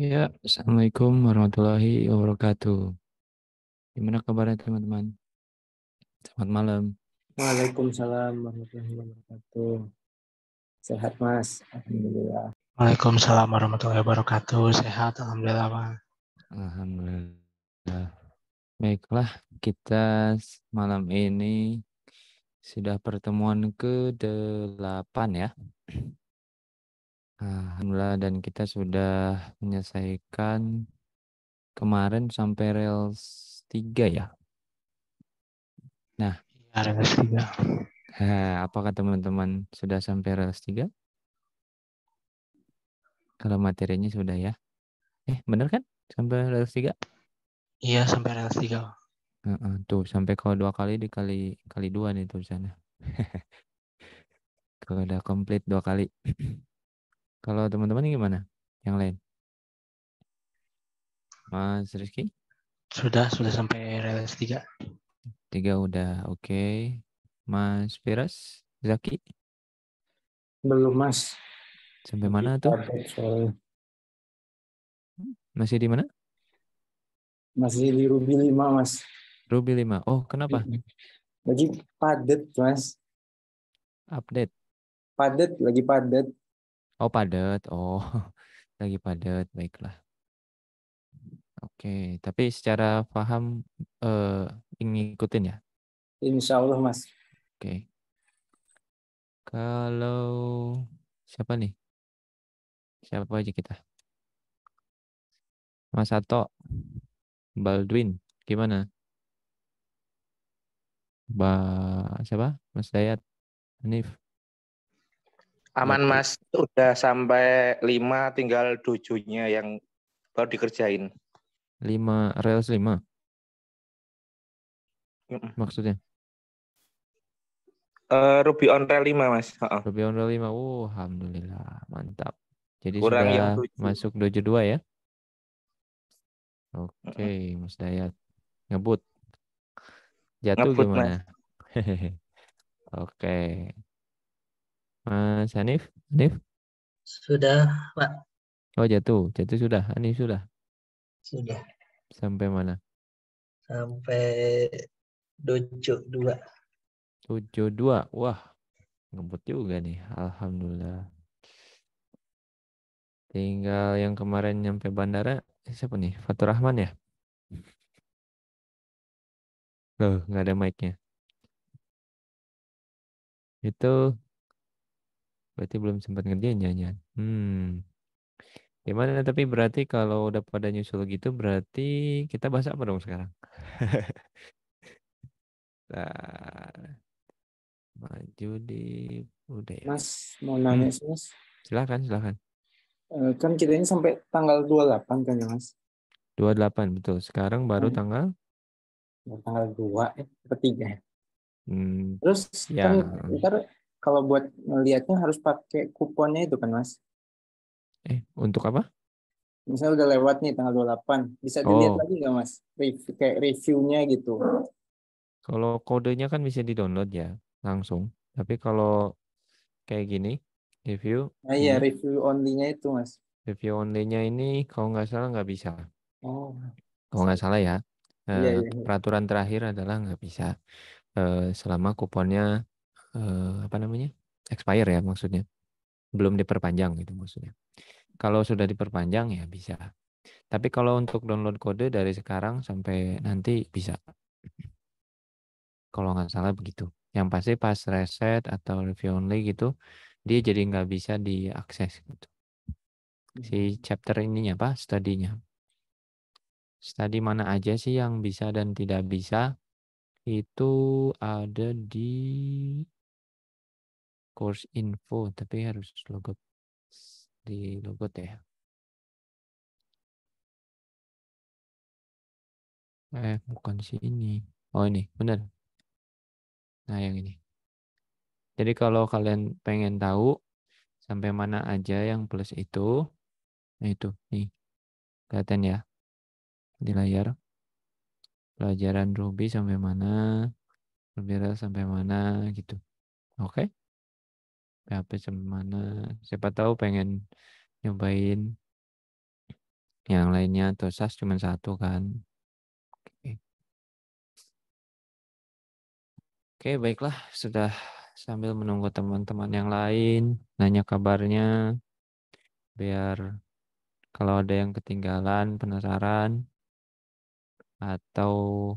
Ya, Assalamualaikum warahmatullahi wabarakatuh. Gimana kabarnya teman-teman? Selamat malam. Waalaikumsalam warahmatullahi wabarakatuh. Sehat Mas, Alhamdulillah. Waalaikumsalam warahmatullahi wabarakatuh. Sehat, Alhamdulillah Mas. Alhamdulillah. Baiklah, kita malam ini sudah pertemuan ke-8 ya. Alhamdulillah dan kita sudah menyelesaikan kemarin sampai rel 3 ya. Nah, ya, Rails 3. Apakah teman-teman sudah sampai rel 3? Kalau materinya sudah ya. Eh, benar kan? Sampai rel 3? Iya, sampai rel 3. Uh -uh, tuh, sampai kalau dua kali dikali kali dua nih tulisannya. kalau udah komplit dua kali. Kalau teman-teman gimana? Yang lain? Mas Rizky? Sudah, sudah sampai release 3. 3 udah, oke. Okay. Mas Firas? Zaki? Belum, Mas. Sampai mana tuh? Masih di mana? Masih di Ruby 5, Mas. Ruby 5. Oh, kenapa? Lagi padat, Mas. Update. Padat, lagi padat. Oh, padat. Oh, lagi padat. Baiklah. Oke, tapi secara paham eh ikutin ya? Insya Allah, Mas. Oke. Kalau siapa nih? Siapa aja kita? Mas Ato, Baldwin, gimana? Ba siapa? Mas Dayat, Hanif. Aman Mas, udah sampai lima tinggal 7 yang baru dikerjain. lima Rails 5. Maksudnya? Uh, Ruby on Rails lima Mas. Uh -uh. Ruby on Rails lima Oh, alhamdulillah, mantap. Jadi Kurang sudah masuk dojo dua ya? Oke, okay, Mas Dayat. Ngebut. Jatuh Ngebut, gimana? Oke. okay. Mas Hanif? Hanif? Sudah, Pak. Oh, jatuh. Jatuh sudah. Hanif sudah. Sudah. Sampai mana? Sampai dojo dua. Dojo dua. Wah, ngebut juga nih. Alhamdulillah. Tinggal yang kemarin nyampe bandara, eh, siapa nih? Fatur Rahman ya? Loh, nggak ada mic-nya. Itu Berarti belum sempat ngerjain nyanyian. Hmm. Gimana tapi berarti kalau udah pada nyusul gitu berarti kita bahas apa dong sekarang? nah, maju di udah ya. Mas mau nanya hmm. sih Mas. Silakan, silakan. Eh, kan kita ini sampai tanggal 28 kan ya Mas? 28 betul. Sekarang baru hmm. tanggal tanggal 2 eh ketiga. Ya? Hmm, Terus ya. kan ntar kalau buat melihatnya harus pakai kuponnya itu kan mas eh untuk apa misalnya udah lewat nih tanggal 28 bisa dilihat oh. lagi nggak mas review kayak reviewnya gitu kalau kodenya kan bisa di download ya langsung tapi kalau kayak gini review nah, iya ini. review onlynya itu mas review onlynya ini kalau nggak salah nggak bisa oh kalau nggak salah ya iya, eh, iya, iya. peraturan terakhir adalah nggak bisa eh, selama kuponnya eh, apa namanya expire ya maksudnya belum diperpanjang gitu maksudnya kalau sudah diperpanjang ya bisa tapi kalau untuk download kode dari sekarang sampai nanti bisa kalau nggak salah begitu yang pasti pas reset atau review only gitu dia jadi nggak bisa diakses gitu si hmm. chapter ininya apa studinya studi mana aja sih yang bisa dan tidak bisa itu ada di course info tapi harus logo di logo ya eh bukan ini oh ini benar nah yang ini jadi kalau kalian pengen tahu sampai mana aja yang plus itu nah itu nih kelihatan ya di layar pelajaran Ruby sampai mana, Ruby sampai mana gitu. Oke. Okay? PHP jam mana siapa tahu pengen nyobain yang lainnya sas cuma satu kan oke oke baiklah sudah sambil menunggu teman-teman yang lain nanya kabarnya biar kalau ada yang ketinggalan penasaran atau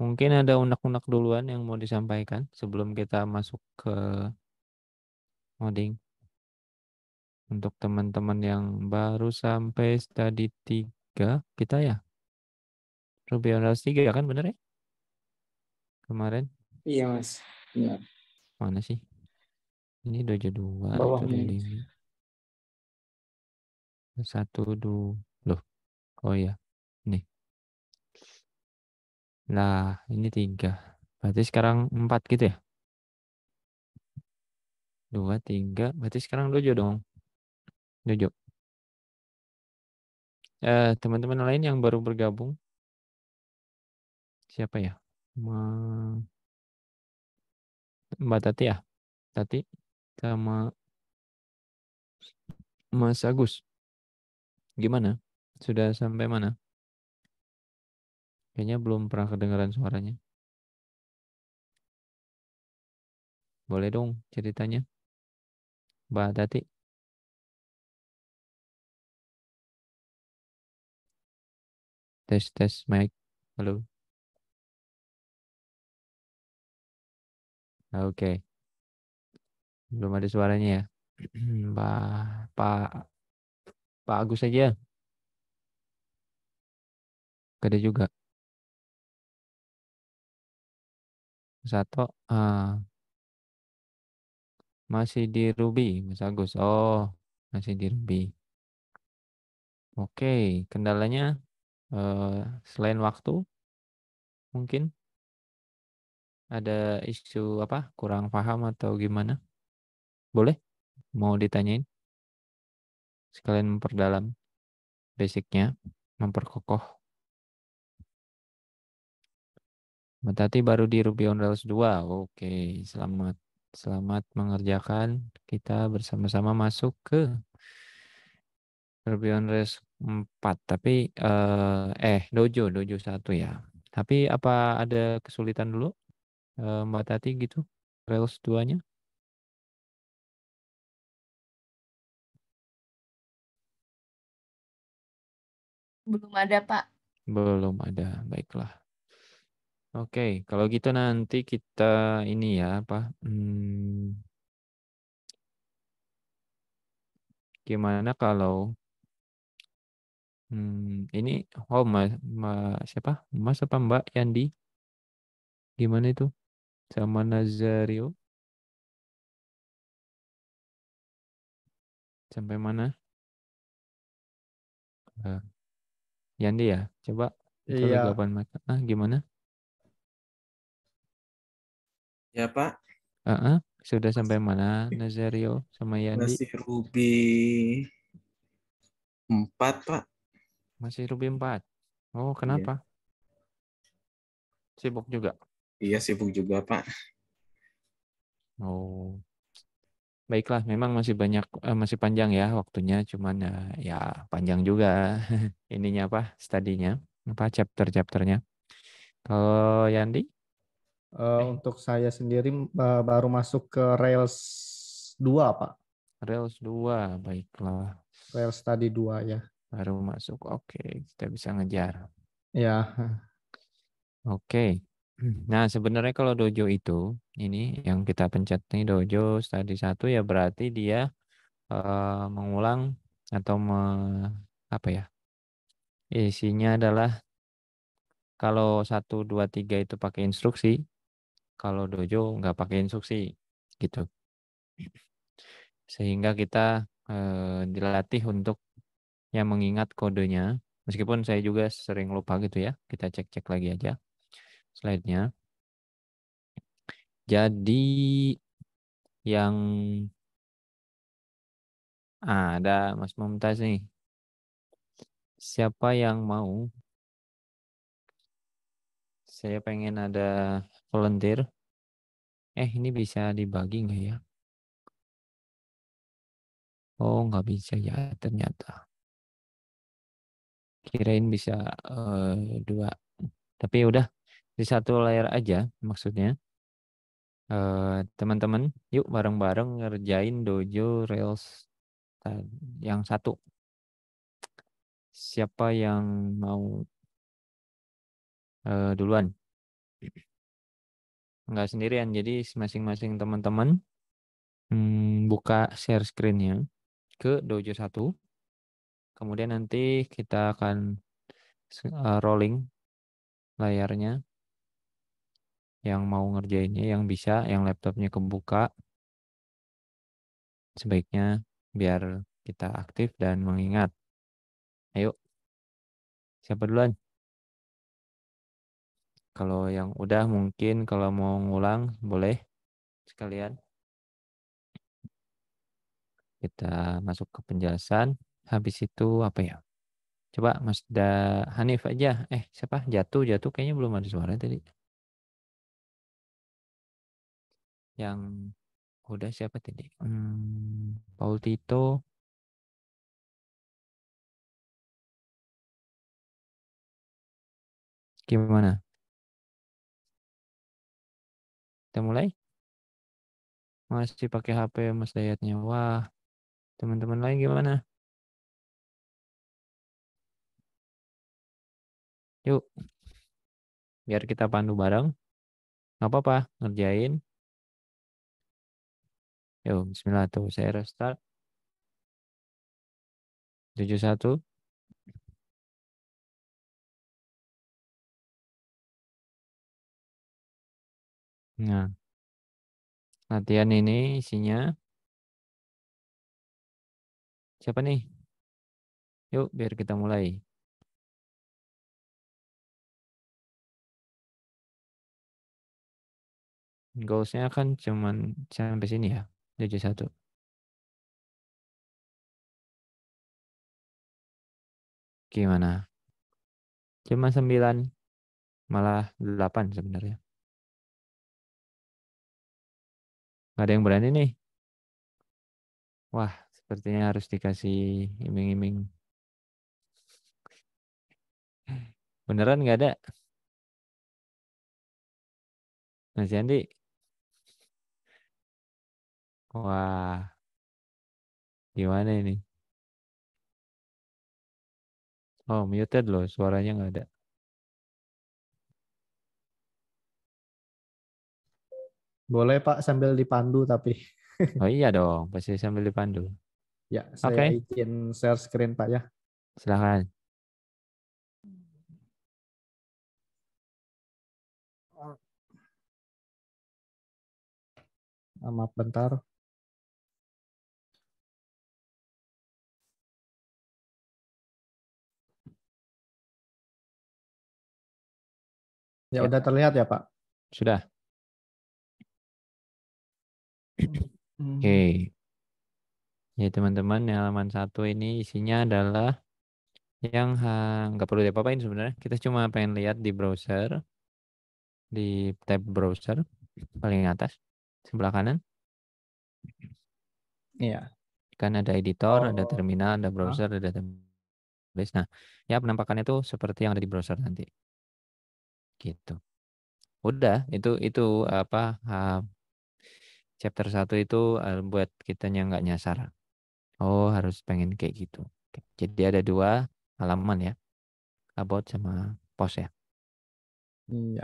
mungkin ada unak-unak duluan yang mau disampaikan sebelum kita masuk ke Moding Untuk teman-teman yang baru sampai tadi tiga kita ya. Ruby on Rails 3 kan bener ya? Kemarin. Iya mas. Iya. Mana sih? Ini dojo 2. Bawahnya. Satu, dua. Loh. Oh ya Nih. Nah, ini tiga. Berarti sekarang empat gitu ya? dua tiga berarti sekarang dojo dong dojo eh, teman-teman lain yang baru bergabung siapa ya Ma... Mbak Tati ya Tati sama Mas Agus gimana sudah sampai mana kayaknya belum pernah kedengaran suaranya boleh dong ceritanya Mbak Tati. Tes, tes, mic. Halo. Oke. Okay. Belum ada suaranya ya. Mbak, Pak, Pak Agus saja. ada juga. Satu. Uh, eh, masih di Ruby, Mas Agus. Oh, masih di Ruby. Oke, kendalanya uh, selain waktu, mungkin ada isu apa? Kurang paham atau gimana? Boleh? Mau ditanyain? Sekalian memperdalam basicnya, memperkokoh. Tati baru di Ruby on Rails 2. Oke, selamat Selamat mengerjakan. Kita bersama-sama masuk ke Ruby on Rails 4. Tapi eh, eh dojo, dojo satu ya. Tapi apa ada kesulitan dulu? Uh, Mbak Tati gitu? Rails 2-nya? Belum ada, Pak. Belum ada. Baiklah. Oke, kalau gitu nanti kita ini ya apa? Hmm, gimana kalau hmm, ini oh mas, ma, siapa Mas apa Mbak Yandi? Gimana itu? Sama Nazario? Sampai mana? Uh, Yandi ya, coba. Iya. 8 Ah, gimana? Ya, Pak. Uh -uh. Sudah sampai mana Nazario sama Yandi? Masih Ruby 4, Pak. Masih Ruby 4. Oh, kenapa? Iya. Sibuk juga. Iya, sibuk juga, Pak. Oh. Baiklah, memang masih banyak eh, masih panjang ya waktunya, cuman ya, ya panjang juga ininya apa? Studinya, apa chapter-chapternya. Kalau Yandi? okay. Eh, eh. untuk saya sendiri eh, baru masuk ke Rails 2, Pak. Rails 2, baiklah. Rails tadi 2 ya. Baru masuk. Oke, okay. kita bisa ngejar. Ya. Yeah. Oke. Okay. Nah, sebenarnya kalau dojo itu ini yang kita pencet nih dojo tadi satu ya berarti dia uh, mengulang atau me, apa ya? Isinya adalah kalau 1 2 3 itu pakai instruksi, kalau dojo nggak pakai instruksi gitu. Sehingga kita e, dilatih untuk yang mengingat kodenya, meskipun saya juga sering lupa gitu ya. Kita cek-cek lagi aja slide-nya. Jadi yang ah, ada Mas Mumtaz nih. Siapa yang mau? Saya pengen ada volunteer. Eh, ini bisa dibagi nggak ya? Oh, nggak bisa ya ternyata. Kirain bisa uh, dua. Tapi ya udah, di satu layar aja maksudnya. Eh, teman-teman, uh, yuk bareng-bareng ngerjain dojo Rails yang satu. Siapa yang mau uh, duluan? nggak sendirian. Jadi masing-masing teman-teman hmm, buka share screennya ke Dojo 1. Kemudian nanti kita akan eh, rolling layarnya yang mau ngerjainnya yang bisa yang laptopnya kebuka sebaiknya biar kita aktif dan mengingat ayo siapa duluan kalau yang udah mungkin kalau mau ngulang boleh sekalian. Kita masuk ke penjelasan. Habis itu apa ya? Coba Mas da Hanif aja. Eh siapa? Jatuh, jatuh. Kayaknya belum ada suara tadi. Yang udah siapa tadi? Hmm, Paul Tito. Gimana? Kita mulai. Masih pakai HP Mas Dayatnya. Wah, teman-teman lain gimana? Yuk, biar kita pandu bareng. Gak apa-apa, ngerjain. Yuk, bismillah tuh, saya restart. 71. Nah, latihan ini isinya siapa nih? Yuk, biar kita mulai. Goalsnya kan cuman sampai sini ya, jadi satu. Gimana? Cuma 9, malah 8 sebenarnya. Nggak ada yang berani nih. Wah, sepertinya harus dikasih iming-iming. Beneran nggak ada? Mas Yandi? Wah, gimana ini? Oh, muted loh, suaranya nggak ada. Boleh Pak sambil dipandu tapi. oh iya dong, pasti sambil dipandu. Ya, saya okay. izin share screen Pak ya. Silahkan. Ah, maaf bentar. Ya, ya udah terlihat ya Pak? Sudah. Hmm. Oke. Okay. Ya teman-teman, halaman satu ini isinya adalah yang nggak perlu diapa-apain sebenarnya. Kita cuma pengen lihat di browser, di tab browser paling atas sebelah kanan. Iya. Kan ada editor, oh. ada terminal, ada browser, ada database. Nah, ya penampakannya tuh seperti yang ada di browser nanti. Gitu. Udah, itu itu apa chapter 1 itu eh, buat kita yang nggak nyasar. Oh, harus pengen kayak gitu. Jadi ada dua halaman ya. About sama post ya. Iya.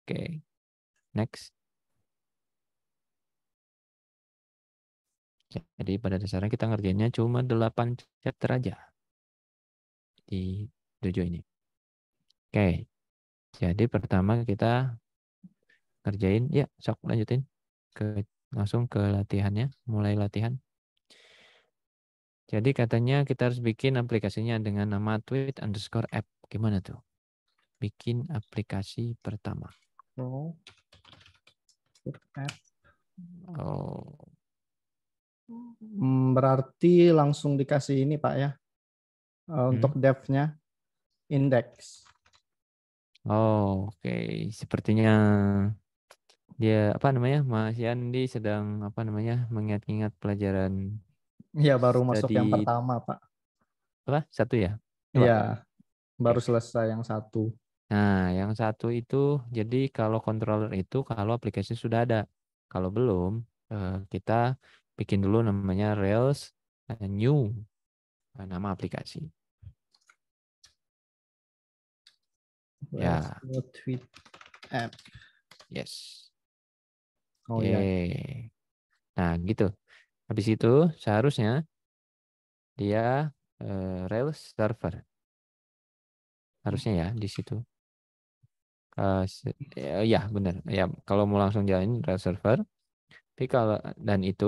Oke. Okay. Next. Jadi pada dasarnya kita ngerjainnya cuma 8 chapter aja di dojo ini. Oke. Okay. Jadi pertama kita kerjain ya sok lanjutin ke langsung ke latihannya, mulai latihan. Jadi katanya kita harus bikin aplikasinya dengan nama tweet underscore app. Gimana tuh? Bikin aplikasi pertama. Oh. oh. Hmm, berarti langsung dikasih ini Pak ya. Eh, hmm. Untuk hmm. dev-nya index. Oh, oke. Okay. Sepertinya Ya apa namanya? Mas Yandi sedang apa namanya? mengingat-ingat pelajaran. Iya, baru study... masuk yang pertama, Pak. Apa? Satu ya? Iya. Baru ya. selesai yang satu. Nah, yang satu itu jadi kalau controller itu kalau aplikasi sudah ada. Kalau belum, eh, kita bikin dulu namanya Rails eh, new eh, nama aplikasi. Ya. Rails ya. Tweet app. Yes. Oh iya. Nah, gitu. Habis itu seharusnya dia uh, eh, Rails server. Harusnya ya di situ. Uh, ya iya, benar. Ya kalau mau langsung jalanin Rails server. Tapi kalau dan itu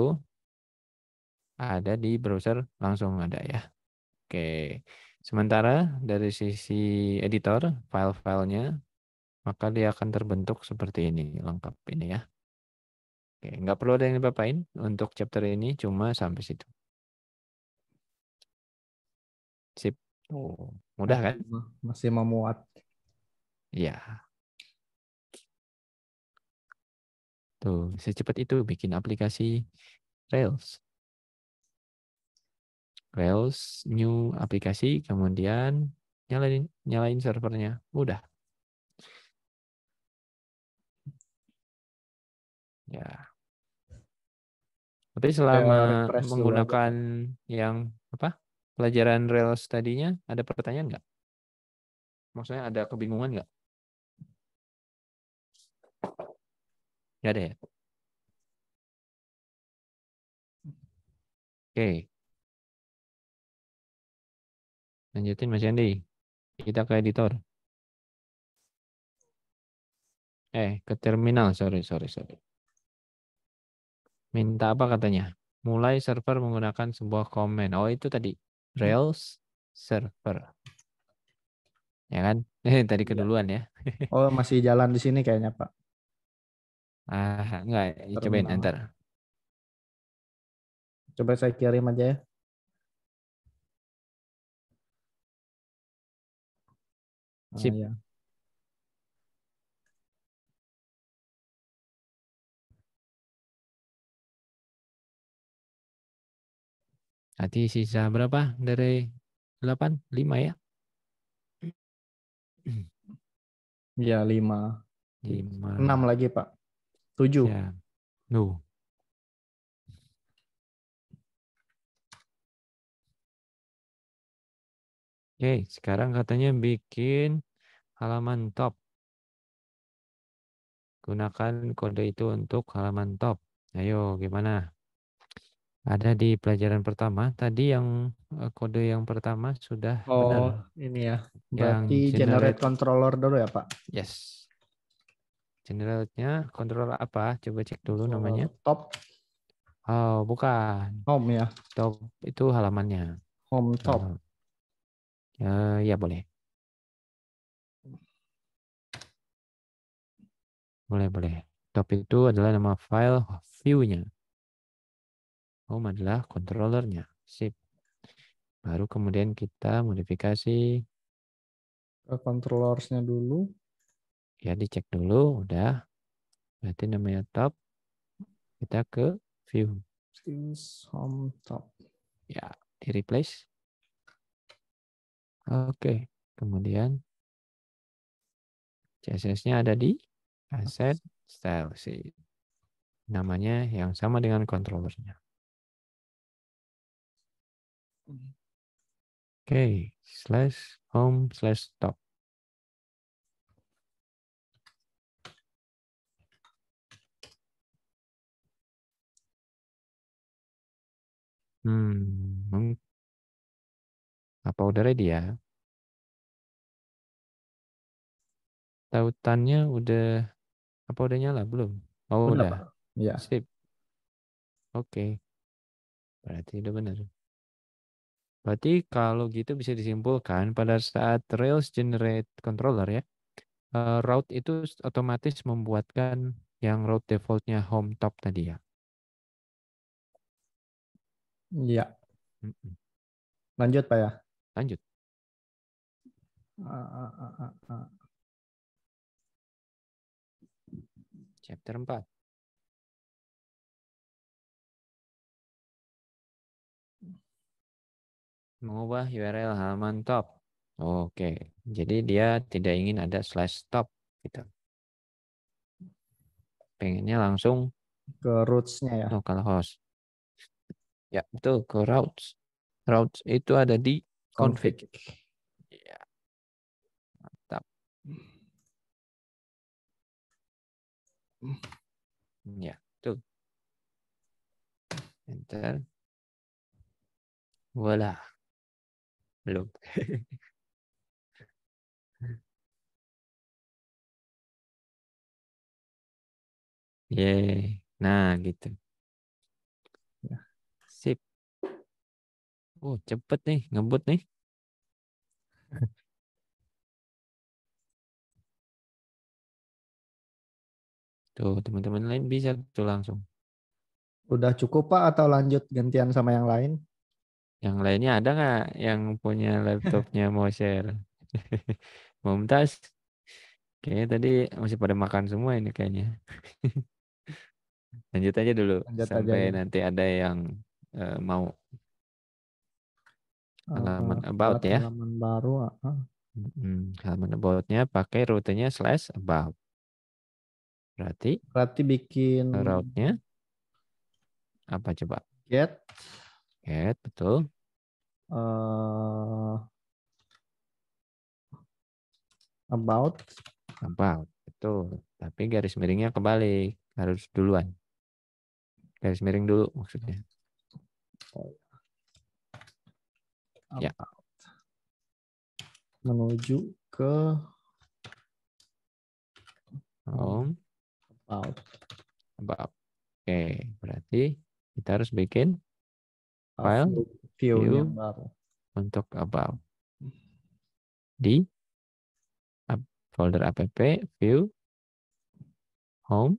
ada di browser langsung ada ya. Oke. Sementara dari sisi editor file-filenya maka dia akan terbentuk seperti ini lengkap ini ya. Oke, nggak perlu ada yang dipapain untuk chapter ini cuma sampai situ. Sip. Oh, mudah kan? Masih memuat. Iya. Tuh, secepat itu bikin aplikasi Rails. Rails new aplikasi kemudian nyalain nyalain servernya. Mudah. Ya. Tapi selama menggunakan juga. yang apa? Pelajaran Rails tadinya ada pertanyaan nggak? Maksudnya ada kebingungan nggak? Nggak ada ya? Oke. Lanjutin Mas Yandi. Kita ke editor. Eh, ke terminal. Sorry, sorry, sorry. Minta apa katanya? Mulai server menggunakan sebuah komen. Oh, itu tadi. Hmm. Rails server. Ya kan? tadi iya. keduluan ya. oh, masih jalan di sini kayaknya, Pak. Ah, enggak. Terminal. Cobain enter. Coba saya kirim aja ya. Sip. Ah, ya. Nanti sisa berapa dari 8? 5 ya? Ya, 5. 5. 6 lagi, Pak. 7. Ya. No. Oke, okay, sekarang katanya bikin halaman top. Gunakan kode itu untuk halaman top. Ayo, gimana? Ada di pelajaran pertama. Tadi yang eh, kode yang pertama sudah Oh, benar. ini ya. Berarti yang generate, generate controller dulu ya, Pak? Yes. Generate-nya controller apa? Coba cek dulu controller namanya. Top. Oh, bukan. Home ya. Top itu halamannya. Home top. Uh, ya boleh. Boleh, boleh. Top itu adalah nama file view-nya. Oh, adalah controllernya. Sip. Baru kemudian kita modifikasi ke controllersnya dulu. Ya, dicek dulu. Udah. Berarti namanya top. Kita ke view. Views home top. Ya, di replace. Oke. Kemudian CSS-nya ada di asset style sih. Namanya yang sama dengan controllernya okay. slash home slash stop. Hmm, apa udah ready ya? Tautannya udah apa udah nyala belum? Oh udah. Pak. Ya. Sip. Oke. Okay. Berarti udah benar. Berarti kalau gitu bisa disimpulkan pada saat Rails generate controller ya, eh, route itu otomatis membuatkan yang route defaultnya home top tadi ya. Iya. Lanjut Pak ya. Lanjut. Ah, ah, ah, Chapter 4. mengubah URL halaman top. Oke, jadi dia tidak ingin ada slash top gitu. Pengennya langsung ke roots-nya ya. Oh, host. Ya, itu ke routes. Routes itu ada di config. config. Ya. Mantap. Ya, Enter. Voilà. Belum. ye Nah, gitu. Sip. Oh, cepet nih, ngebut nih. Tuh, teman-teman lain bisa tuh langsung. Udah cukup Pak atau lanjut gantian sama yang lain? Yang lainnya ada nggak yang punya laptopnya mau share? Mumtaz? Oke, tadi masih pada makan semua ini kayaknya. Lanjut aja dulu Lanjut sampai aja. Ya. nanti ada yang uh, mau eh, halaman uh, about ya. Halaman baru. Uh. Hmm, halaman aboutnya pakai rutenya slash about. Berarti? Berarti bikin route apa coba? Get head betul. Uh, about. About, betul. Tapi garis miringnya kebalik. Harus duluan. Garis miring dulu maksudnya. About. Ya. Menuju ke home. About. About. Oke, berarti kita harus bikin file view, view yang baru untuk about di folder app view home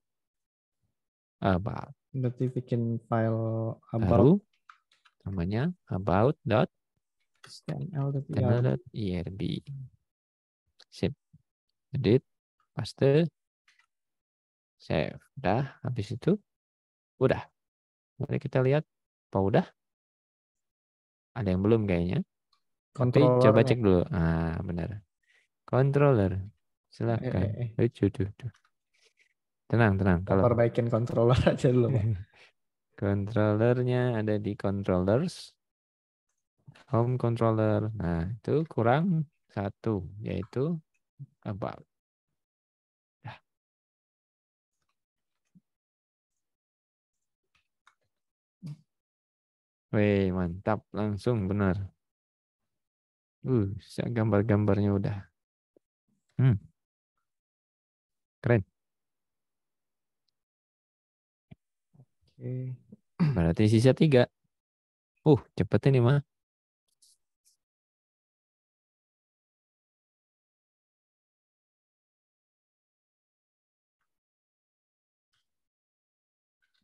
about berarti bikin file about Lalu, namanya about dot irb sip edit paste save udah habis itu udah mari kita lihat apa udah ada yang belum kayaknya. Tapi coba cek dulu. Ah, benar. Controller. Silakan. Eh, eh, eh. Tuh, tuh. Tenang, tenang. Kalau perbaikin controller aja dulu. Controllernya ada di controllers. Home controller. Nah, itu kurang satu, yaitu about. Weh, mantap. Langsung benar. Uh, gambar-gambarnya udah. Hmm. Keren. Oke. Berarti sisa tiga. Uh, cepet ini mah.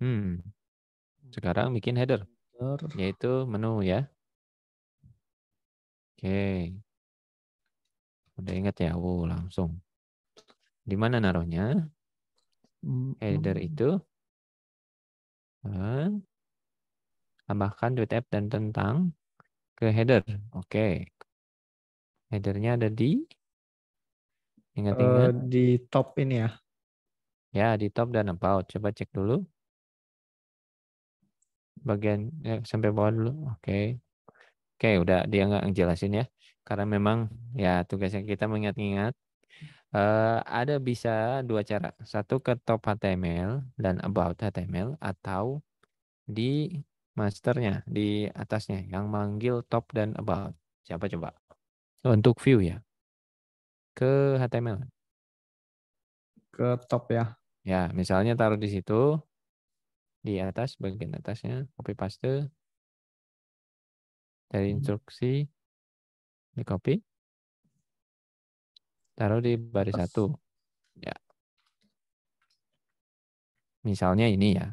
Hmm. Sekarang bikin header. Editor. yaitu menu ya. Oke. Udah ingat ya? Oh, langsung. Di mana naruhnya? Header itu. Nah, tambahkan duit app dan tentang ke header. Oke. Headernya ada di? Ingat-ingat. Uh, di top ini ya. Ya, di top dan about. Coba cek dulu bagian ya, sampai bawah dulu. Oke. Okay. Oke, okay, udah dia nggak jelasin ya. Karena memang ya tugasnya kita mengingat-ingat. Uh, ada bisa dua cara. Satu ke top HTML dan about HTML atau di masternya, di atasnya yang manggil top dan about. Siapa coba? Untuk view ya. Ke HTML. Ke top ya. Ya, misalnya taruh di situ di atas bagian atasnya copy paste dari hmm. instruksi di copy taruh di baris satu ya misalnya ini ya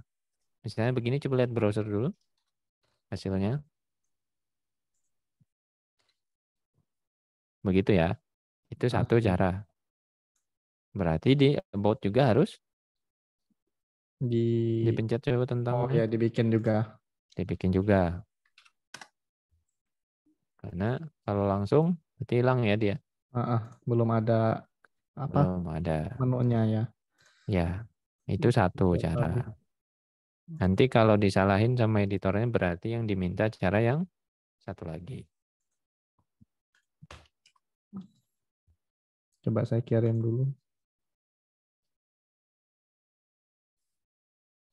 misalnya begini coba lihat browser dulu hasilnya begitu ya itu ah. satu cara berarti di about juga harus di dipencet coba tentang oh ya dibikin juga dibikin juga karena kalau langsung berarti hilang ya dia uh, uh, belum ada apa belum ada menunya ya ya itu satu Betul. cara nanti kalau disalahin sama editornya berarti yang diminta cara yang satu lagi coba saya kirim dulu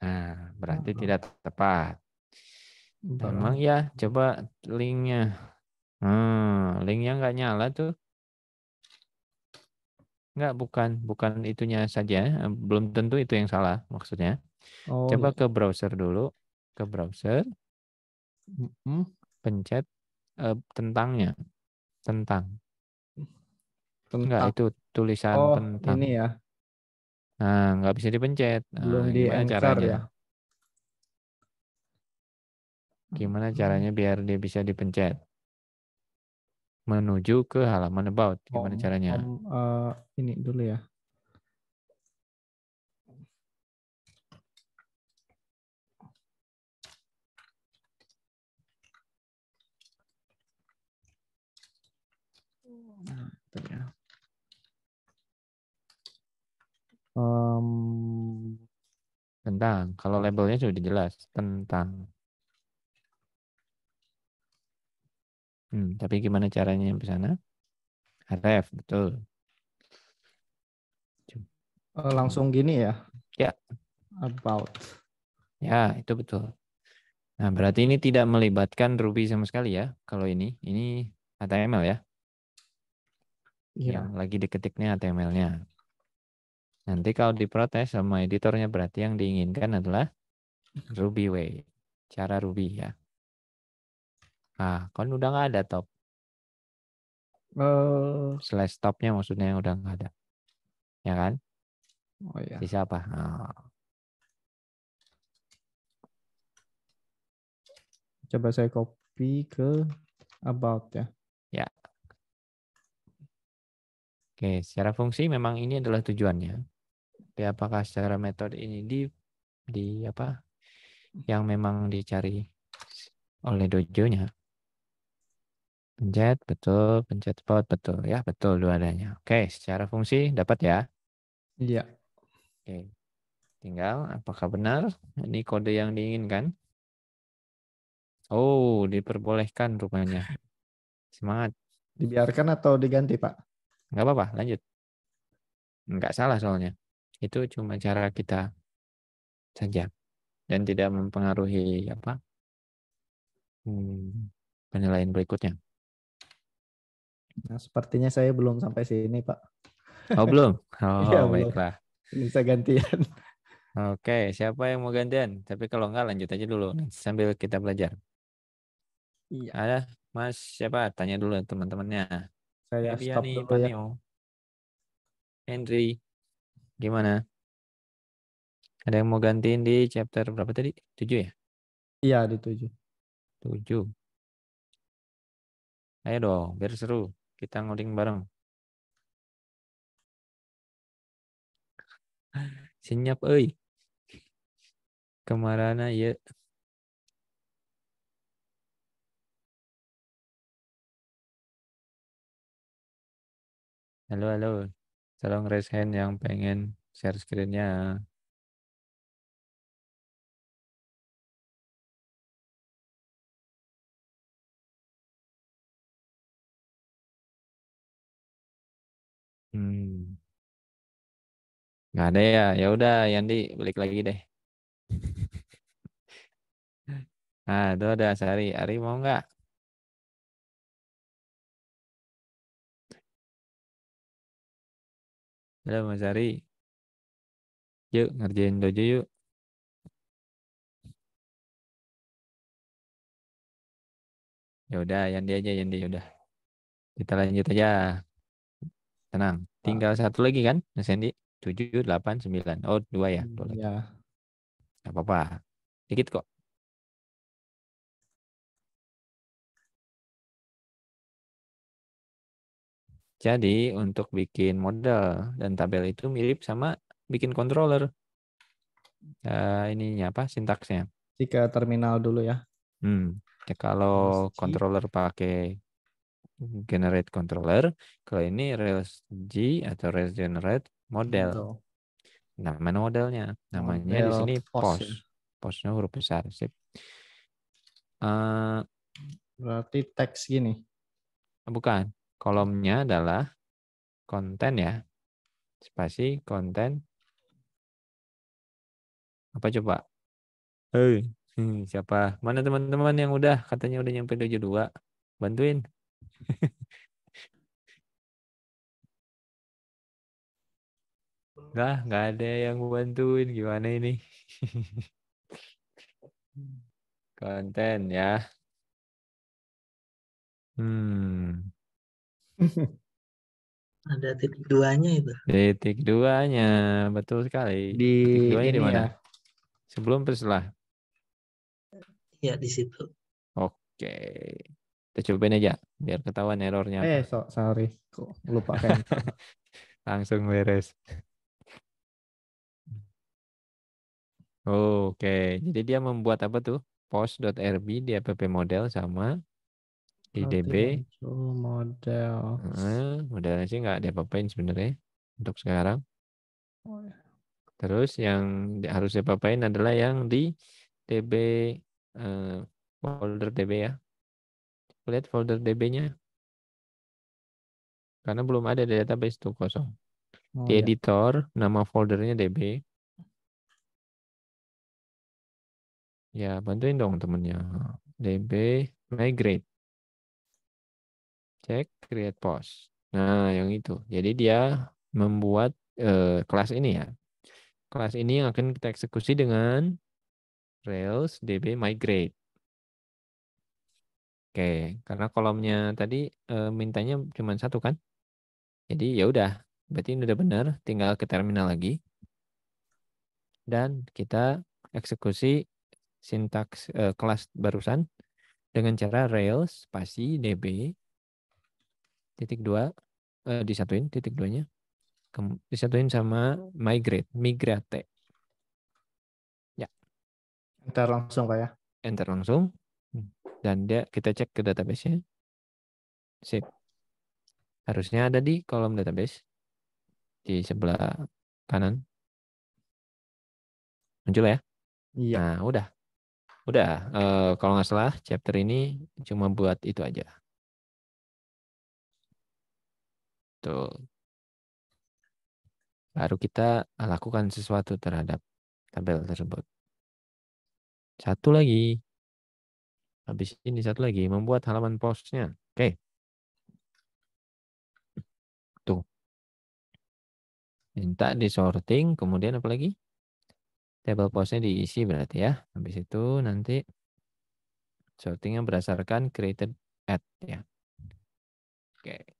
Nah, berarti oh. tidak tepat. memang ya, coba linknya. Hmm, linknya nggak nyala tuh. Nggak, bukan. Bukan itunya saja. Belum tentu itu yang salah maksudnya. Oh, coba ya. ke browser dulu. Ke browser. Pencet uh, tentangnya. Tentang. tentang. Enggak, itu tulisan oh, tentang. ini ya. Nah, nggak bisa dipencet. Nah, di caranya? ya. Gimana caranya biar dia bisa dipencet? Menuju ke halaman about. Gimana om, caranya? Om, uh, ini dulu ya. Nah, ya. Um, tentang. Kalau labelnya sudah jelas tentang. Hmm, tapi gimana caranya di sana? RF betul. Eh, langsung gini ya? Ya. About. Ya, itu betul. Nah, berarti ini tidak melibatkan Ruby sama sekali ya? Kalau ini, ini HTML ya? ya. Yang lagi diketiknya HTML-nya. Nanti kalau diprotes sama editornya berarti yang diinginkan adalah Ruby way, cara Ruby ya. Ah, kan udah nggak ada top. Uh, Slash topnya maksudnya yang udah nggak ada, ya kan? Oh iya. Sisa apa? Oh. Coba saya copy ke about ya. Ya. Oke, secara fungsi memang ini adalah tujuannya apakah secara metode ini di di apa yang memang dicari oleh dojonya. Pencet, betul. Pencet spot, betul. Ya, betul dua adanya. Oke, secara fungsi dapat ya? Iya. Oke. Tinggal, apakah benar ini kode yang diinginkan? Oh, diperbolehkan rupanya. Semangat. Dibiarkan atau diganti, Pak? Enggak apa-apa, lanjut. Enggak salah soalnya itu cuma cara kita saja dan tidak mempengaruhi apa hmm, penilaian berikutnya. Nah, sepertinya saya belum sampai sini, Pak. Oh, belum. Iya, oh, ya, baiklah. Belum. Bisa gantian. Oke, siapa yang mau gantian? Tapi kalau enggak lanjut aja dulu sambil kita belajar. Iya. Ada Mas siapa? Tanya dulu teman-temannya. Saya Fabiani, stop dulu ya. Henry. Gimana? Ada yang mau gantiin di chapter berapa tadi? tujuh ya? Iya, di tujuh tujuh Ayo dong, biar seru. Kita ngoding bareng. Senyap oi. Kemarana ya. Halo, halo. Tolong raise hand yang pengen share screen Hmm. Nggak ada ya. Ya udah, Yandi balik lagi deh. nah, itu ada Sari. Ari mau nggak? Udah Mas Ari. Yuk ngerjain dojo yuk. Ya udah, yang dia aja, yang ya udah. Kita lanjut aja. Tenang, tinggal ah. satu lagi kan, Mas Endi? 7, delapan, sembilan. Oh, dua ya? Hmm, dua Ya. Gak apa-apa. Dikit kok. Jadi untuk bikin model dan tabel itu mirip sama bikin controller. Uh, ininya apa sintaksnya? Jika terminal dulu ya. Hmm. Ya, kalau oh, controller pakai generate controller, kalau ini G atau Rails generate model. Namanya modelnya, namanya model di sini ya. pos. Posnya huruf besar sip. Uh, Berarti teks gini. Bukan kolomnya adalah konten ya. Spasi konten. Apa coba? Hey. Hmm, siapa? Mana teman-teman yang udah katanya udah nyampe 72? Bantuin. Nah, nggak ada yang bantuin gimana ini? Konten ya. Hmm. Ada titik duanya itu. Titik duanya, betul sekali. Di titik di mana? Ya. Sebelum setelah? Ya di situ. Oke. Kita cobain aja biar ketahuan errornya. Eh, so, sorry. Kok lupa kan. Langsung beres. Oke, jadi dia membuat apa tuh? Post.rb di app model sama IDB model modelnya sih nggak diapa-apain sebenarnya untuk sekarang oh, iya. terus yang harus diapa-apain adalah yang di DB eh, folder DB ya lihat folder DB-nya karena belum ada database itu kosong oh, di iya. editor nama foldernya DB ya bantuin dong temennya DB migrate cek create post. Nah, yang itu. Jadi dia membuat uh, kelas ini ya. Kelas ini yang akan kita eksekusi dengan Rails DB migrate. Oke, karena kolomnya tadi e, mintanya cuma satu kan? Jadi ya udah, berarti ini udah benar, tinggal ke terminal lagi. Dan kita eksekusi sintaks e, kelas barusan dengan cara Rails spasi DB titik dua eh, disatuin titik duanya disatuin sama migrate migrate ya enter langsung pak ya enter langsung dan dia kita cek ke database-nya sip harusnya ada di kolom database di sebelah kanan muncul ya iya nah udah udah uh, kalau nggak salah chapter ini cuma buat itu aja Betul. Gitu. Baru kita lakukan sesuatu terhadap tabel tersebut. Satu lagi. Habis ini satu lagi. Membuat halaman postnya. Oke. Okay. Tuh. Minta disorting. Kemudian apa lagi? Table postnya diisi berarti ya. Habis itu nanti sortingnya berdasarkan created at ya. Oke. Okay.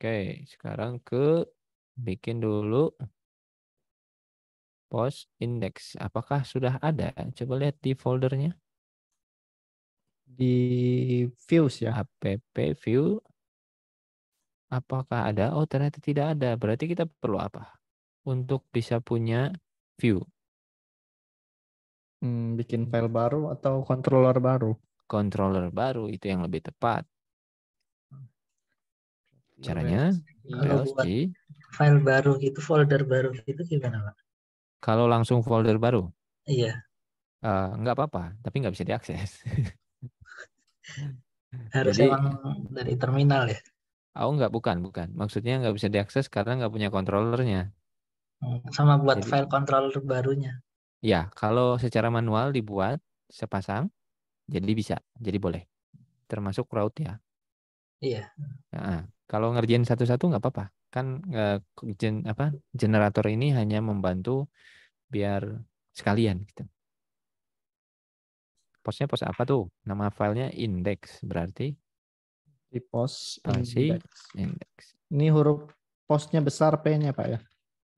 Oke, sekarang ke bikin dulu post index. Apakah sudah ada? Coba lihat di foldernya. Di views ya. App view. Apakah ada? Oh, ternyata tidak ada. Berarti kita perlu apa? Untuk bisa punya view. Hmm, bikin file baru atau controller baru? Controller baru itu yang lebih tepat. Caranya iya, kalau buat di file baru itu folder baru itu gimana, Pak? Kalau langsung folder baru? Iya. Uh, nggak apa-apa, tapi nggak bisa diakses. Harus Jadi, emang dari terminal ya? Oh nggak, bukan, bukan. Maksudnya nggak bisa diakses karena nggak punya kontrolernya. Hmm, sama buat Jadi, file controller barunya. Ya, kalau secara manual dibuat sepasang, jadi bisa, jadi boleh. Termasuk route ya. Iya. Nah, kalau ngerjain satu-satu nggak apa-apa. Kan uh, gen, apa generator ini hanya membantu biar sekalian gitu. Posnya pos apa tuh? Nama filenya index berarti di pos index. index. Ini huruf posnya besar P-nya Pak ya?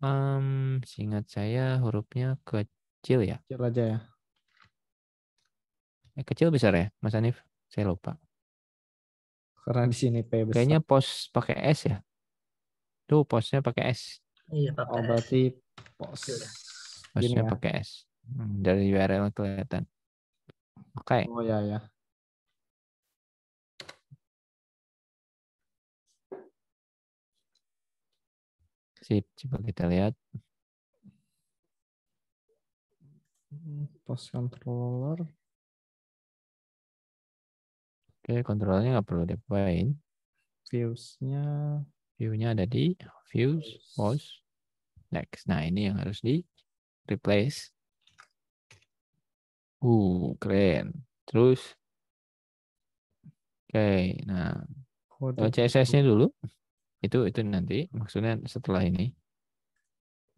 Um, ingat saya hurufnya kecil ya. Kecil aja ya. Eh, kecil besar ya, Mas Anif? Saya lupa. Karena di sini P besar. Kayaknya pos pakai S ya. Tuh posnya pakai S. Iya, pakai oh, berarti pos. Iya. Posnya ya. pakai S. Hmm, dari URL kelihatan. Oke. Okay. Oh ya ya. Sip, coba kita lihat. Hmm, Post controller. Oke, kontrolnya nggak perlu diapain. Views-nya. View-nya ada di views, post next. Nah, ini yang harus di replace. Uh, keren. Terus. Oke, okay, nah. CSS-nya dulu. Itu itu nanti. Maksudnya setelah ini.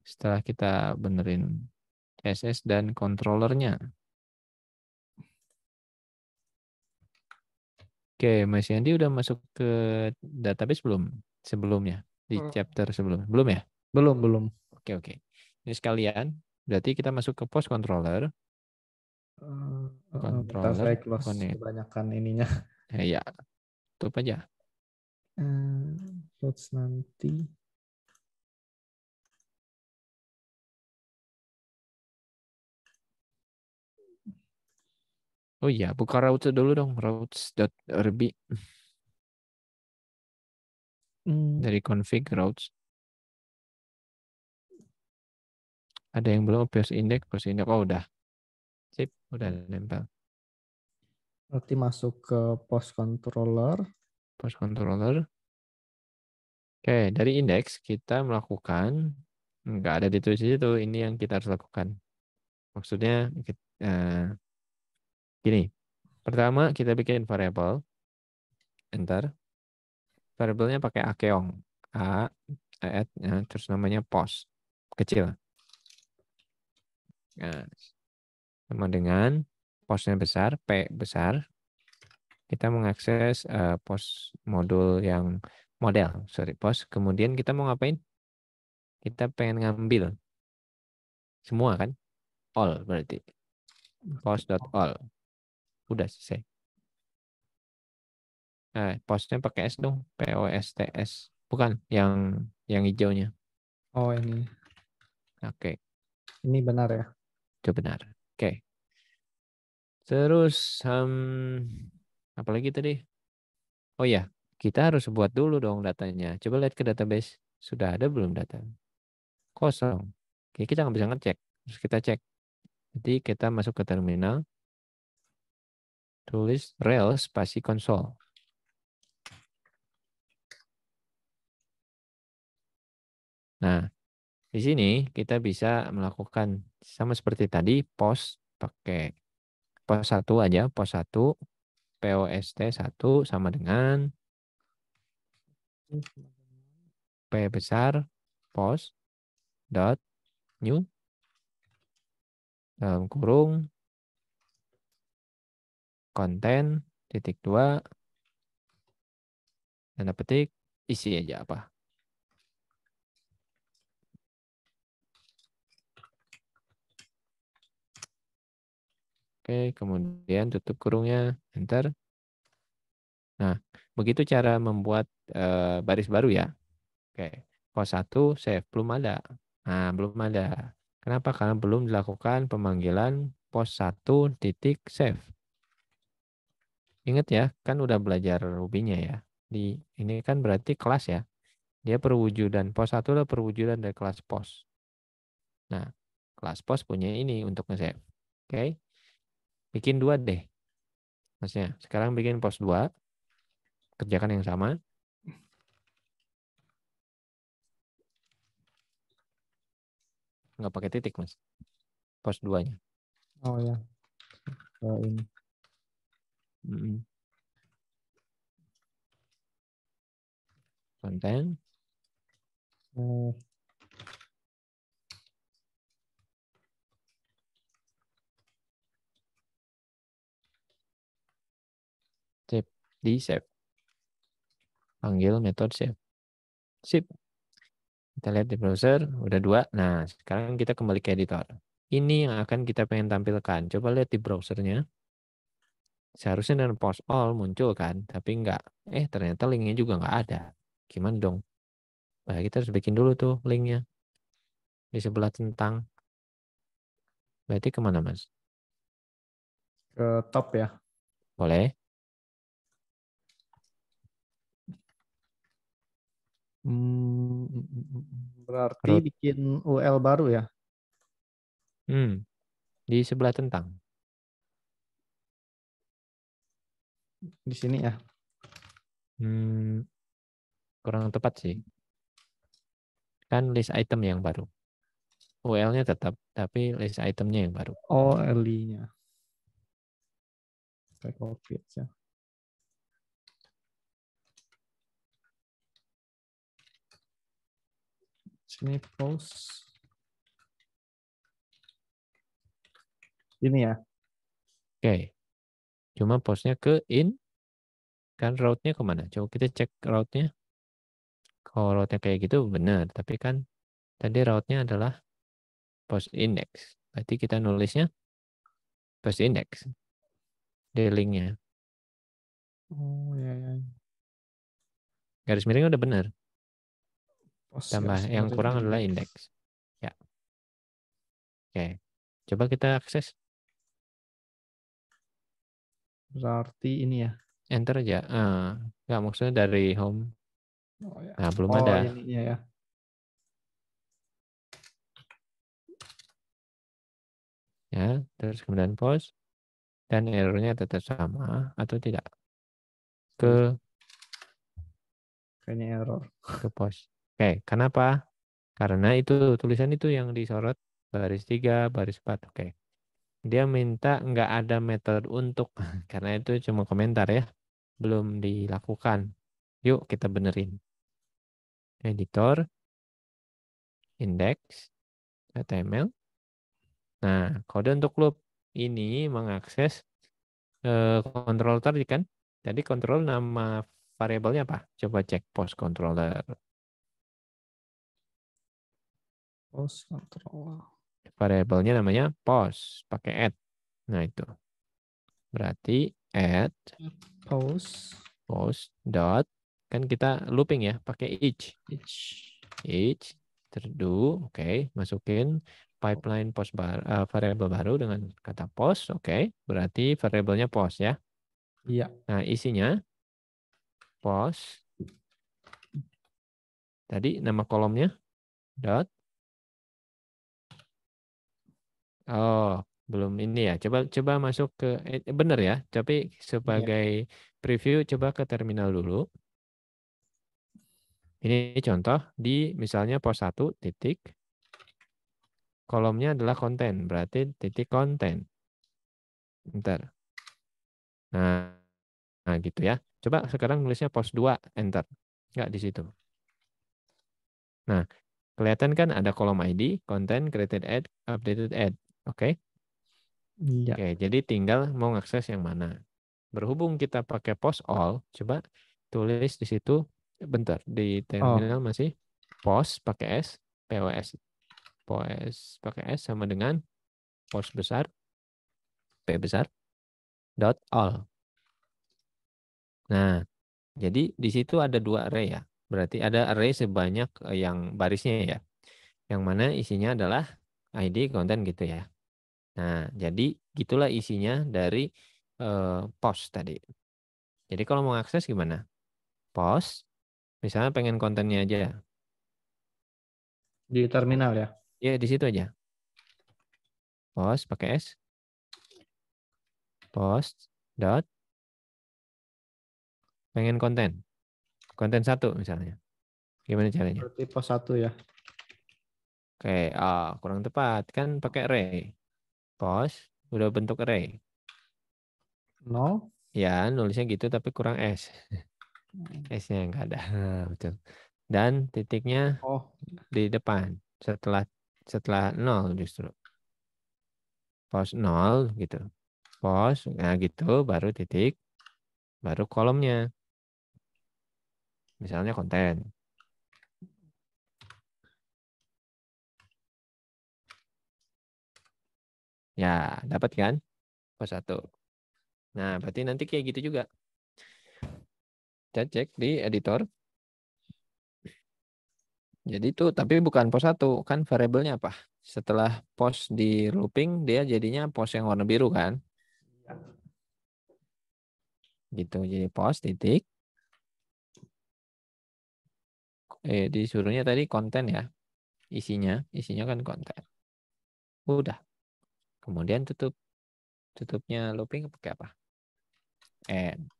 Setelah kita benerin CSS dan controllernya. Oke, Mas Yandi udah masuk ke database belum sebelumnya di chapter sebelum belum ya? Belum belum. Oke oke. Ini sekalian berarti kita masuk ke post controller. Uh, controller. saya close ya? kebanyakan ininya. Eh, iya. Tutup aja. Uh, nanti. Oh iya, buka routes dulu dong, routes.rb. Hmm. Dari config routes. Ada yang belum post index, post index. Oh udah. Sip, udah nempel. Berarti masuk ke post controller. Post controller. Oke, dari index kita melakukan, nggak ada ditulis itu, ini yang kita harus lakukan. Maksudnya, kita, uh, Gini, pertama kita bikin variable Enter. Variabelnya pakai akeong. A, add, ya, terus namanya pos. Kecil. Nah, sama dengan posnya besar, P besar. Kita mengakses uh, pos modul yang model, sorry, pos. Kemudian kita mau ngapain? Kita pengen ngambil semua kan? All berarti. Pos.all. Udah selesai. Nah, eh, postnya pakai S dong. P O S T S. Bukan yang yang hijaunya. Oh, ini. Oke. Okay. Ini benar ya? Itu benar. Oke. Okay. Terus um, lagi tadi? Oh ya, kita harus buat dulu dong datanya. Coba lihat ke database. Sudah ada belum data? Kosong. Oke, kita nggak bisa ngecek. Terus kita cek. Jadi kita masuk ke terminal. Tulis rel spasi konsol. Nah, di sini kita bisa melakukan sama seperti tadi pos pakai pos satu aja, pos 1 POST satu sama dengan P besar pos dot new dalam kurung konten titik dua tanda petik isi aja apa Oke, kemudian tutup kurungnya, enter. Nah, begitu cara membuat e, baris baru ya. Oke, pos 1 save belum ada. Nah, belum ada. Kenapa? Karena belum dilakukan pemanggilan pos 1 titik save. Ingat ya, kan udah belajar rubinya ya. Di ini kan berarti kelas ya. Dia perwujudan pos satu adalah perwujudan dari kelas pos. Nah, kelas pos punya ini untuk nge-save. Oke. Okay? Bikin dua deh. Maksudnya, sekarang bikin pos 2. Kerjakan yang sama. Nggak pakai titik, Mas. Pos 2-nya. Oh ya. Oh, ini. Konten. Hmm. Di save. Panggil metode save. Sip. Kita lihat di browser. Udah dua. Nah, sekarang kita kembali ke editor. Ini yang akan kita pengen tampilkan. Coba lihat di browsernya seharusnya dan post all muncul kan tapi nggak eh ternyata linknya juga nggak ada gimana dong nah, kita harus bikin dulu tuh linknya di sebelah tentang berarti kemana mas ke top ya boleh hmm, berarti Rot. bikin UL baru ya hmm di sebelah tentang di sini ya hmm, kurang tepat sih kan list item yang baru UL-nya tetap tapi list itemnya yang baru oh early nya saya copy aja sini post ini ya oke okay. Cuma postnya ke in, kan route-nya kemana? Coba kita cek route-nya. Kalau route-nya kayak gitu benar, tapi kan tadi route-nya adalah post index. Berarti kita nulisnya post index. Di link Oh, ya, ya, Garis miring udah benar. Tambah yang kurang adalah index Ya. Oke. Coba kita akses. Berarti ini ya. Enter aja. Uh, nggak maksudnya dari home. Oh, ya. Nah, belum oh, ada. ya. Ya, terus kemudian post dan errornya tetap sama atau tidak ke kayaknya error ke post. Oke, okay, kenapa? Karena itu tulisan itu yang disorot baris 3, baris 4. Oke. Okay. Dia minta nggak ada metode untuk, karena itu cuma komentar ya. Belum dilakukan. Yuk kita benerin. Editor, index, HTML. Nah, kode untuk loop ini mengakses kontrol eh, controller kan? tadi kan. jadi kontrol nama variabelnya apa? Coba cek post controller. Post controller variabelnya namanya post pakai add. Nah itu. Berarti add post post dot kan kita looping ya pakai each. Each. Each terdu oke, okay. masukin pipeline post bar, uh, eh, variable baru dengan kata post, oke. Okay. Berarti variabelnya post ya. Iya. Nah, isinya post tadi nama kolomnya dot Oh, belum ini ya. Coba coba masuk ke eh, bener ya. Tapi iya. sebagai ya. preview coba ke terminal dulu. Ini contoh di misalnya pos 1 titik kolomnya adalah konten, berarti titik konten. Enter. Nah, nah gitu ya. Coba sekarang nulisnya pos 2 enter. Enggak di situ. Nah, kelihatan kan ada kolom ID, konten, created ad, updated ad. Oke. Okay? Ya. Oke, okay, jadi tinggal mau akses yang mana. Berhubung kita pakai post all, coba tulis di situ bentar di oh. terminal oh. masih post pakai s, POS. POS pakai s sama dengan post besar P besar dot all. Nah, jadi di situ ada dua array ya. Berarti ada array sebanyak eh, yang barisnya ya. Yang mana isinya adalah ID konten gitu ya. Nah, jadi gitulah isinya dari uh, eh, post tadi. Jadi kalau mau akses gimana? Post, misalnya pengen kontennya aja. Di terminal ya? Iya, di situ aja. Post pakai S. Post dot pengen konten. Konten satu misalnya. Gimana caranya? Berarti post satu ya. Oke, oh, kurang tepat. Kan pakai re. Pos udah bentuk array. No. Ya, nulisnya gitu tapi kurang S. Hmm. S-nya nggak ada. Nah, betul. Dan titiknya oh. di depan setelah setelah nol justru. Pos nol gitu. Pos, nah gitu baru titik, baru kolomnya. Misalnya konten. Ya, dapat kan? Pos 1. Nah, berarti nanti kayak gitu juga. Kita cek di editor. Jadi itu tapi bukan pos 1, kan variabelnya apa? Setelah pos di looping dia jadinya pos yang warna biru kan? Iya. Gitu. Jadi pos titik eh disuruhnya tadi konten ya. Isinya, isinya kan konten. Udah. Kemudian tutup tutupnya looping pakai apa? And.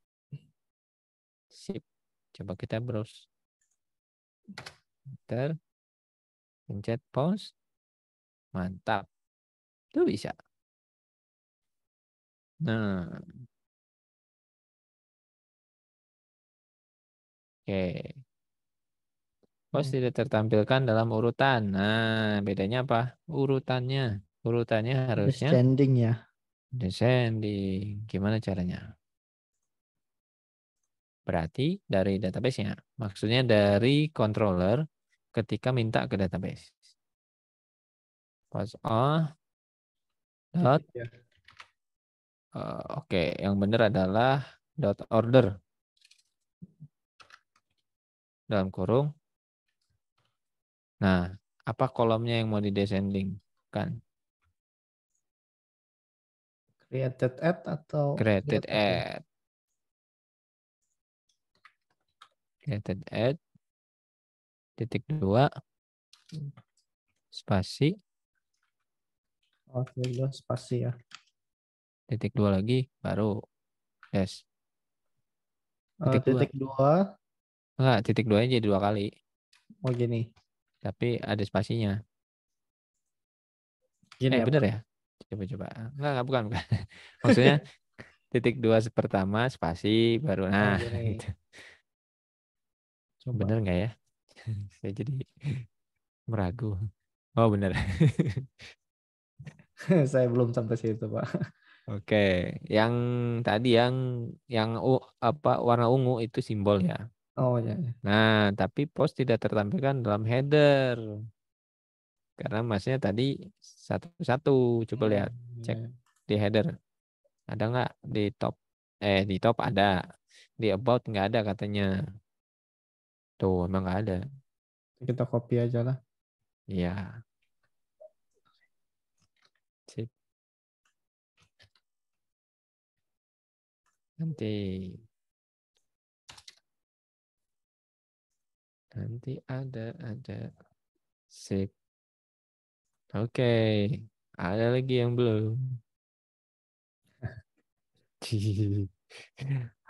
Sip. Coba kita browse. Enter. Pencet pause. Mantap. Itu bisa. Nah. Oke. Pause hmm. tidak tertampilkan dalam urutan. Nah, bedanya apa? Urutannya. Urutannya harusnya descending ya. Descending. Gimana caranya? Berarti dari database-nya. Maksudnya dari controller ketika minta ke database. Pas oh dot iya. eh, oke, yang benar adalah dot order dalam kurung. Nah, apa kolomnya yang mau di descending kan? Created at atau created at. Created at titik dua spasi. Oh, spasi ya. Titik dua lagi baru yes. Eh, titik, uh, dua. dua. Enggak, titik dua aja dua kali. Oh gini. Tapi ada spasinya. Gini eh, ya, bener ya? coba-coba enggak, enggak bukan bukan maksudnya titik dua pertama spasi baru nah gitu. Coba. bener nggak ya saya jadi meragu oh bener saya belum sampai situ pak Oke, yang tadi yang yang uh, apa warna ungu itu simbol ya. Oh ya. Nah, tapi post tidak tertampilkan dalam header. Karena masnya tadi satu-satu. Coba lihat, hmm, cek iya. di header. Ada nggak di top? Eh, di top ada. Di about nggak ada katanya. Tuh, emang nggak ada. Kita copy aja lah. Iya. Sip. Nanti nanti ada ada sip Oke, ada lagi yang belum?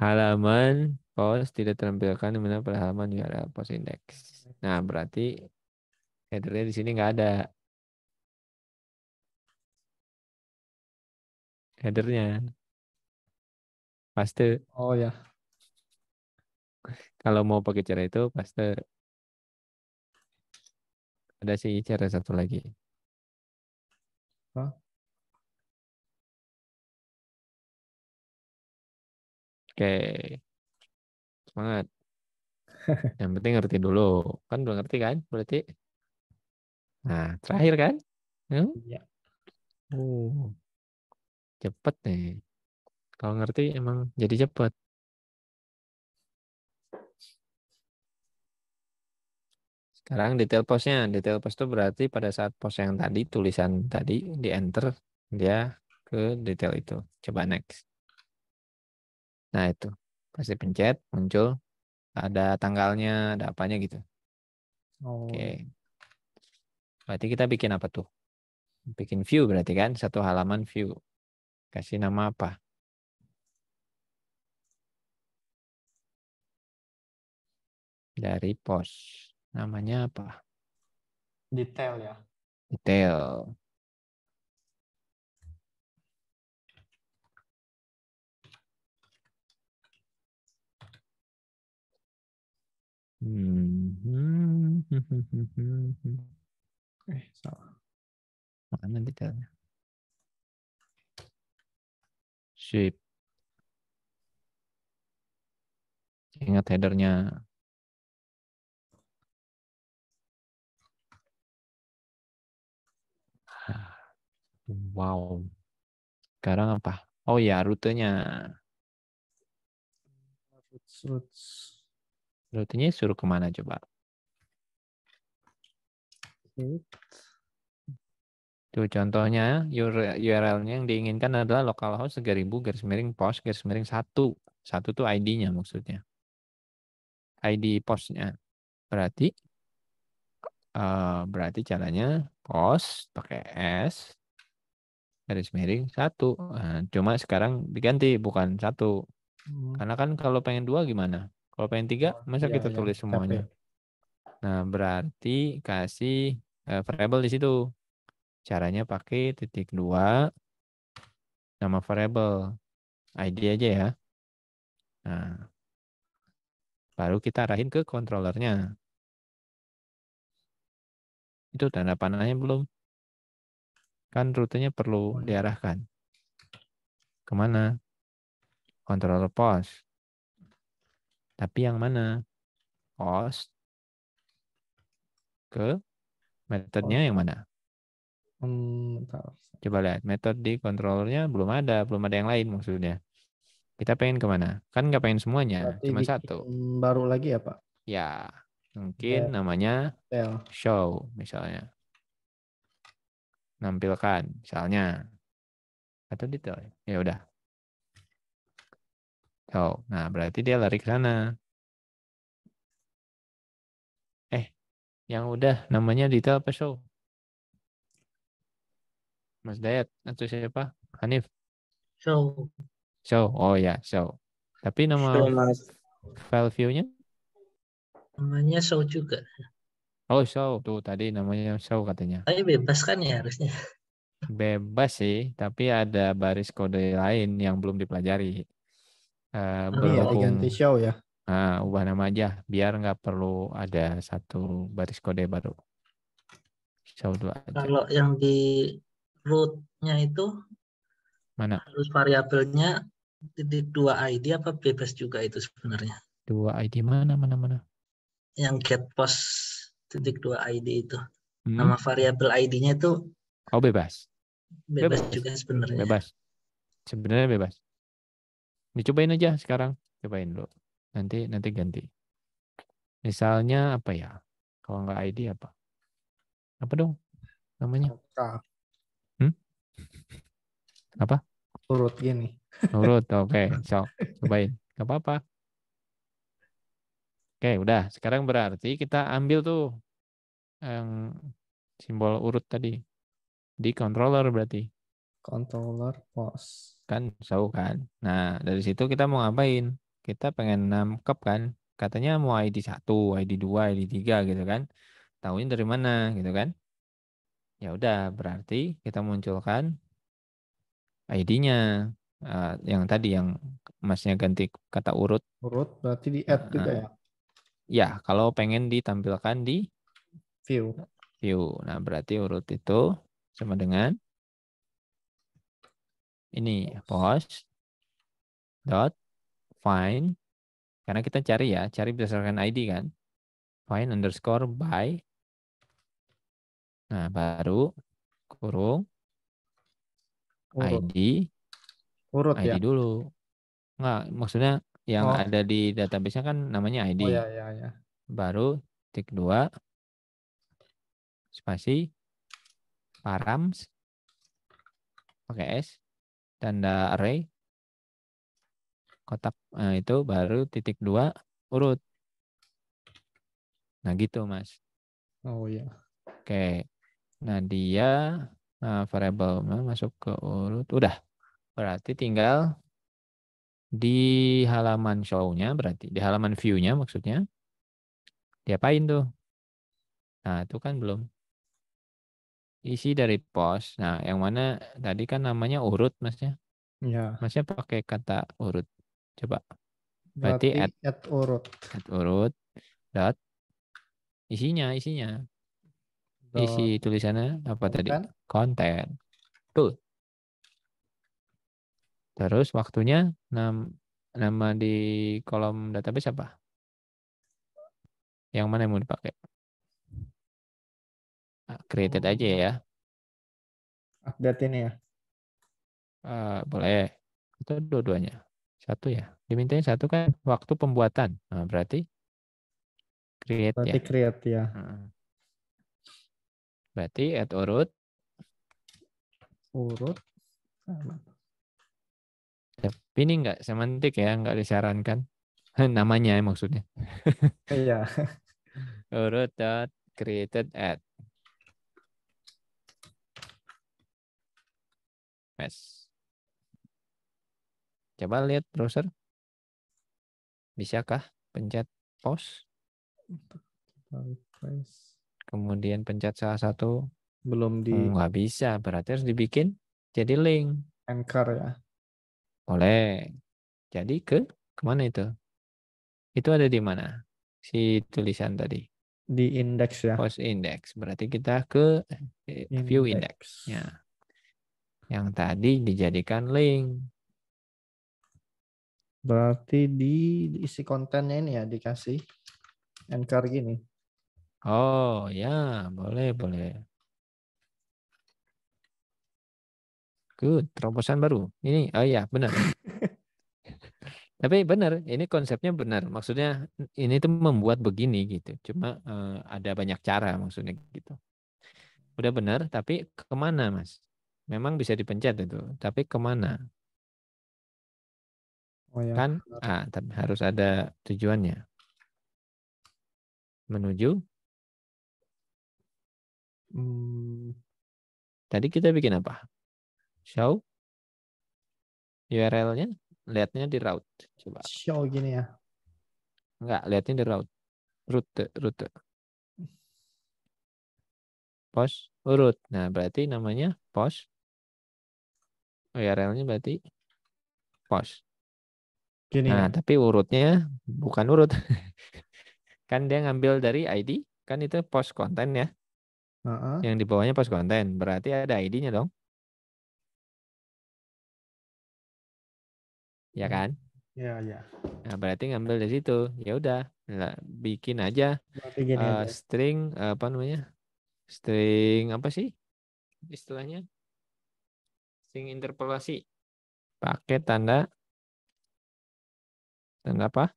halaman pos tidak terampilkan di mana pada halaman juga ada pos index. Nah, berarti headernya di sini nggak ada. Headernya. Paste. Oh ya. Kalau mau pakai cara itu paste. Ada sih cara satu lagi oke semangat yang penting ngerti dulu kan udah ngerti kan berarti nah terakhir kan hmm? Iya. oh cepet nih kalau ngerti emang jadi cepet Sekarang detail postnya. Detail post itu berarti pada saat post yang tadi, tulisan tadi di enter, dia ke detail itu. Coba next. Nah itu. Pasti pencet, muncul. Ada tanggalnya, ada apanya gitu. Oh. Oke. Berarti kita bikin apa tuh? Bikin view berarti kan? Satu halaman view. Kasih nama apa? Dari post namanya apa? Detail ya. Detail. Hmm. eh, salah. Mana detailnya? Shape. Ingat headernya Wow. Sekarang apa? Oh ya, rutenya. Rutenya suruh kemana coba? Itu contohnya URL-nya yang diinginkan adalah localhost 3000 garis miring post garis miring satu satu itu ID-nya maksudnya. ID postnya. Berarti uh, berarti caranya post pakai S garis miring satu. Nah, cuma sekarang diganti bukan satu. Hmm. Karena kan kalau pengen dua gimana? Kalau pengen tiga, oh, masa ya, kita ya, tulis semuanya? Tapi... Nah, berarti kasih uh, eh, variabel di situ. Caranya pakai titik dua, nama variable, ID aja ya. Nah, baru kita arahin ke kontrolernya. Itu tanda panahnya belum? Kan rutenya perlu diarahkan. Kemana? Controller pos. Tapi yang mana? Pos ke metodenya yang mana? Hmm, Coba lihat, metode di controllernya belum ada, belum ada yang lain maksudnya. Kita pengen kemana? Kan nggak pengen semuanya, Berarti cuma satu. Baru lagi ya Pak? Ya, mungkin yeah. namanya show misalnya nampilkan misalnya atau detail ya udah so nah berarti dia lari ke sana eh yang udah namanya detail apa show Mas Dayat atau siapa Hanif show show oh ya show tapi nama show, file view-nya namanya show juga Oh, show tuh tadi namanya show katanya. Tapi bebas kan ya harusnya. Bebas sih, tapi ada baris kode lain yang belum dipelajari. Uh, oh, iya, diganti show ya. Nah, ubah nama aja biar nggak perlu ada satu baris kode baru. Show dua Kalau yang di rootnya itu mana? Harus variabelnya titik dua ID apa bebas juga itu sebenarnya? Dua ID mana mana mana? Yang get post titik dua ID itu. Hmm. Nama variabel ID-nya itu Oh bebas. Bebas, bebas juga sebenarnya. Bebas. Sebenarnya bebas. Dicobain aja sekarang. Cobain dulu. Nanti nanti ganti. Misalnya apa ya? Kalau nggak ID apa? Apa dong namanya? Hmm? Apa? Urut gini. Urut, oke. Okay. So, cobain. Gak apa-apa. Oke, okay, udah. Sekarang berarti kita ambil tuh yang simbol urut tadi di controller berarti controller pos kan so kan nah dari situ kita mau ngapain kita pengen nangkep kan katanya mau ID 1, ID 2, ID 3 gitu kan tahunya dari mana gitu kan ya udah berarti kita munculkan ID-nya uh, eh, yang tadi yang masnya ganti kata urut urut berarti di add uh, juga ya ya kalau pengen ditampilkan di view. View. Nah, berarti urut itu sama dengan ini post dot find karena kita cari ya, cari berdasarkan ID kan. Find underscore by. Nah, baru kurung urut. ID urut ID ya? dulu. nggak maksudnya yang oh. ada di database-nya kan namanya ID. Oh, ya, ya, ya. Baru tik dua spasi params pakai s tanda array kotak nah, itu baru titik dua urut nah gitu mas oh ya oke nah dia nah, eh, variable masuk ke urut udah berarti tinggal di halaman show-nya berarti di halaman view-nya maksudnya diapain tuh nah itu kan belum isi dari pos. Nah, yang mana tadi kan namanya urut, Masnya? Ya. Masnya pakai kata urut. Coba. Berarti, Berarti at, at urut. At urut. Dot. Isinya, isinya. Dot. Isi tulisannya apa Konten? tadi? Konten. Betul. Terus waktunya nam, nama di kolom database apa? Yang mana yang mau dipakai? Ah, created oh. aja ya. Update ini ya. Uh, boleh. itu dua-duanya. Satu ya. Dimintain satu kan waktu pembuatan. Nah, berarti create berarti ya. create ya. Ah. Berarti add urut. Urut. Tapi ini nggak semantik ya, nggak disarankan. Namanya maksudnya. Iya. urut created at. Wes. Coba lihat browser. Bisakah pencet pause? Kemudian pencet salah satu. Belum di. Hmm, nggak bisa. Berarti harus dibikin jadi link. Anchor ya. oleh Jadi ke kemana itu? Itu ada di mana? Si tulisan tadi. Di index ya. Post index. Berarti kita ke index. Eh, view index. Ya. Yang tadi dijadikan link. Berarti di, diisi kontennya ini ya dikasih anchor gini. Oh ya, boleh boleh. Good, terobosan baru. Ini oh ya benar. Tapi benar, ini konsepnya benar. Maksudnya ini tuh membuat begini gitu. Cuma uh, ada banyak cara maksudnya gitu. Udah benar, tapi kemana mas? Memang bisa dipencet itu, tapi kemana? Oh, ya. Kan ah, tapi harus ada tujuannya. Menuju. Hmm. Tadi kita bikin apa? Show URL-nya lihatnya di route coba. Show gini ya. Enggak, lihatnya di route. Route, route. Hmm. Pos urut. Nah, berarti namanya pos Oh ya nya berarti post. Gini. Nah, tapi urutnya bukan urut. kan dia ngambil dari ID, kan itu post konten ya. Uh-uh. Yang di bawahnya post konten, berarti ada ID-nya dong. Ya kan? Ya, ya. Nah, berarti ngambil dari situ. Ya udah, bikin aja uh, aja. string eh, apa namanya? String apa sih? Istilahnya sing interpolasi pakai tanda tanda apa?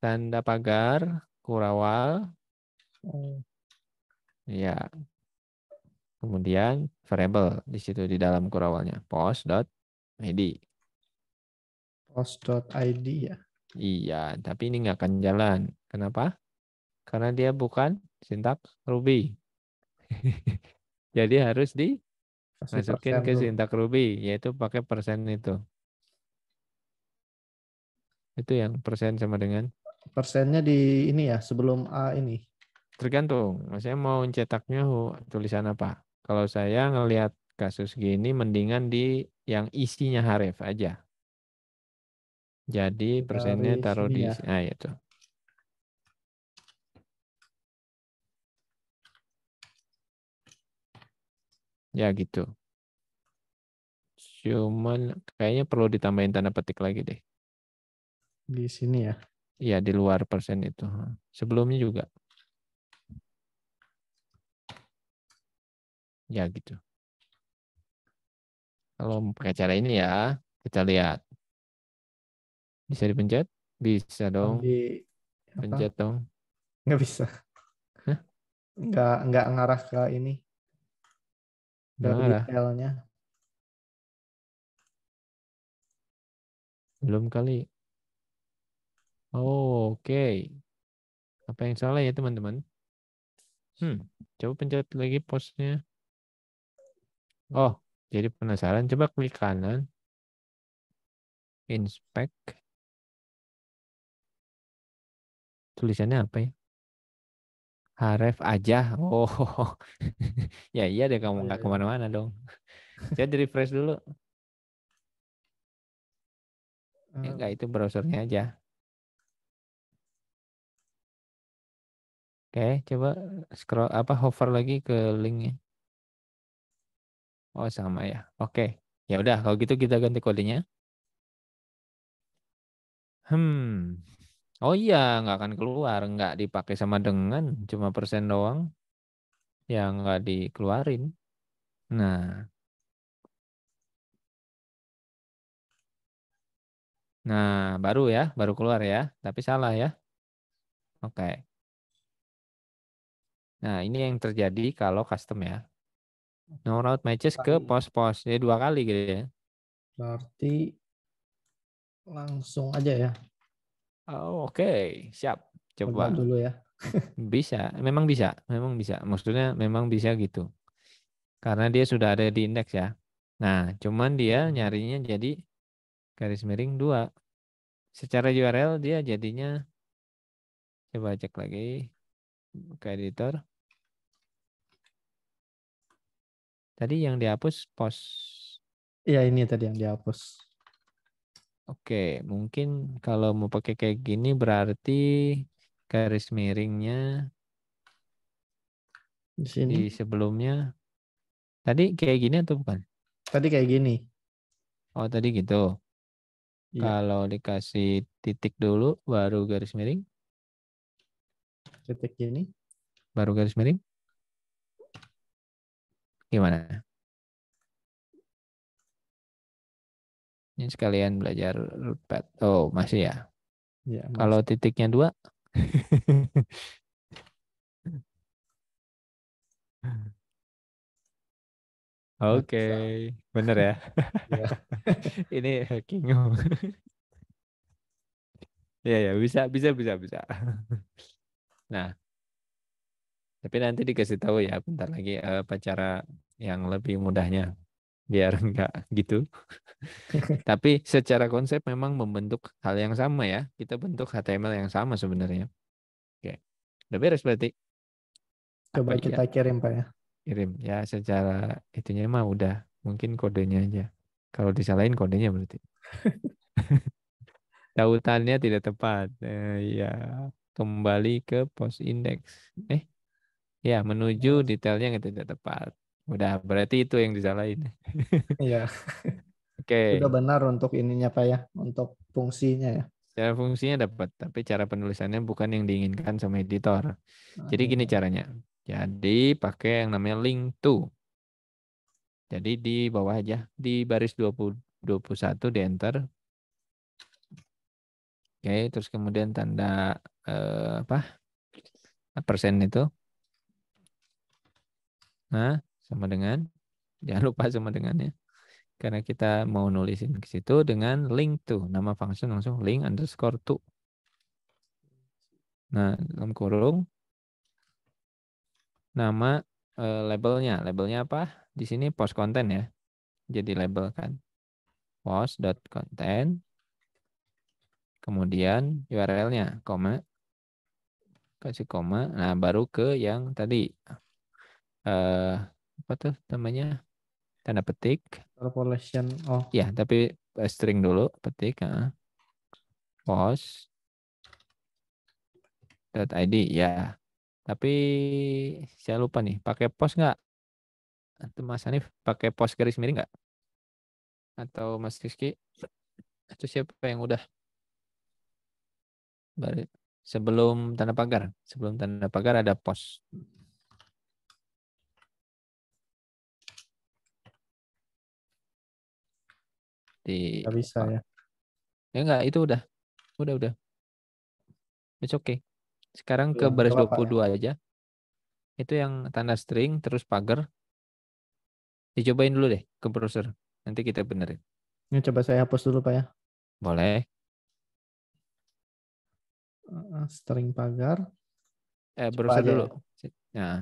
Tanda pagar kurawal. Hmm. Ya. Kemudian variable di situ di dalam kurawalnya post.id post.id ya. Iya, tapi ini nggak akan jalan. Kenapa? Karena dia bukan sintak Ruby. Jadi harus di masukin ke sintak Ruby, yaitu pakai persen itu. Itu yang persen sama dengan? Persennya di ini ya, sebelum A ini. Tergantung, maksudnya mau cetaknya tulisan apa. Kalau saya ngelihat kasus gini, mendingan di yang isinya haref aja. Jadi persennya taruh di, ya. nah itu. Ya gitu. Cuman kayaknya perlu ditambahin tanda petik lagi deh. Di sini ya? Iya, di luar persen itu. Sebelumnya juga. Ya gitu. Kalau pakai cara ini ya, kita lihat. Bisa dipencet? Bisa dong. Di, Pencet dong. Nggak bisa. Hah? Nggak, nggak ngarah ke ini. Udah detailnya. Belum kali. Oh, Oke. Okay. Apa yang salah ya teman-teman? Hmm, coba pencet lagi posnya. Oh, jadi penasaran. Coba klik kanan. Inspect. Tulisannya apa ya? Haref aja. Oh, ya iya deh kamu nggak iya. kemana-mana dong. Saya di refresh dulu. Ya enggak hmm. itu browsernya aja. Oke, coba scroll apa hover lagi ke linknya. Oh sama ya. Oke, ya udah kalau gitu kita ganti kodenya. Hmm, Oh iya, nggak akan keluar, nggak dipakai sama dengan, cuma persen doang yang nggak dikeluarin. Nah, nah baru ya, baru keluar ya, tapi salah ya. Oke. Okay. Nah, ini yang terjadi kalau custom ya. No route matches ke pos-pos, jadi dua kali gitu ya. Berarti langsung aja ya. Oh, oke, okay. siap. Coba dulu ya. bisa, memang bisa, memang bisa. Maksudnya memang bisa gitu. Karena dia sudah ada di indeks ya. Nah, cuman dia nyarinya jadi garis miring 2. Secara URL dia jadinya coba cek lagi ke editor. Tadi yang dihapus pos. Iya, ini tadi yang dihapus. Oke, mungkin kalau mau pakai kayak gini berarti garis miringnya di sini di sebelumnya tadi kayak gini atau bukan? Tadi kayak gini. Oh, tadi gitu. Iya. Kalau dikasih titik dulu baru garis miring. Titik gini. Baru garis miring. Gimana? Ini sekalian belajar root path Oh, masih ya? Ya. Kalau titiknya dua? Oke, okay. bener ya. ya. Ini hacking. ya ya bisa bisa bisa bisa. nah, tapi nanti dikasih tahu ya bentar lagi apa eh, cara yang lebih mudahnya biar enggak gitu. Tapi secara konsep memang membentuk hal yang sama ya. Kita bentuk HTML yang sama sebenarnya. Oke. Udah beres berarti. Coba Apa kita ya? kirim Pak ya. Kirim ya secara itunya mah udah. Mungkin kodenya aja. Kalau disalahin kodenya berarti. Tautannya tidak tepat. Eh, ya kembali ke post index. Eh, ya menuju iya. detailnya yang tidak tepat. Udah berarti itu yang disalahin. Iya. Oke. Okay. Sudah benar untuk ininya Pak ya, untuk fungsinya ya. Cara fungsinya dapat, tapi cara penulisannya bukan yang diinginkan sama editor. Jadi gini caranya. Jadi pakai yang namanya link to. Jadi di bawah aja, di baris 20, 21 di enter. Oke, okay, terus kemudian tanda eh, apa? persen itu. Nah, sama dengan jangan lupa sama dengannya karena kita mau nulisin ke situ dengan link to nama function langsung link underscore to nah dalam kurung nama uh, labelnya labelnya apa di sini post content ya jadi label kan post.content kemudian URL-nya koma kasih koma nah baru ke yang tadi eh, apa tuh namanya tanda petik interpolation oh ya tapi eh, string dulu petik ah pos dot id ya tapi saya lupa nih pakai pos nggak atau Mas Hanif pakai pos garis miring nggak atau Mas Rizky itu siapa yang udah sebelum tanda pagar sebelum tanda pagar ada pos di Gak bisa ya. Ya enggak, itu udah. Udah, udah. oke okay. Sekarang iya, ya, ke baris 22 ya. aja. Itu yang tanda string terus pagar. Dicobain dulu deh ke browser. Nanti kita benerin. Ini coba saya hapus dulu, Pak ya. Boleh. String pagar. Eh, browser dulu. Ya. Nah.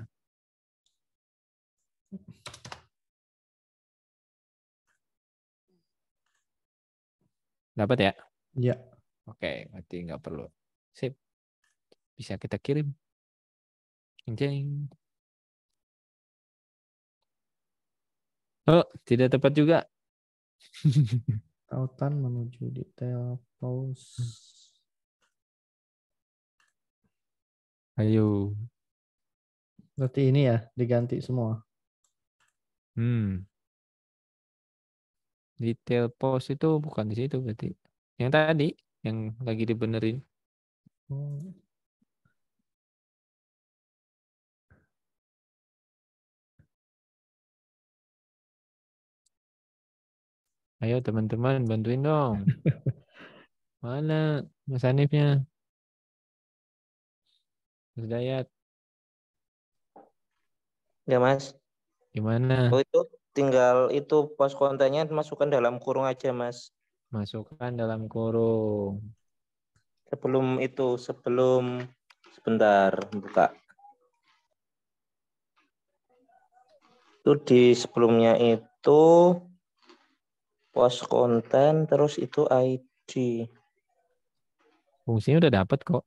Dapat ya? Iya. Oke, nanti nggak perlu. Sip. Bisa kita kirim. Jeng. Oh, tidak tepat juga. Tautan menuju detail pause. Ayo. Berarti ini ya diganti semua. Hmm. Detail post itu bukan di situ berarti. Yang tadi yang lagi dibenerin. Hmm. Ayo teman-teman bantuin dong. Mana Mas Hanifnya? Mas Dayat. Ya Mas. Gimana? Oh itu tinggal itu pos kontennya masukkan dalam kurung aja mas masukkan dalam kurung sebelum itu sebelum sebentar buka itu di sebelumnya itu post konten terus itu ID fungsinya udah dapat kok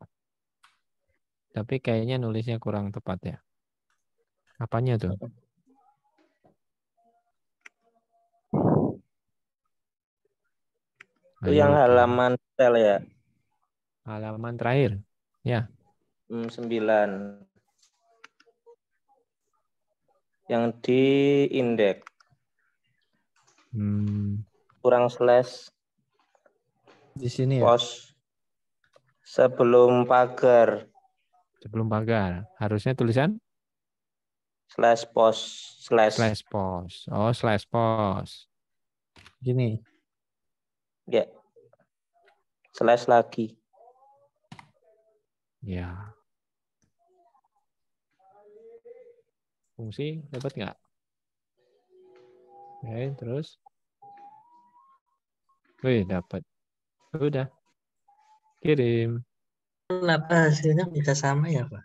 tapi kayaknya nulisnya kurang tepat ya apanya tuh Itu yang halaman tel ya. Halaman terakhir. Ya. Hmm, sembilan. Yang di indeks. Hmm. Kurang slash. Di sini ya. Pos. Sebelum pagar. Sebelum pagar. Harusnya tulisan slash pos slash slash pos. Oh, slash pos. Gini. Ya. Slash lagi. Ya. Fungsi dapat nggak? Oke, terus. Wih, dapat. Udah. Kirim. Kenapa hasilnya bisa sama ya, Pak?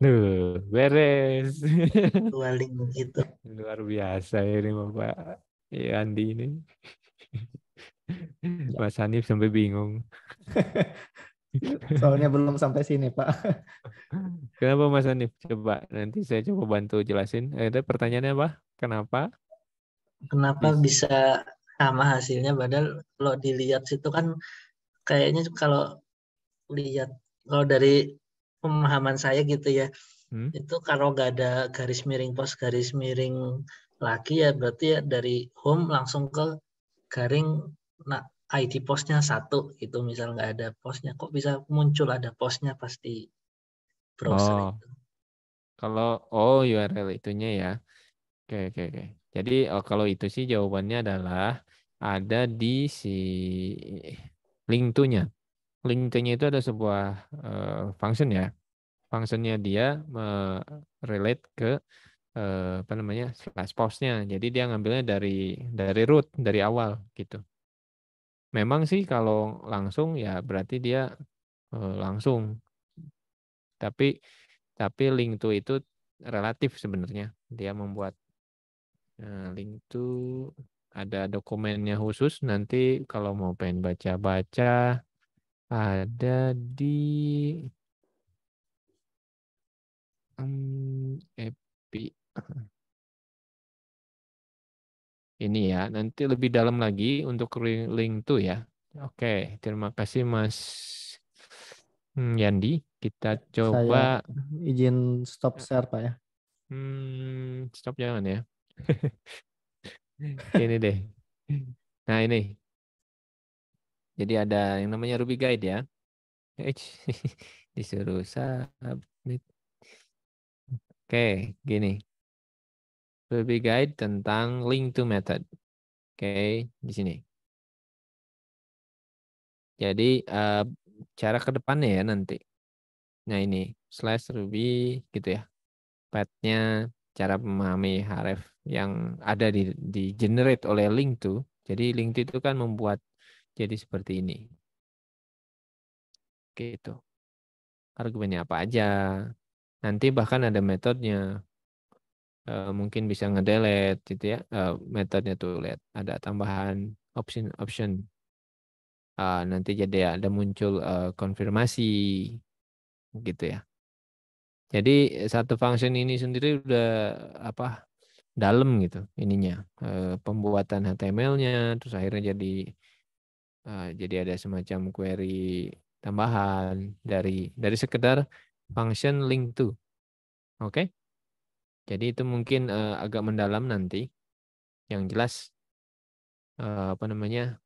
Duh, beres. Gitu. Luar biasa ini Bapak iya, Andi ini. Ya. Mas Hanif sampai bingung. Soalnya belum sampai sini, Pak. Kenapa Mas Hanif? Coba nanti saya coba bantu jelasin. Ada pertanyaannya apa? Kenapa? Kenapa bisa sama hasilnya padahal kalau dilihat situ kan kayaknya kalau lihat kalau dari pemahaman saya gitu ya. Hmm? Itu kalau nggak ada garis miring pos, garis miring lagi ya berarti ya dari home langsung ke garing nah ID posnya satu itu misal nggak ada posnya kok bisa muncul ada posnya pasti browser oh. itu. Kalau oh URL itunya ya. Oke oke oke. Jadi oh, kalau itu sih jawabannya adalah ada di si link to-nya. Link to itu ada sebuah uh, function ya. Functionnya dia uh, relate ke uh, apa namanya slash postnya. Jadi dia ngambilnya dari dari root dari awal gitu. Memang sih kalau langsung ya berarti dia eh, langsung. Tapi tapi link to itu relatif sebenarnya. Dia membuat eh, link to ada dokumennya khusus nanti kalau mau pengen baca-baca ada di um, hmm, EPI ini ya. Nanti lebih dalam lagi untuk link to ya. Oke, terima kasih Mas hmm, Yandi. Kita ya, coba Saya izin stop ya. share Pak ya. Hmm, stop jangan ya. ini deh. Nah, ini. Jadi ada yang namanya Ruby Guide ya. Disuruh submit. Oke, gini lebih Guide tentang link to method. Oke, okay, di sini. Jadi uh, cara ke depannya ya nanti. Nah ini, slash Ruby gitu ya. path cara memahami href yang ada di, di generate oleh link to. Jadi link to itu kan membuat jadi seperti ini. Gitu. Argumennya apa aja. Nanti bahkan ada metodenya Eh, mungkin bisa ngedelete gitu ya uh, metodenya tuh lihat ada tambahan option option uh, nanti jadi ada muncul uh, konfirmasi gitu ya jadi satu function ini sendiri udah apa dalam gitu ininya uh, pembuatan HTML-nya terus akhirnya jadi uh, jadi ada semacam query tambahan dari dari sekedar function link to oke okay? Jadi itu mungkin uh, agak mendalam nanti. Yang jelas uh, apa namanya?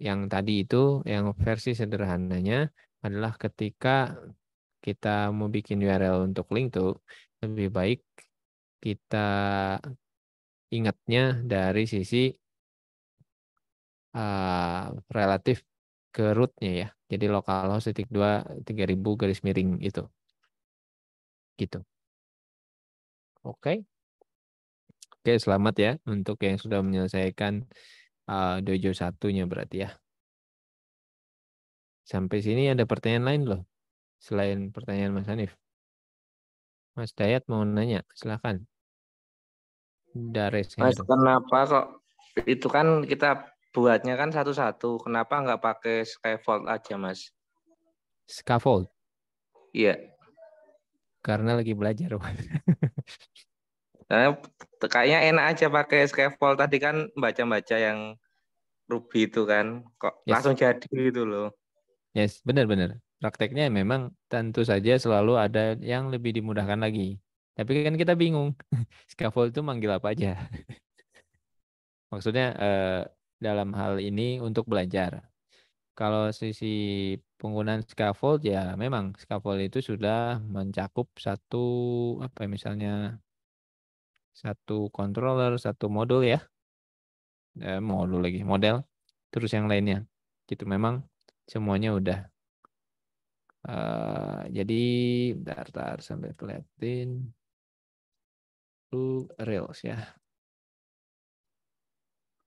Yang tadi itu yang versi sederhananya adalah ketika kita mau bikin URL untuk link tuh lebih baik kita ingatnya dari sisi uh, relatif ke rootnya ya. Jadi host titik dua tiga ribu garis miring itu. Gitu. Oke. Okay? Oke, okay, selamat ya untuk yang sudah menyelesaikan uh, dojo satunya berarti ya. Sampai sini ada pertanyaan lain loh. Selain pertanyaan Mas Hanif. Mas Dayat mau nanya, silahkan. Dares. Mas, kenapa kok itu kan kita buatnya kan satu-satu. Kenapa nggak pakai scaffold aja, Mas? Scaffold? Iya. Karena lagi belajar. Karena kayaknya enak aja pakai scaffold tadi kan baca-baca yang Ruby itu kan kok yes. langsung jadi gitu loh. Yes, benar-benar. Prakteknya memang tentu saja selalu ada yang lebih dimudahkan lagi. Tapi kan kita bingung, scaffold itu manggil apa aja. Maksudnya eh, dalam hal ini untuk belajar. Kalau sisi penggunaan scaffold ya memang scaffold itu sudah mencakup satu apa ya, misalnya satu controller, satu modul ya. Eh, modul lagi, model. Terus yang lainnya. Gitu memang semuanya udah. Uh, jadi daftar bentar sampai keliatin. Lu Rails ya.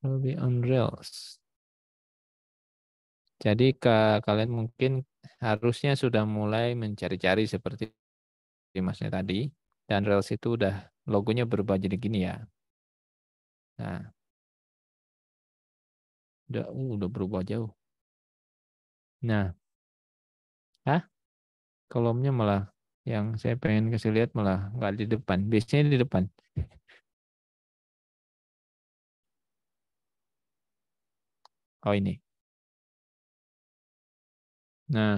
Ruby on Rails. Jadi ke, kalian mungkin harusnya sudah mulai mencari-cari seperti Masnya tadi dan Rails itu udah logonya berubah jadi gini ya. Nah. Udah uh, udah berubah jauh. Nah. ah, Kolomnya malah yang saya pengen kasih lihat malah nggak di depan. Biasanya di depan. Oh ini. Nah,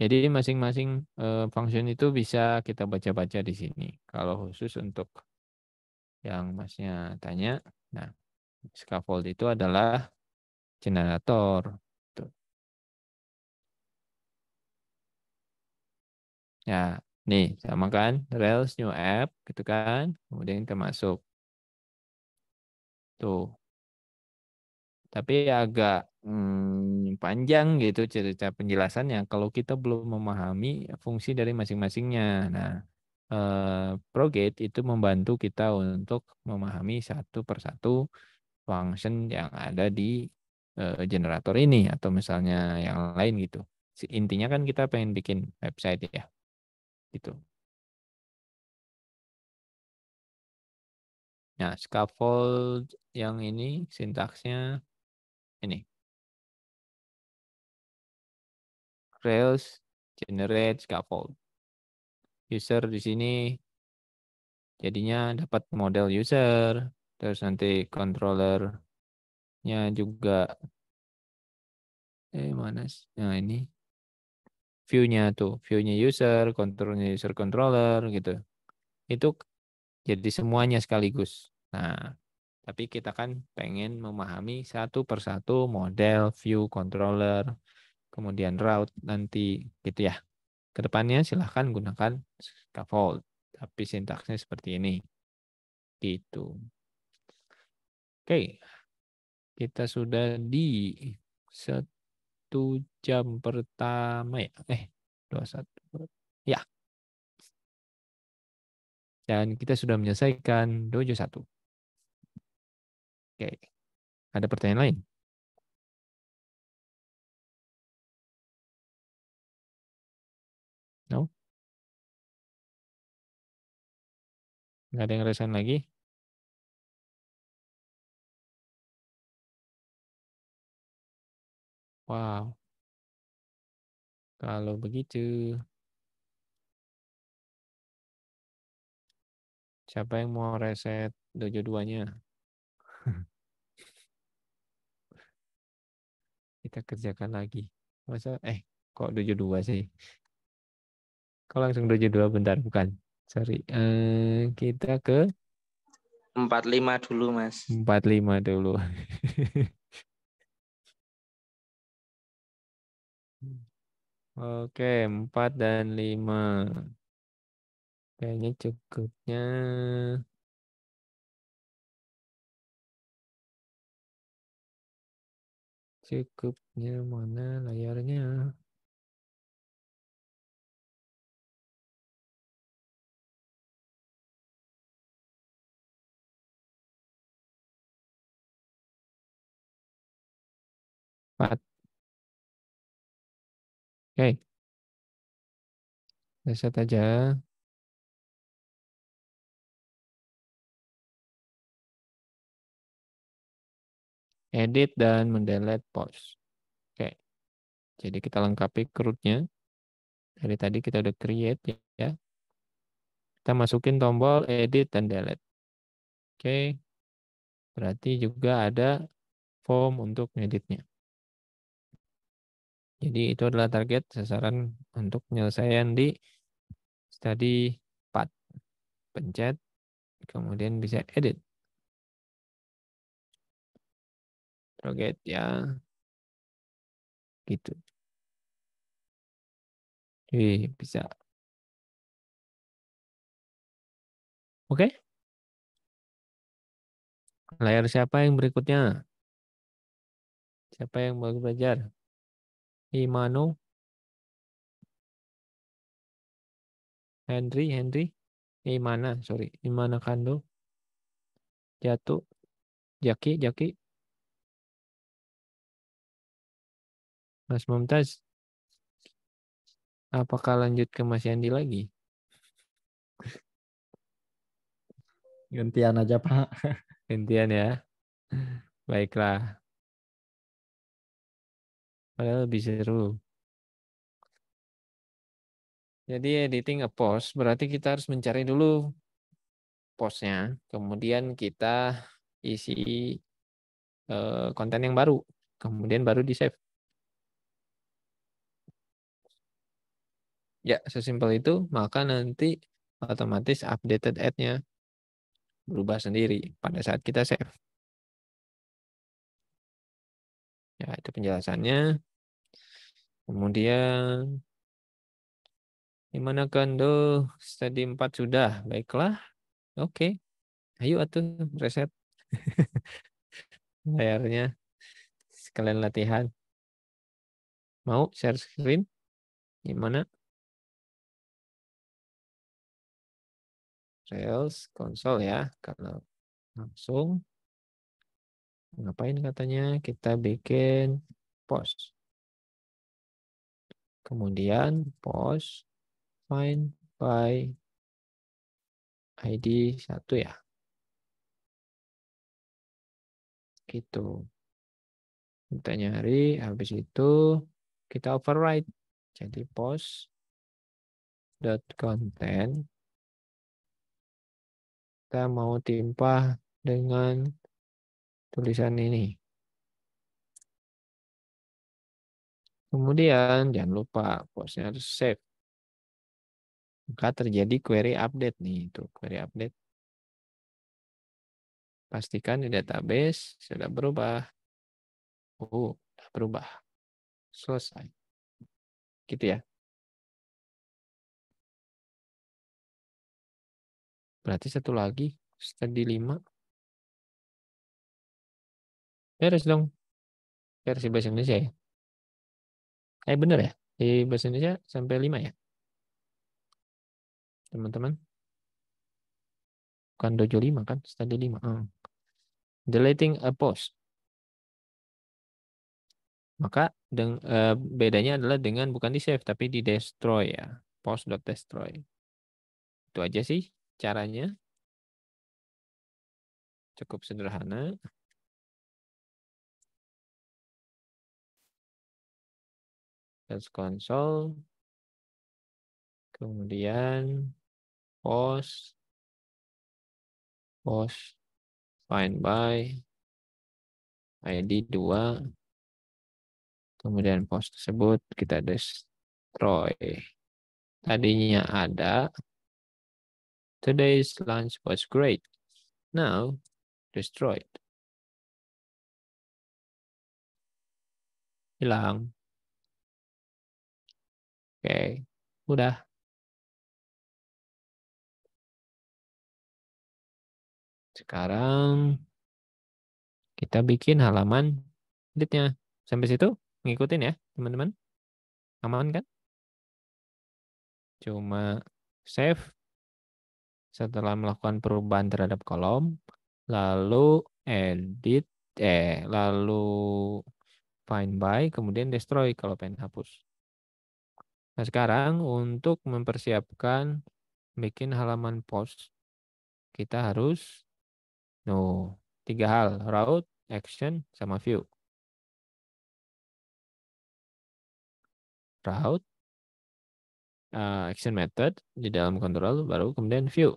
jadi masing-masing uh, function itu bisa kita baca-baca di sini. Kalau khusus untuk yang masnya tanya, nah scaffold itu adalah generator. Ya, nih sama kan Rails new app gitu kan. Kemudian kita masuk. Tuh tapi agak hmm, panjang gitu cerita penjelasannya kalau kita belum memahami fungsi dari masing-masingnya. Nah, Uh, Progate itu membantu kita untuk memahami satu persatu function yang ada di uh, generator ini atau misalnya yang lain gitu. Intinya kan kita pengen bikin website ya. Gitu. Nah, scaffold yang ini sintaksnya ini. Rails generate scaffold. User di sini jadinya dapat model user, terus nanti controllernya juga eh mana sih? Nah ini view-nya tuh, view-nya user, kontrolnya user controller gitu. Itu jadi semuanya sekaligus. Nah, tapi kita kan pengen memahami satu persatu model, view, controller, kemudian route nanti gitu ya. Kedepannya silahkan gunakan scaffold, tapi sintaksnya seperti ini. Gitu. Oke, kita sudah di satu jam pertama ya. Eh, dua satu Ya. Dan kita sudah menyelesaikan dojo satu. Oke. Ada pertanyaan lain? No? Nggak ada yang resign lagi? Wow. Kalau begitu, siapa yang mau reset dojo duanya? kita kerjakan lagi. Masa eh kok 72 sih? Kok langsung 72 bentar bukan? Sorry. Eh, kita ke 45 dulu, Mas. 45 dulu. Oke, 4 dan 5. Kayaknya cukupnya cukupnya mana layarnya empat oke okay. Reset aja. edit, dan mendelete post. Oke, jadi kita lengkapi CRUD-nya. Dari tadi kita udah create ya. Kita masukin tombol edit dan delete. Oke, berarti juga ada form untuk editnya. Jadi itu adalah target sasaran untuk penyelesaian di study 4. Pencet, kemudian bisa edit. target ya. Gitu. Wih, bisa. Oke. Okay? Layar siapa yang berikutnya? Siapa yang mau belajar? Imano? Henry, Henry. Imana, sorry. Imana Kando. Jatuh. Jaki, Jaki. Mas Mumtaz, apakah lanjut ke Mas Yandi lagi? Gantian aja, Pak. Gantian ya. Baiklah. Padahal lebih seru. Jadi editing a post berarti kita harus mencari dulu postnya, kemudian kita isi eh, konten yang baru, kemudian baru di save. Ya, sesimpel itu. Maka nanti otomatis updated ad-nya berubah sendiri pada saat kita save. Ya, itu penjelasannya. Kemudian, gimana kendo study 4 sudah. Baiklah. Oke. Ayo atuh reset. Layarnya. Sekalian latihan. Mau share screen? Gimana? Rails console ya. Kalau langsung ngapain katanya kita bikin post. Kemudian post find by ID satu ya. Gitu. Kita nyari habis itu kita override. Jadi post dot content kita mau timpa dengan tulisan ini. Kemudian jangan lupa postnya harus save. Maka terjadi query update nih, itu query update. Pastikan di database sudah berubah. Oh, sudah berubah. Selesai. Gitu ya. Berarti satu lagi study 5. Beres dong. Versi bahasa Indonesia ya. Eh bener ya? Di bahasa Indonesia sampai 5 ya? Teman-teman. Bukan dojo 5 kan? Study 5. Hmm. Ah. Deleting a post. Maka deng, uh, bedanya adalah dengan bukan di save tapi di destroy ya. Post.destroy. Itu aja sih. Caranya cukup sederhana. Search console. Kemudian post post find by ID 2. Kemudian post tersebut kita destroy. Tadinya ada, Today's lunch was great. Now, destroyed. Hilang. Oke, okay. udah. Sekarang kita bikin halaman editnya. Sampai situ ngikutin ya, teman-teman. Aman kan? Cuma save setelah melakukan perubahan terhadap kolom, lalu edit, eh, lalu find by, kemudian destroy kalau pengen hapus. Nah sekarang untuk mempersiapkan bikin halaman post, kita harus no tiga hal, route, action, sama view. Route, uh, action method di dalam control baru kemudian view.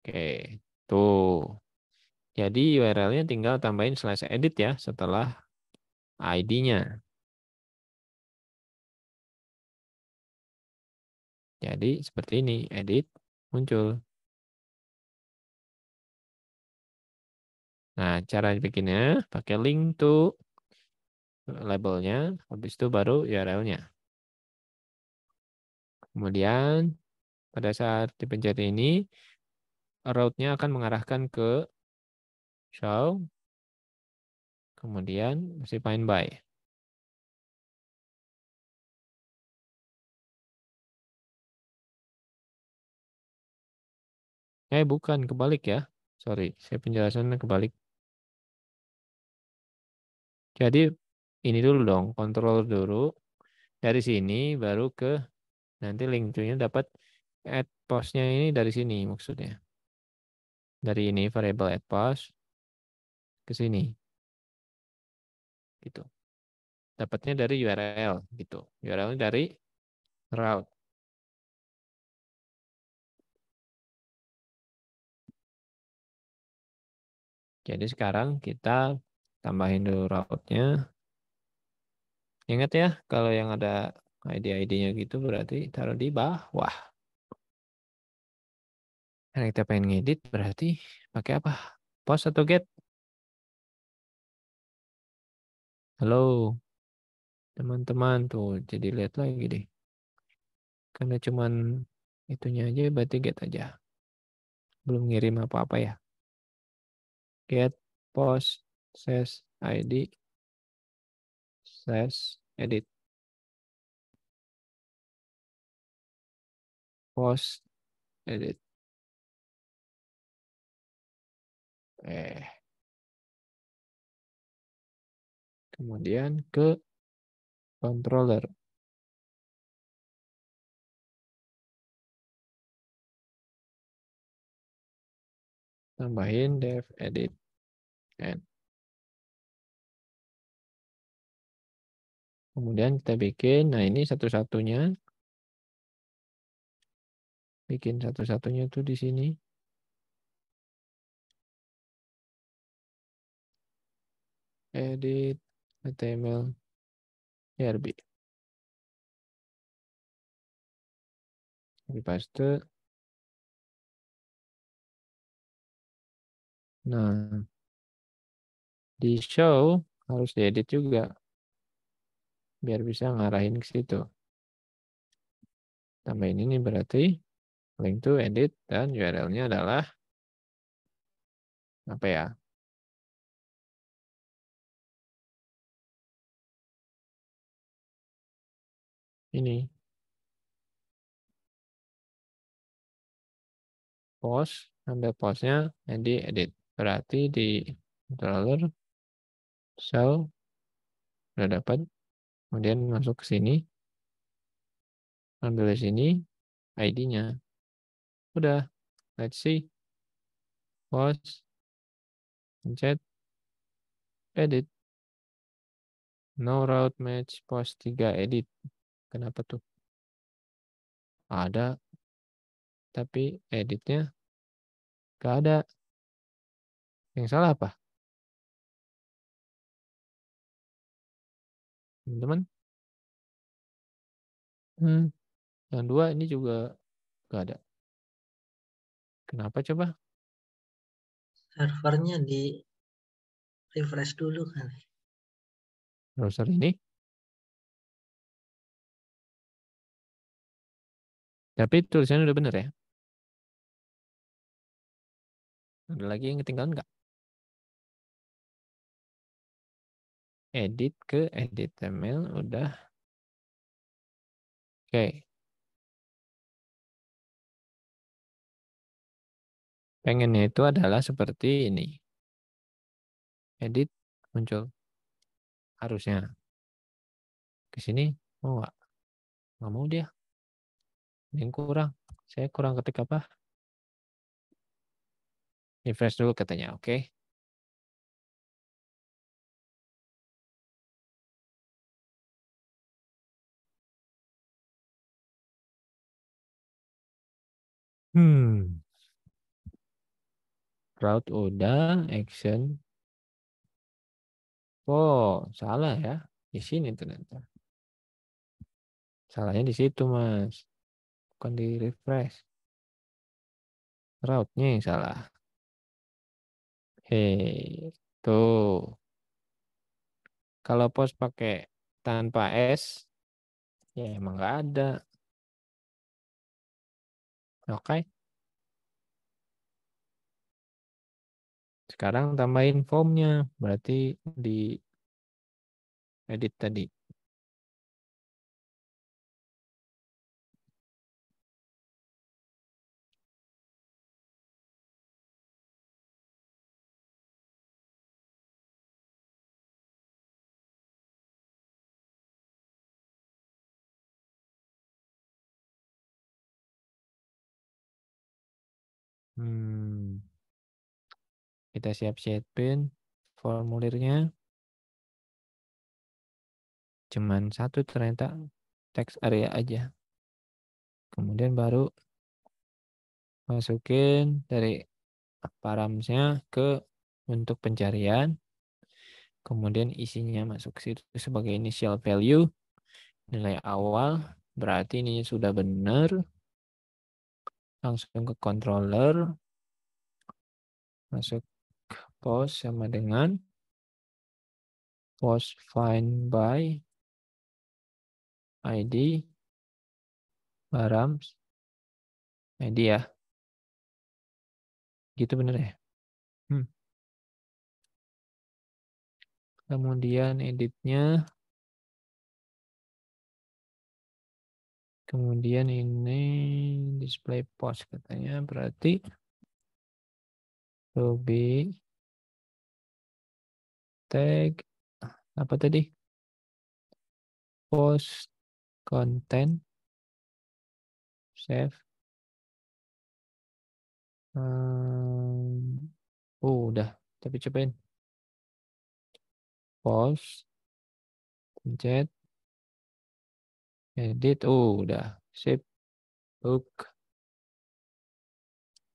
Oke, tuh. Jadi URL-nya tinggal tambahin slash edit ya setelah ID-nya. Jadi seperti ini, edit, muncul. Nah, cara bikinnya pakai link to labelnya, habis itu baru URL-nya. Kemudian pada saat dipencet ini, route-nya akan mengarahkan ke show, kemudian masih find by. Eh, bukan, kebalik ya. Sorry, saya penjelasannya kebalik. Jadi, ini dulu dong, kontrol dulu. Dari sini baru ke Nanti link to-nya dapat add postnya ini dari sini maksudnya. Dari ini variable add post ke sini. Gitu. Dapatnya dari URL gitu. URL dari route. Jadi sekarang kita tambahin dulu route-nya. Ingat ya, kalau yang ada ID-ID-nya gitu berarti taruh di bawah. Karena kita pengen ngedit berarti pakai apa? Post atau get? Halo. Teman-teman tuh jadi lihat lagi deh. Karena cuman itunya aja berarti get aja. Belum ngirim apa-apa ya. Get post ses ID ses edit. post edit eh kemudian ke controller tambahin dev edit and kemudian kita bikin nah ini satu-satunya bikin satu-satunya tuh di sini. Edit HTML RB. Copy paste. Nah, di show harus diedit juga biar bisa ngarahin ke situ. Tambahin ini berarti link to edit dan URL-nya adalah apa ya? Ini. Post, ada postnya, edit, edit. Berarti di controller cell sudah dapat. Kemudian masuk ke sini. Ambil di sini ID-nya. Udah. Let's see. Pause. Pencet. Edit. No route match. post 3. Edit. Kenapa tuh? Ada. Tapi editnya gak ada. Yang salah apa? Teman-teman. Hmm. Yang dua ini juga gak ada. Kenapa coba? Servernya di refresh dulu kan. Browser ini? Tapi tulisannya udah bener ya? Ada lagi yang ketinggalan nggak? Edit ke edit email udah. Oke. Okay. pengennya itu adalah seperti ini. Edit muncul harusnya. Ke sini mau oh, nggak? Nggak mau dia. Yang kurang. Saya kurang ketik apa? Refresh dulu katanya. Oke. Okay. Hmm crowd udah action oh salah ya di sini ternyata salahnya di situ mas bukan di refresh crowdnya yang salah hei tuh kalau post pakai tanpa s ya emang nggak ada oke okay. Sekarang tambahin formnya, berarti di edit tadi. Hmm. Kita siap pin formulirnya. Cuman satu ternyata teks area aja. Kemudian baru masukin dari paramsnya ke untuk pencarian. Kemudian isinya masuk situ sebagai initial value. Nilai awal berarti ini sudah benar. Langsung ke controller. Masuk Post sama dengan post find by ID Barams ID ya. Gitu bener ya? Hmm. Kemudian editnya. Kemudian ini display post katanya. Berarti Ruby tag apa tadi? Post content save um, oh udah tapi cobain post pencet edit oh udah save book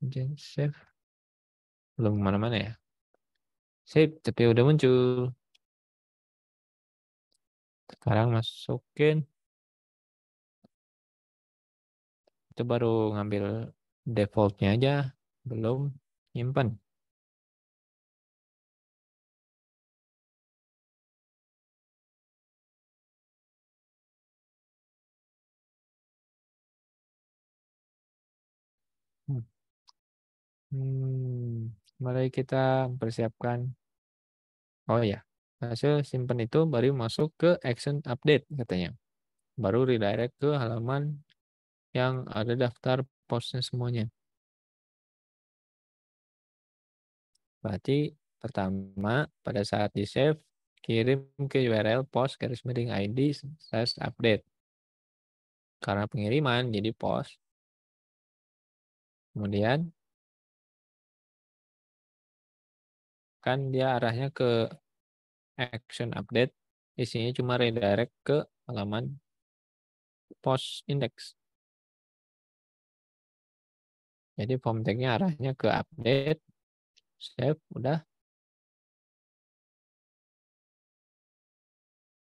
pencet save belum kemana-mana ya Sip, tapi udah muncul. Sekarang masukin. Itu baru ngambil defaultnya aja. Belum nyimpan. hmm. hmm mari kita persiapkan. Oh ya, hasil simpan itu baru masuk ke action update katanya. Baru redirect ke halaman yang ada daftar postnya semuanya. Berarti pertama pada saat di save kirim ke URL post garis miring ID slash update. Karena pengiriman jadi post. Kemudian kan dia arahnya ke action update isinya cuma redirect ke halaman post index. Jadi form tagnya arahnya ke update, save, udah.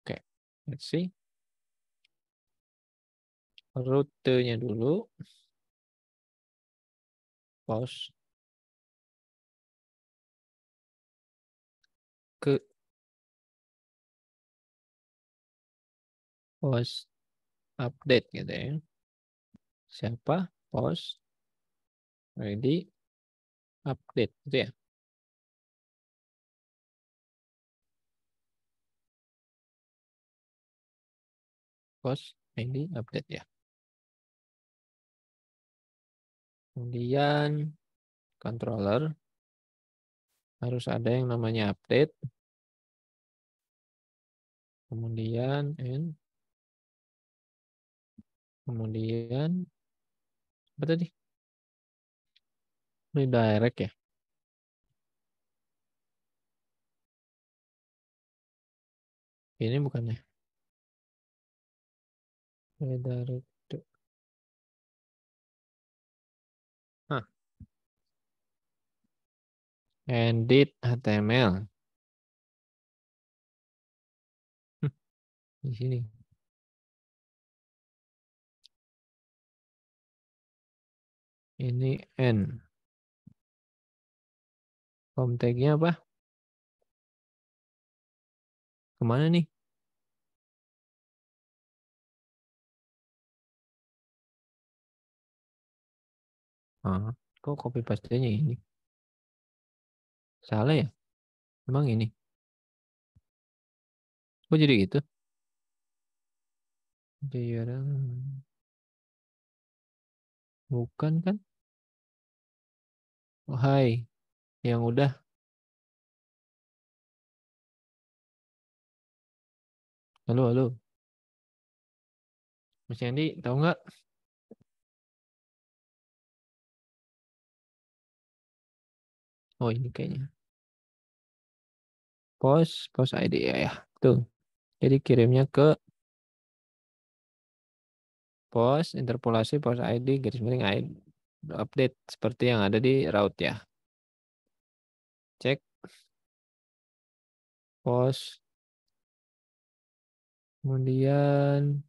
Oke, okay. let's see. Rutenya dulu. Post. post update gitu ya. Siapa post ready update gitu ya. Post ready update ya. Kemudian controller harus ada yang namanya update. Kemudian and Kemudian apa tadi? Redirect ya. Ini bukannya. Redirect. Edit HTML. Hm, di sini. Ini N. Form tagnya apa? Kemana nih? Ah, kok copy paste-nya ini? Salah ya? Emang ini? Kok jadi gitu? Jadi bukan kan? Oh, hai. Yang udah. Halo, halo. Mas Yandi, tau nggak? Oh, ini kayaknya. Post, post ID ya, ya. Tuh. Jadi kirimnya ke post interpolasi post ID garis miring ID update seperti yang ada di route ya. Cek. Post. Kemudian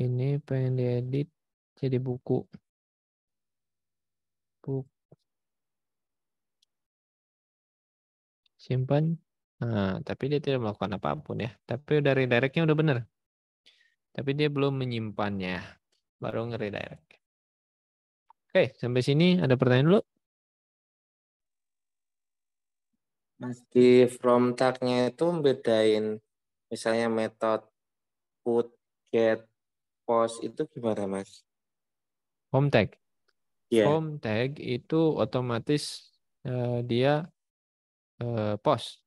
ini pengen diedit jadi buku. Buku. Simpan. Nah, tapi dia tidak melakukan apapun ya. Tapi udah redirectnya udah bener. Tapi dia belum menyimpannya. Baru ngeredirect. Oke, sampai sini ada pertanyaan dulu? Mas di from tag-nya itu bedain misalnya metode put, get, post itu gimana, Mas? From tag. Yeah. Home tag itu otomatis uh, dia uh, eh, post.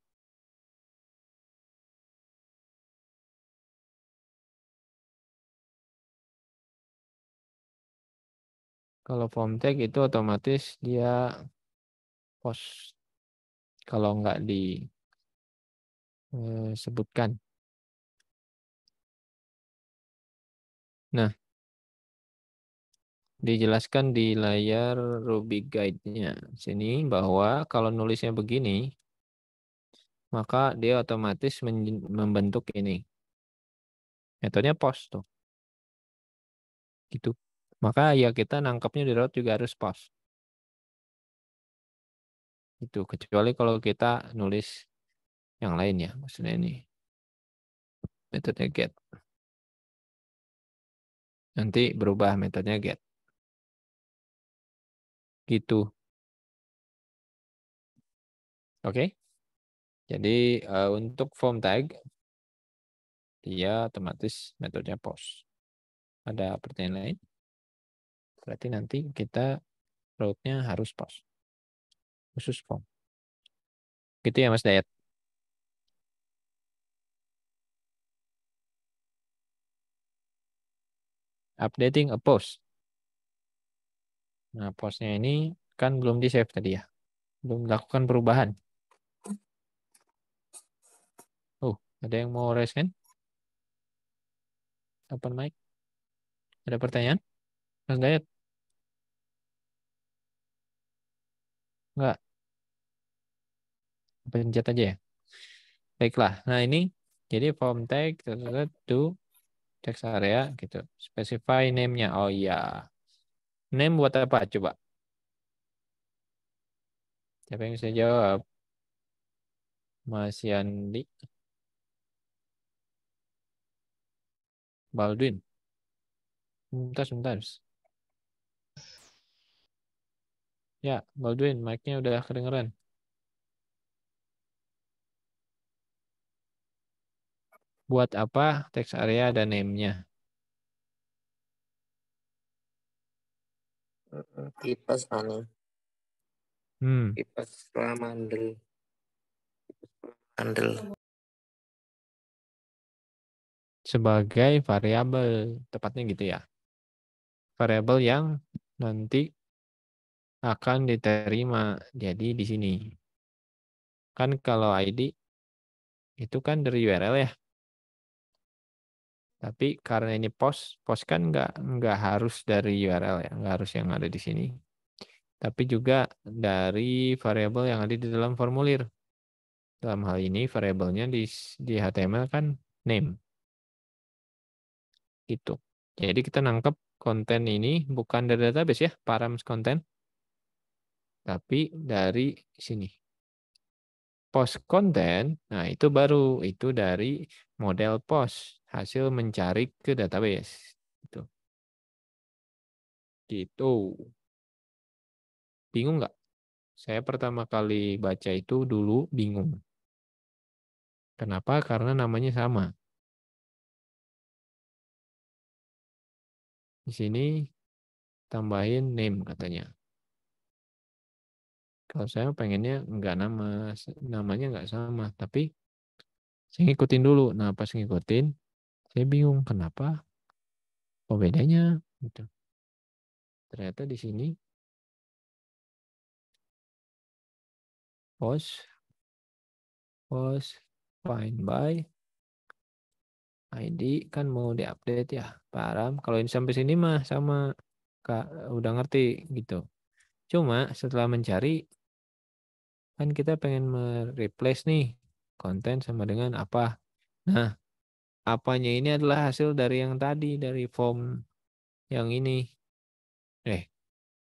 Kalau form tag itu otomatis dia post. Kalau nggak disebutkan. Eh, nah, dijelaskan di layar Ruby Guide-nya sini bahwa kalau nulisnya begini, maka dia otomatis membentuk ini. Metodenya post tuh. Gitu. Maka ya kita nangkapnya di laut juga harus pas. Itu kecuali kalau kita nulis yang lain ya, maksudnya ini metode get. Nanti berubah metodenya get. Gitu. Oke. Okay? Jadi uh, untuk form tag dia otomatis metodenya post. Ada pertanyaan lain? Berarti nanti kita route harus pos. Khusus form. Gitu ya Mas Dayat? Updating a post. Nah, postnya ini kan belum di-save tadi ya. Belum melakukan perubahan. Oh, ada yang mau raise kan Open mic. Ada pertanyaan? Mas Dayat? Enggak. Pencet aja ya. Baiklah. Nah, ini jadi form tag to text area gitu. Specify name-nya. Oh iya. Name buat apa? Coba. Siapa yang bisa jawab? Mas Yandi. Baldwin. Sebentar, sebentar. Ya, Baldwin, mic-nya udah kedengeran. Buat apa teks area dan name-nya? Kipas anu. Hmm. Kipas Sebagai variabel, tepatnya gitu ya. Variabel yang nanti akan diterima. Jadi di sini. Kan kalau ID itu kan dari URL ya. Tapi karena ini post, post kan nggak nggak harus dari URL ya, nggak harus yang ada di sini. Tapi juga dari variabel yang ada di dalam formulir. Dalam hal ini variabelnya di di HTML kan name. itu Jadi kita nangkep konten ini bukan dari database ya, params konten, tapi dari sini. Post content, nah itu baru itu dari model post hasil mencari ke database. Gitu. Gitu. Bingung nggak? Saya pertama kali baca itu dulu bingung. Kenapa? Karena namanya sama. Di sini tambahin name katanya. Kalau saya pengennya nggak nama, namanya nggak sama. Tapi saya ngikutin dulu. Nah pas ngikutin, saya bingung kenapa apa bedanya gitu. Ternyata di sini Post, post, find by ID kan mau diupdate ya paham kalau ini sampai sini mah sama kak udah ngerti gitu cuma setelah mencari Kan kita pengen mereplace nih konten sama dengan apa. Nah, apanya ini adalah hasil dari yang tadi, dari form yang ini. Eh,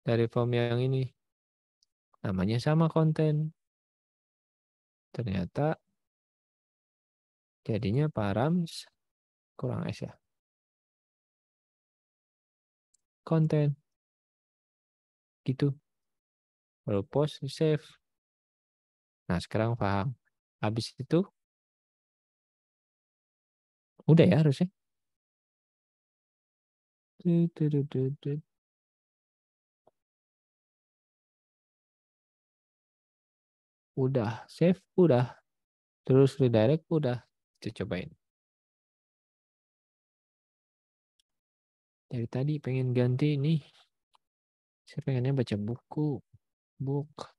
dari form yang ini. Namanya sama konten. Ternyata jadinya params kurang S ya. Konten. Gitu. Lalu post, save. Nah, sekarang paham. Habis itu, udah ya harusnya. Udah, save, udah. Terus redirect, udah. Kita cobain. Dari tadi pengen ganti ini. Saya pengennya baca buku. Book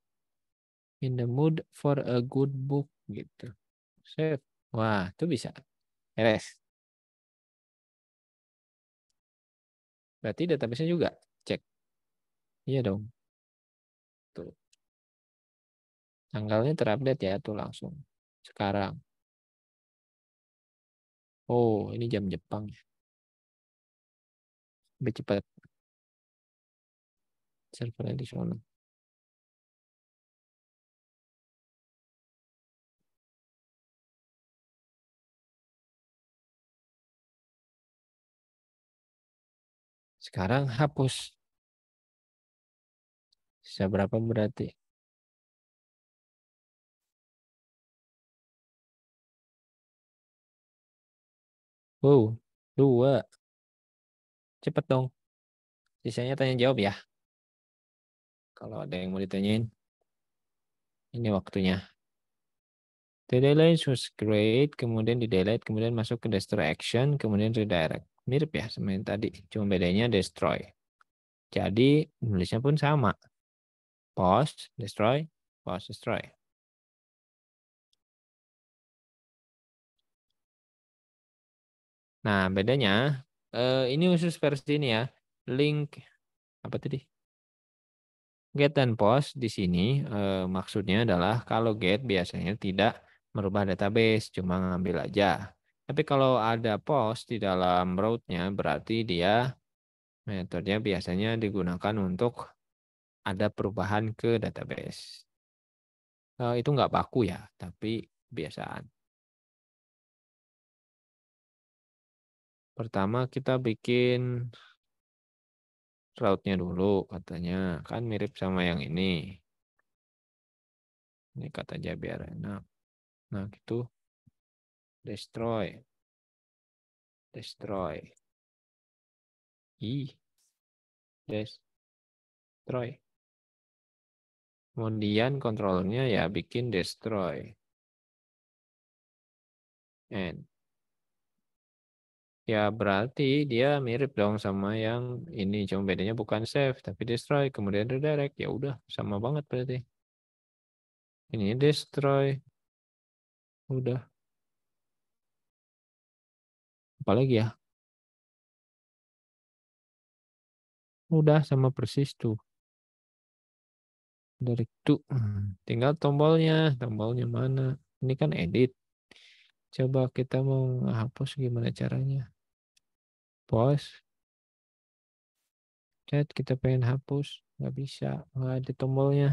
in the mood for a good book gitu. Set. Wah, itu bisa. Beres. Berarti database-nya juga cek. Iya dong. Tuh. Tanggalnya terupdate ya tuh langsung. Sekarang. Oh, ini jam Jepang ya. Lebih cepat. Server additional. Sekarang hapus. Sisa berapa berarti? Wow, dua. Cepet dong. Sisanya tanya jawab ya. Kalau ada yang mau ditanyain. Ini waktunya. The delete was great, kemudian di delete, kemudian masuk ke destroy action, kemudian redirect mirip ya sama yang tadi, cuma bedanya destroy. Jadi nulisnya pun sama. Post, destroy, post, destroy. Nah, bedanya eh, ini khusus versi ini ya. Link apa tadi? Get dan post di sini eh, maksudnya adalah kalau get biasanya tidak merubah database, cuma ngambil aja. Tapi kalau ada post di dalam route-nya berarti dia metodenya biasanya digunakan untuk ada perubahan ke database. Eh, itu nggak baku ya, tapi kebiasaan. Pertama kita bikin route-nya dulu katanya. Kan mirip sama yang ini. Ini kata aja biar enak. Nah gitu destroy destroy i destroy kemudian kontrolnya ya bikin destroy n ya berarti dia mirip dong sama yang ini cuma bedanya bukan save tapi destroy kemudian redirect ya udah sama banget berarti ini destroy udah apalagi ya udah sama persis tuh dari itu hmm, tinggal tombolnya tombolnya mana ini kan edit coba kita mau hapus gimana caranya pause chat kita pengen hapus nggak bisa nggak ada tombolnya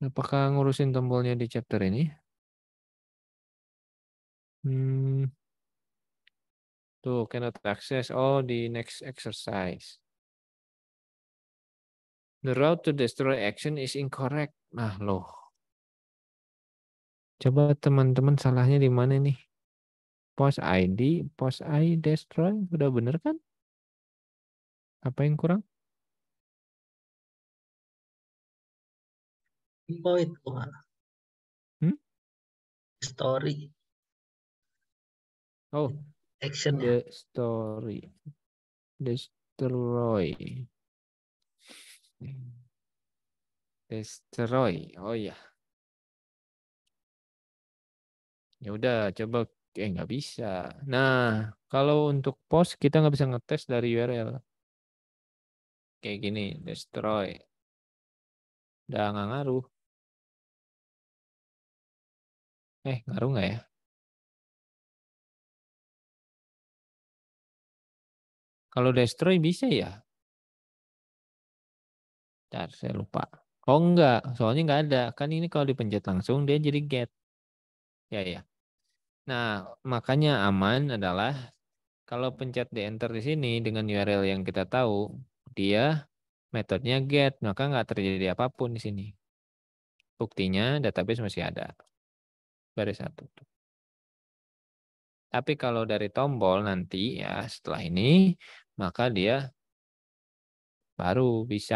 Apakah ngurusin tombolnya di chapter ini? Hmm. Tuh, cannot access. all oh, the next exercise. The route to destroy action is incorrect. Nah, loh. Coba teman-teman salahnya di mana nih? Post ID, post I destroy. Udah bener kan? Apa yang kurang? point itu Hmm? Story. Oh. Action. The story. Destroy. Destroy. Oh ya. Ya udah coba eh nggak bisa. Nah, kalau untuk post kita nggak bisa ngetes dari URL. Kayak gini, destroy. Udah nggak ngaruh. Eh, ngaruh nggak ya? Kalau destroy bisa ya? Bentar, saya lupa. Oh enggak, soalnya nggak ada. Kan ini kalau dipencet langsung dia jadi get. Ya ya. Nah, makanya aman adalah kalau pencet di enter di sini dengan URL yang kita tahu, dia metodenya get, maka nggak terjadi apapun di sini. Buktinya database masih ada baris satu. Tapi kalau dari tombol nanti ya setelah ini maka dia baru bisa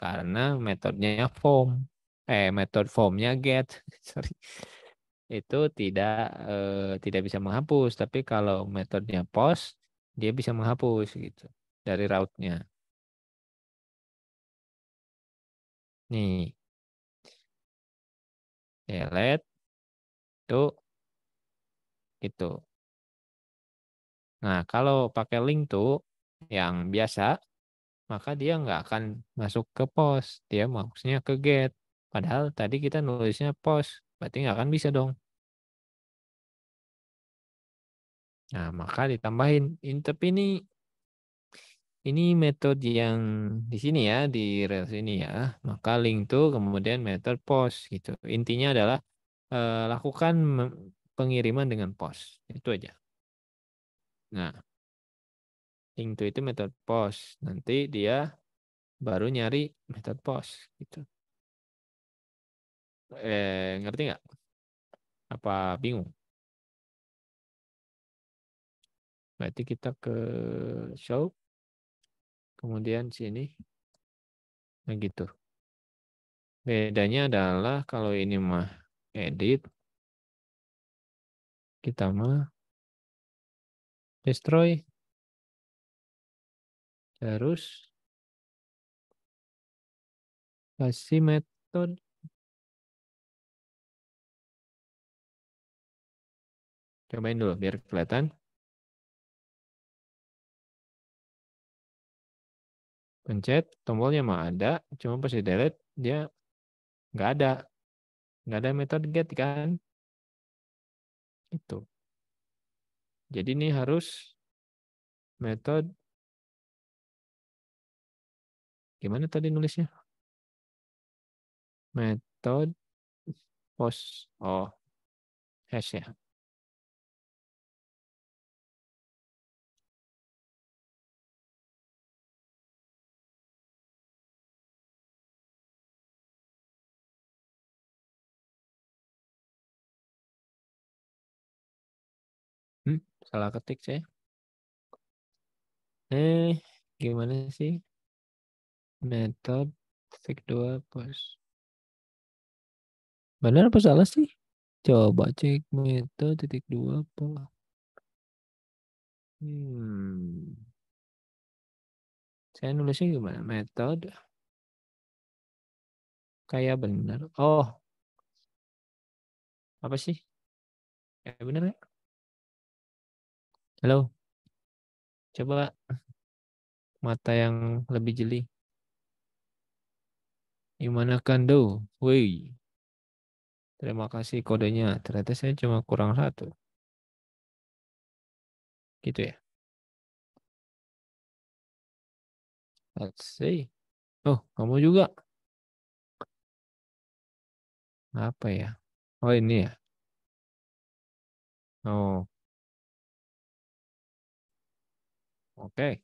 karena metodenya form eh metode formnya get sorry itu tidak eh, tidak bisa menghapus tapi kalau metodenya post dia bisa menghapus gitu dari rautnya Nih. Delete ya, itu itu. Nah, kalau pakai link tuh yang biasa, maka dia nggak akan masuk ke post. Dia maksudnya ke get. Padahal tadi kita nulisnya post, berarti nggak akan bisa dong. Nah, maka ditambahin intip ini ini metode yang di sini ya, di rel sini ya. Maka link tuh kemudian metode post gitu. Intinya adalah Eh, lakukan pengiriman dengan pos. Itu aja. Nah, into itu metode pos. Nanti dia baru nyari metode pos gitu. Eh, ngerti nggak? Apa bingung? Berarti kita ke show. Kemudian sini. Nah gitu. Bedanya adalah kalau ini mah edit kita mah destroy terus kasih method. cobain dulu biar kelihatan pencet tombolnya mah ada cuma pas di delete dia nggak ada Nggak ada metode get kan? Itu. Jadi ini harus metode gimana tadi nulisnya? Metode post oh hash ya. salah ketik ceh, Eh, gimana sih? Method fix dua post. Benar apa salah sih? Coba cek method titik dua apa. Hmm. Saya nulisnya gimana? method, Kayak benar. Oh. Apa sih? Kayak eh, benar ya? Halo. Coba mata yang lebih jeli. Gimana kando? Woi. Terima kasih kodenya. Ternyata saya cuma kurang satu. Gitu ya. Let's see. Oh, kamu juga. Apa ya? Oh, ini ya. Oh, Oke.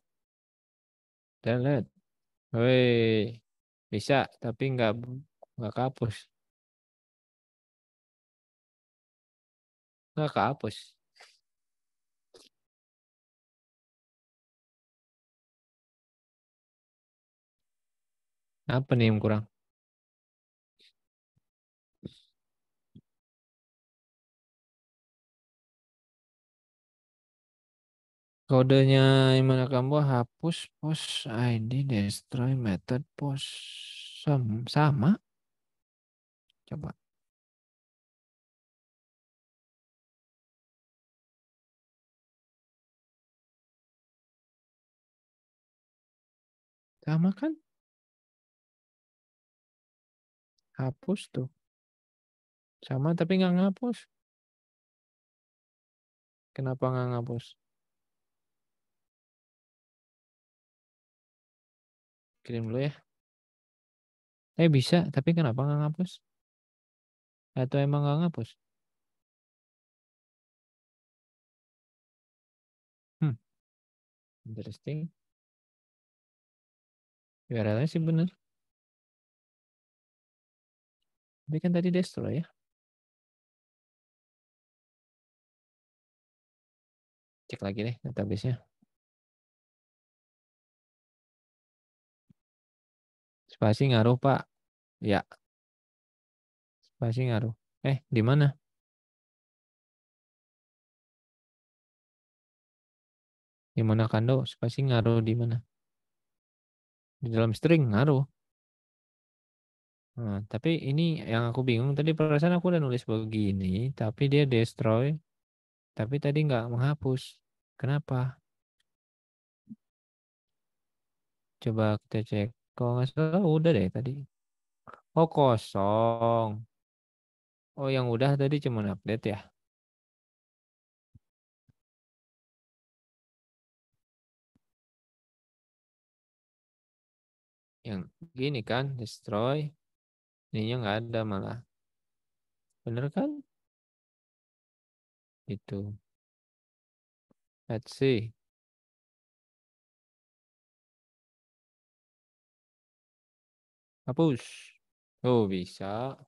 delete. Woi, bisa tapi nggak nggak kapus, Nggak kapus. Apa nih yang kurang? Kodenya gimana kamu? hapus post ID destroy method post sama, sama. Coba. Sama kan? Hapus tuh. Sama tapi nggak ngapus. Kenapa nggak ngapus? kirim dulu ya. Eh bisa, tapi kenapa nggak ngapus? Atau emang nggak ngapus? Hmm. Interesting. URL-nya sih bener. Tapi kan tadi destroy ya. Cek lagi deh database-nya. Spasi ngaruh, Pak. Ya. Spasi ngaruh. Eh, di mana? Di mana kando? Spasi ngaruh di mana? Di dalam string ngaruh. Nah, tapi ini yang aku bingung tadi perasaan aku udah nulis begini, tapi dia destroy, tapi tadi nggak menghapus. Kenapa? Coba kita cek. Kalau nggak salah udah deh tadi. Oh kosong. Oh yang udah tadi cuma update ya. Yang gini kan destroy. Ininya nggak ada malah. Bener kan? Itu. Let's see. hapus. Oh, bisa.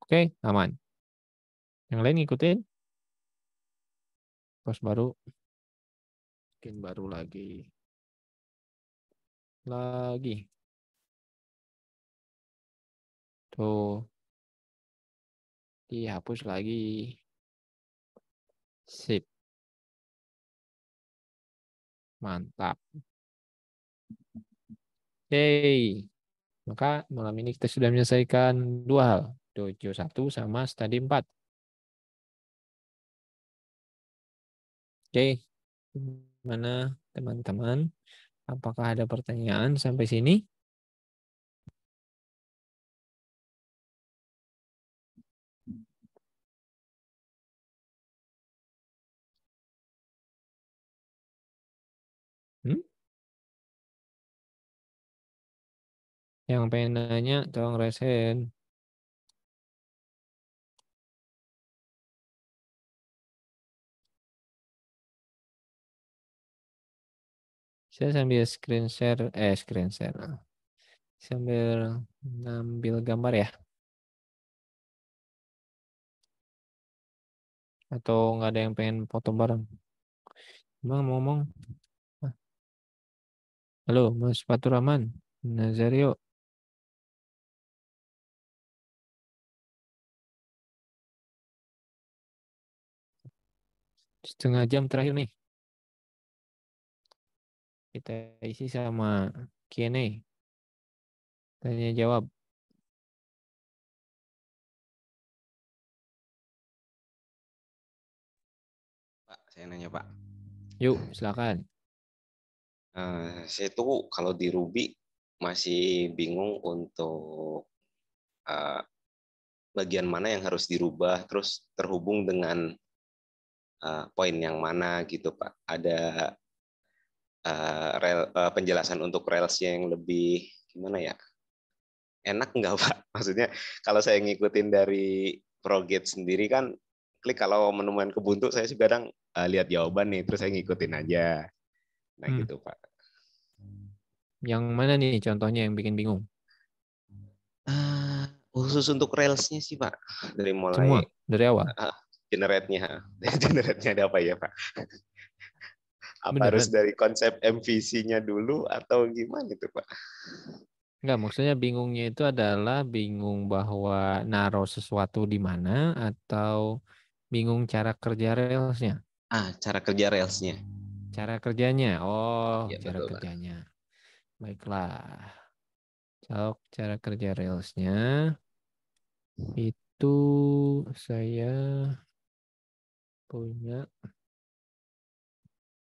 Oke, aman. Yang lain ngikutin. pas baru. Bikin baru lagi. Lagi. Tuh. Dihapus lagi. Sip. Mantap. yay. Okay. Maka malam ini kita sudah menyelesaikan dua hal, dojo 1 sama study 4. Oke, mana teman-teman? Apakah ada pertanyaan sampai sini? Yang pengen nanya, tolong resen. Saya sambil screen share, eh screen share. Ah. Sambil ngambil gambar ya. Atau nggak ada yang pengen foto bareng? Emang ngomong. Halo, Mas Paturaman. Rahman, Nazario. setengah jam terakhir nih. Kita isi sama Q&A. Tanya jawab. Pak, saya nanya Pak. Yuk, silakan. Uh, saya tuh kalau di Ruby masih bingung untuk uh, bagian mana yang harus dirubah, terus terhubung dengan Eh, poin yang mana gitu Pak. Ada uh, rel, uh, penjelasan untuk Rails yang lebih gimana ya? Enak nggak Pak? Maksudnya kalau saya ngikutin dari Proget sendiri kan klik kalau menemukan kebuntu saya sih kadang uh, lihat jawaban nih terus saya ngikutin aja. Nah hmm. gitu Pak. Yang mana nih contohnya yang bikin bingung? Uh, khusus untuk railsnya sih Pak. Dari mulai Semua, dari awal. Uh, generate-nya. generate-nya ada apa ya, Pak? apa Beneran. harus dari konsep MVC-nya dulu atau gimana itu, Pak? Enggak, maksudnya bingungnya itu adalah bingung bahwa naruh sesuatu di mana atau bingung cara kerja Rails-nya. Ah, cara kerja Rails-nya. Cara kerjanya. Oh, ya, cara betul, kerjanya. Pak. Baiklah. Cok, cara kerja Rails-nya itu saya punya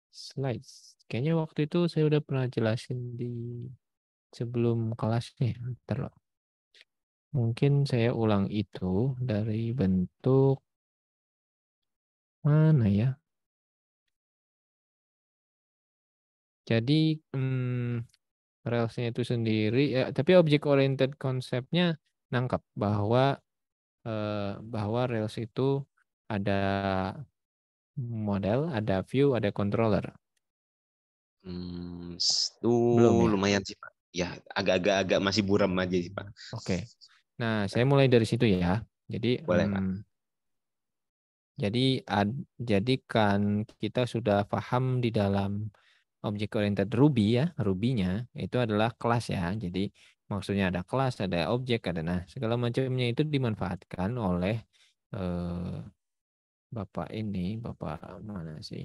slides. Kayaknya waktu itu saya udah pernah jelasin di sebelum kelasnya. Bentar. Mungkin saya ulang itu dari bentuk mana ya? Jadi hmm, itu sendiri, ya, tapi object oriented konsepnya nangkap bahwa eh, bahwa Rails itu ada model, ada view, ada controller. Hmm, itu Belum, uh, ya? lumayan sih Pak. Ya, agak-agak masih buram aja sih Pak. Oke. Nah, saya mulai dari situ ya. Jadi Boleh, hmm, jadi ad, jadi kita sudah paham di dalam object oriented Ruby ya, ruby itu adalah kelas ya. Jadi maksudnya ada kelas, ada objek, ada nah segala macamnya itu dimanfaatkan oleh eh, Bapak ini, Bapak mana sih?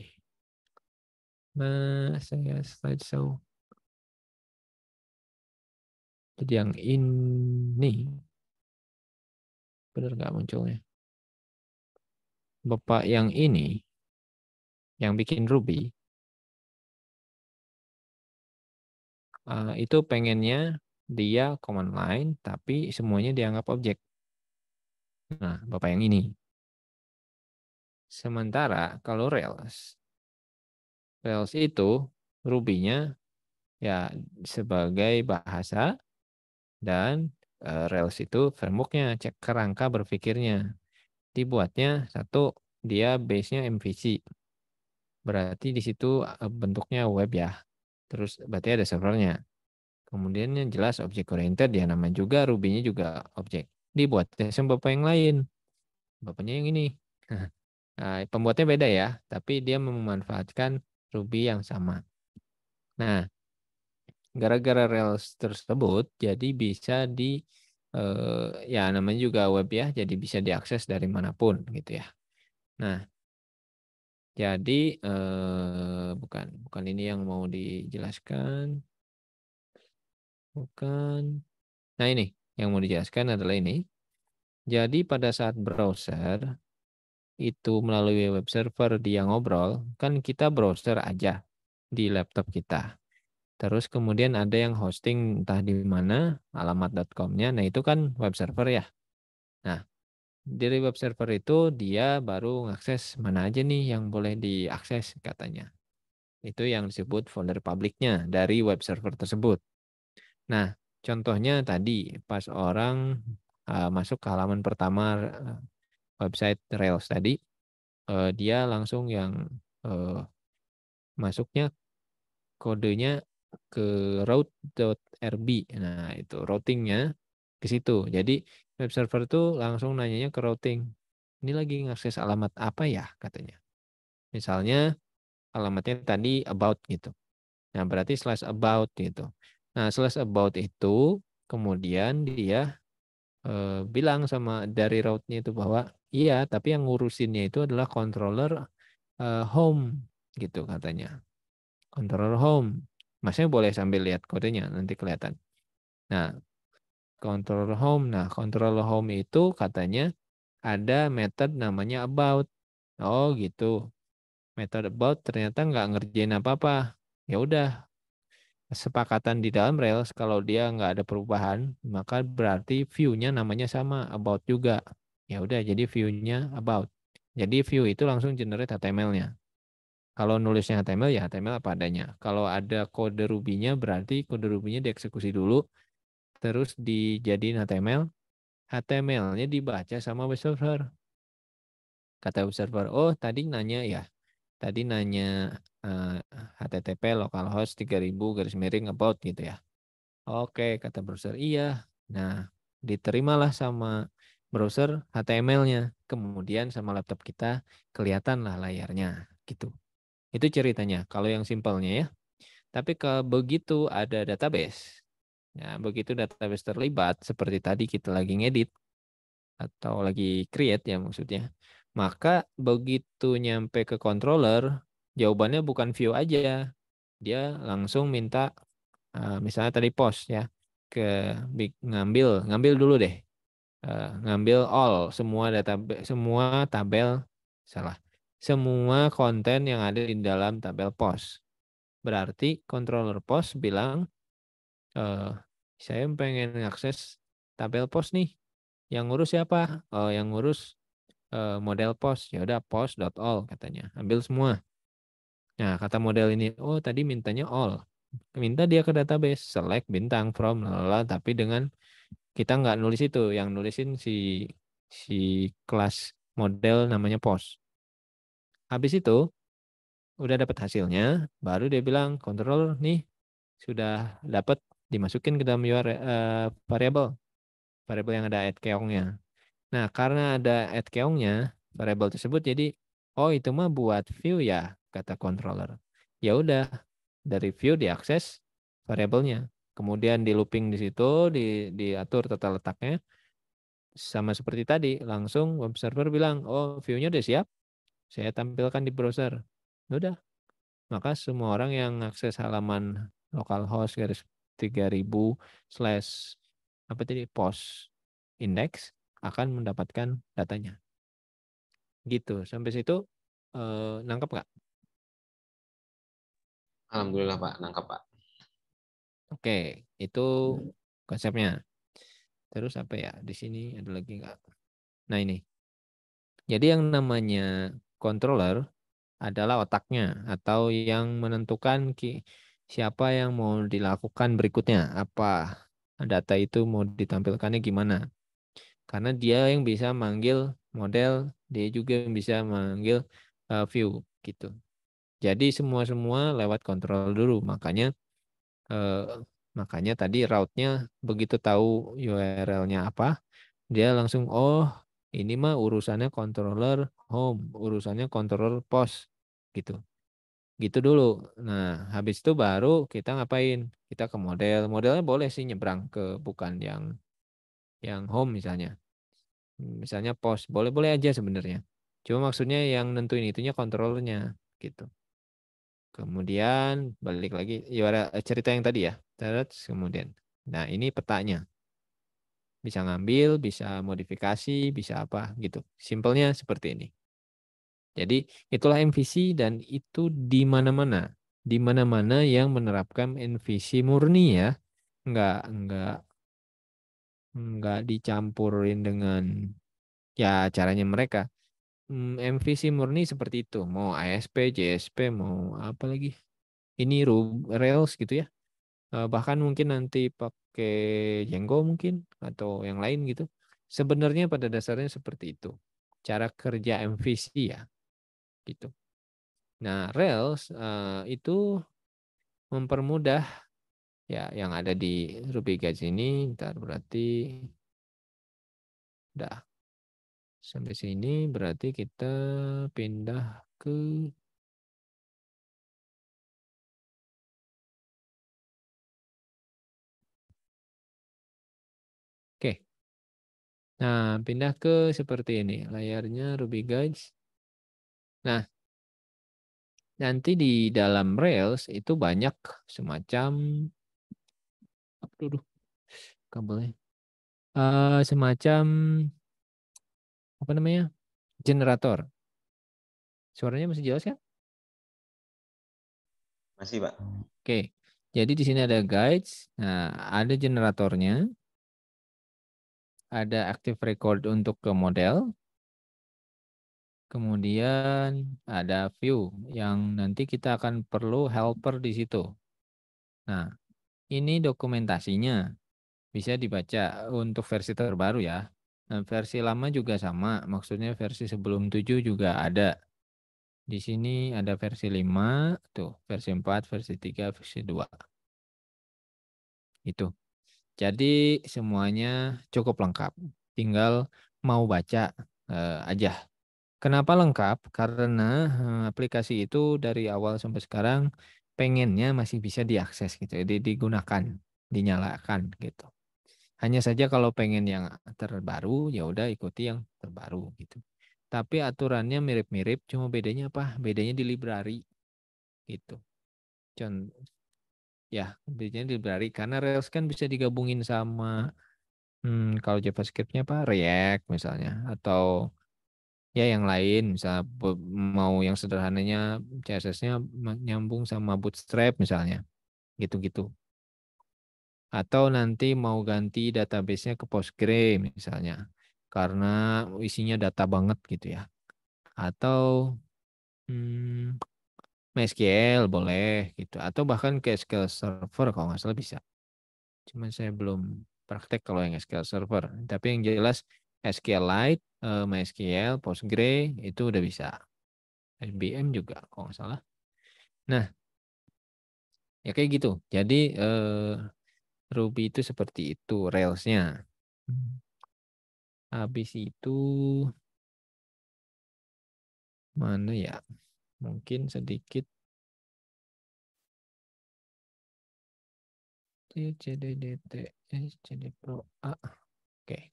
Nah, saya slide show. Jadi yang ini, benar nggak munculnya? Bapak yang ini, yang bikin Ruby, ah, itu pengennya dia command line, tapi semuanya dianggap objek. Nah, Bapak yang ini. Sementara kalau Rails, Rails itu Ruby-nya ya sebagai bahasa dan eh, Rails itu framework-nya, cek kerangka berpikirnya. Dibuatnya satu dia base-nya MVC. Berarti di situ eh, bentuknya web ya. Terus berarti ada servernya. Kemudian yang jelas objek oriented ya nama juga Ruby-nya juga objek. Dibuatnya sama bapak yang lain. Bapaknya yang ini. Nah, pembuatnya beda ya, tapi dia memanfaatkan Ruby yang sama. Nah, gara-gara Rails tersebut, jadi bisa di eh, ya namanya juga web ya, jadi bisa diakses dari manapun gitu ya. Nah, jadi eh, bukan bukan ini yang mau dijelaskan, bukan. Nah ini yang mau dijelaskan adalah ini. Jadi pada saat browser itu melalui web server dia ngobrol, kan kita browser aja di laptop kita. Terus kemudian ada yang hosting entah di mana, alamat.com-nya. Nah, itu kan web server ya. Nah, dari web server itu dia baru mengakses mana aja nih yang boleh diakses katanya. Itu yang disebut folder publiknya dari web server tersebut. Nah, contohnya tadi pas orang eh, masuk ke halaman pertama eh, website Rails tadi, uh, dia langsung yang uh, masuknya kodenya ke route.rb. Nah, itu routingnya ke situ. Jadi web server itu langsung nanyanya ke routing. Ini lagi ngakses alamat apa ya katanya. Misalnya alamatnya tadi about gitu. Nah, berarti slash about gitu. Nah, slash about itu kemudian dia eh, bilang sama dari route-nya itu bahwa Iya, tapi yang ngurusinnya itu adalah controller uh, home gitu katanya. Controller home. Masnya boleh sambil lihat kodenya nanti kelihatan. Nah, controller home. Nah, controller home itu katanya ada method namanya about. Oh, gitu. Method about ternyata nggak ngerjain apa-apa. Ya udah, kesepakatan di dalam Rails kalau dia nggak ada perubahan maka berarti view-nya namanya sama about juga ya udah jadi view-nya about. Jadi view itu langsung generate HTML-nya. Kalau nulisnya HTML ya HTML apa adanya. Kalau ada kode Ruby-nya berarti kode Ruby-nya dieksekusi dulu terus dijadiin HTML. HTML-nya dibaca sama web server. Kata web server, "Oh, tadi nanya ya. Tadi nanya uh, eh, http localhost 3000 garis miring about gitu ya." Oke, kata browser, "Iya." Nah, diterimalah sama browser HTML-nya, kemudian sama laptop kita kelihatan lah layarnya gitu. Itu ceritanya kalau yang simpelnya ya. Tapi kalau begitu ada database. Ya, begitu database terlibat seperti tadi kita lagi ngedit atau lagi create ya maksudnya. Maka begitu nyampe ke controller, jawabannya bukan view aja. Dia langsung minta eh, misalnya tadi post ya ke ngambil ngambil dulu deh Eh, ngambil all semua data semua tabel salah semua konten yang ada di dalam tabel pos. Berarti controller pos bilang uh, saya pengen akses tabel pos nih. Yang ngurus siapa? uh, yang ngurus uh, model pos. Ya udah pos.all katanya. Ambil semua. Nah, kata model ini, oh tadi mintanya all. Minta dia ke database, select bintang from lala tapi dengan kita nggak nulis itu yang nulisin si si kelas model namanya pos habis itu udah dapat hasilnya baru dia bilang controller nih sudah dapat dimasukin ke dalam URL uh, eh, variable variable yang ada add keongnya nah karena ada add keongnya variable tersebut jadi oh itu mah buat view ya kata controller ya udah dari view diakses variabelnya kemudian di looping di situ di diatur tata letaknya sama seperti tadi langsung web server bilang oh view-nya udah siap saya tampilkan di browser udah maka semua orang yang akses halaman localhost garis 3000 slash apa tadi post index akan mendapatkan datanya gitu sampai situ eh, nangkep nggak Alhamdulillah Pak, nangkap Pak. Oke, itu hmm. konsepnya. Terus apa ya? Di sini ada lagi nggak? Nah ini. Jadi yang namanya controller adalah otaknya atau yang menentukan siapa yang mau dilakukan berikutnya, apa data itu mau ditampilkannya gimana. Karena dia yang bisa manggil model, dia juga yang bisa manggil eh, view gitu. Jadi semua-semua lewat kontrol dulu. Makanya eh, makanya tadi route-nya begitu tahu URL-nya apa, dia langsung oh ini mah urusannya controller home, urusannya controller post gitu. Gitu dulu. Nah, habis itu baru kita ngapain? Kita ke model. Modelnya boleh sih nyebrang ke bukan yang yang home misalnya. Misalnya post boleh-boleh aja sebenarnya. Cuma maksudnya yang nentuin itunya kontrolnya gitu. Kemudian balik lagi ya cerita yang tadi ya. Terus kemudian. Nah, ini petanya. Bisa ngambil, bisa modifikasi, bisa apa gitu. Simpelnya seperti ini. Jadi itulah MVC dan itu di mana-mana. Di mana-mana yang menerapkan MVC murni ya. Enggak enggak enggak dicampurin dengan ya caranya mereka. MVC hmm, murni seperti itu. Mau ASP, JSP, mau apa lagi? Ini Rails gitu ya. Eh, bahkan mungkin nanti pakai Django mungkin atau yang lain gitu. Sebenarnya pada dasarnya seperti itu. Cara kerja MVC ya. Gitu. Nah, Rails eh, itu mempermudah ya yang ada di Ruby Guides ini. Ntar berarti udah Sampai sini berarti kita pindah ke Oke. Nah, pindah ke seperti ini, layarnya Ruby guys Nah, nanti di dalam Rails itu banyak semacam apa dulu kabelnya? Uh, semacam apa namanya generator. Suaranya masih jelas kan? Masih pak. Oke, jadi di sini ada guides, nah ada generatornya, ada active record untuk ke model, kemudian ada view yang nanti kita akan perlu helper di situ. Nah, ini dokumentasinya bisa dibaca untuk versi terbaru ya. Nah, versi lama juga sama, maksudnya versi sebelum 7 juga ada. Di sini ada versi 5, tuh, versi 4, versi 3, versi 2. Itu. Jadi semuanya cukup lengkap. Tinggal mau baca eh, aja. Kenapa lengkap? Karena eh, aplikasi itu dari awal sampai sekarang pengennya masih bisa diakses gitu. Jadi ya, digunakan, dinyalakan gitu. Hanya saja kalau pengen yang terbaru, ya udah ikuti yang terbaru gitu. Tapi aturannya mirip-mirip, cuma bedanya apa? Bedanya di library gitu. Contoh, ya bedanya di library karena Rails kan bisa digabungin sama hmm, kalau JavaScriptnya apa React misalnya atau ya yang lain misalnya mau yang sederhananya CSS-nya nyambung sama Bootstrap misalnya gitu-gitu atau nanti mau ganti databasenya ke Postgre misalnya karena isinya data banget gitu ya atau hmm, MySQL boleh gitu atau bahkan ke SQL Server kalau nggak salah bisa cuman saya belum praktek kalau yang SQL Server tapi yang jelas SQLite eh, MySQL Postgre itu udah bisa IBM juga kalau nggak salah nah ya kayak gitu jadi eh, Ruby itu seperti itu railsnya. Hmm. Habis itu mana ya? Mungkin sedikit CDDTS, jadi Pro A. Oke.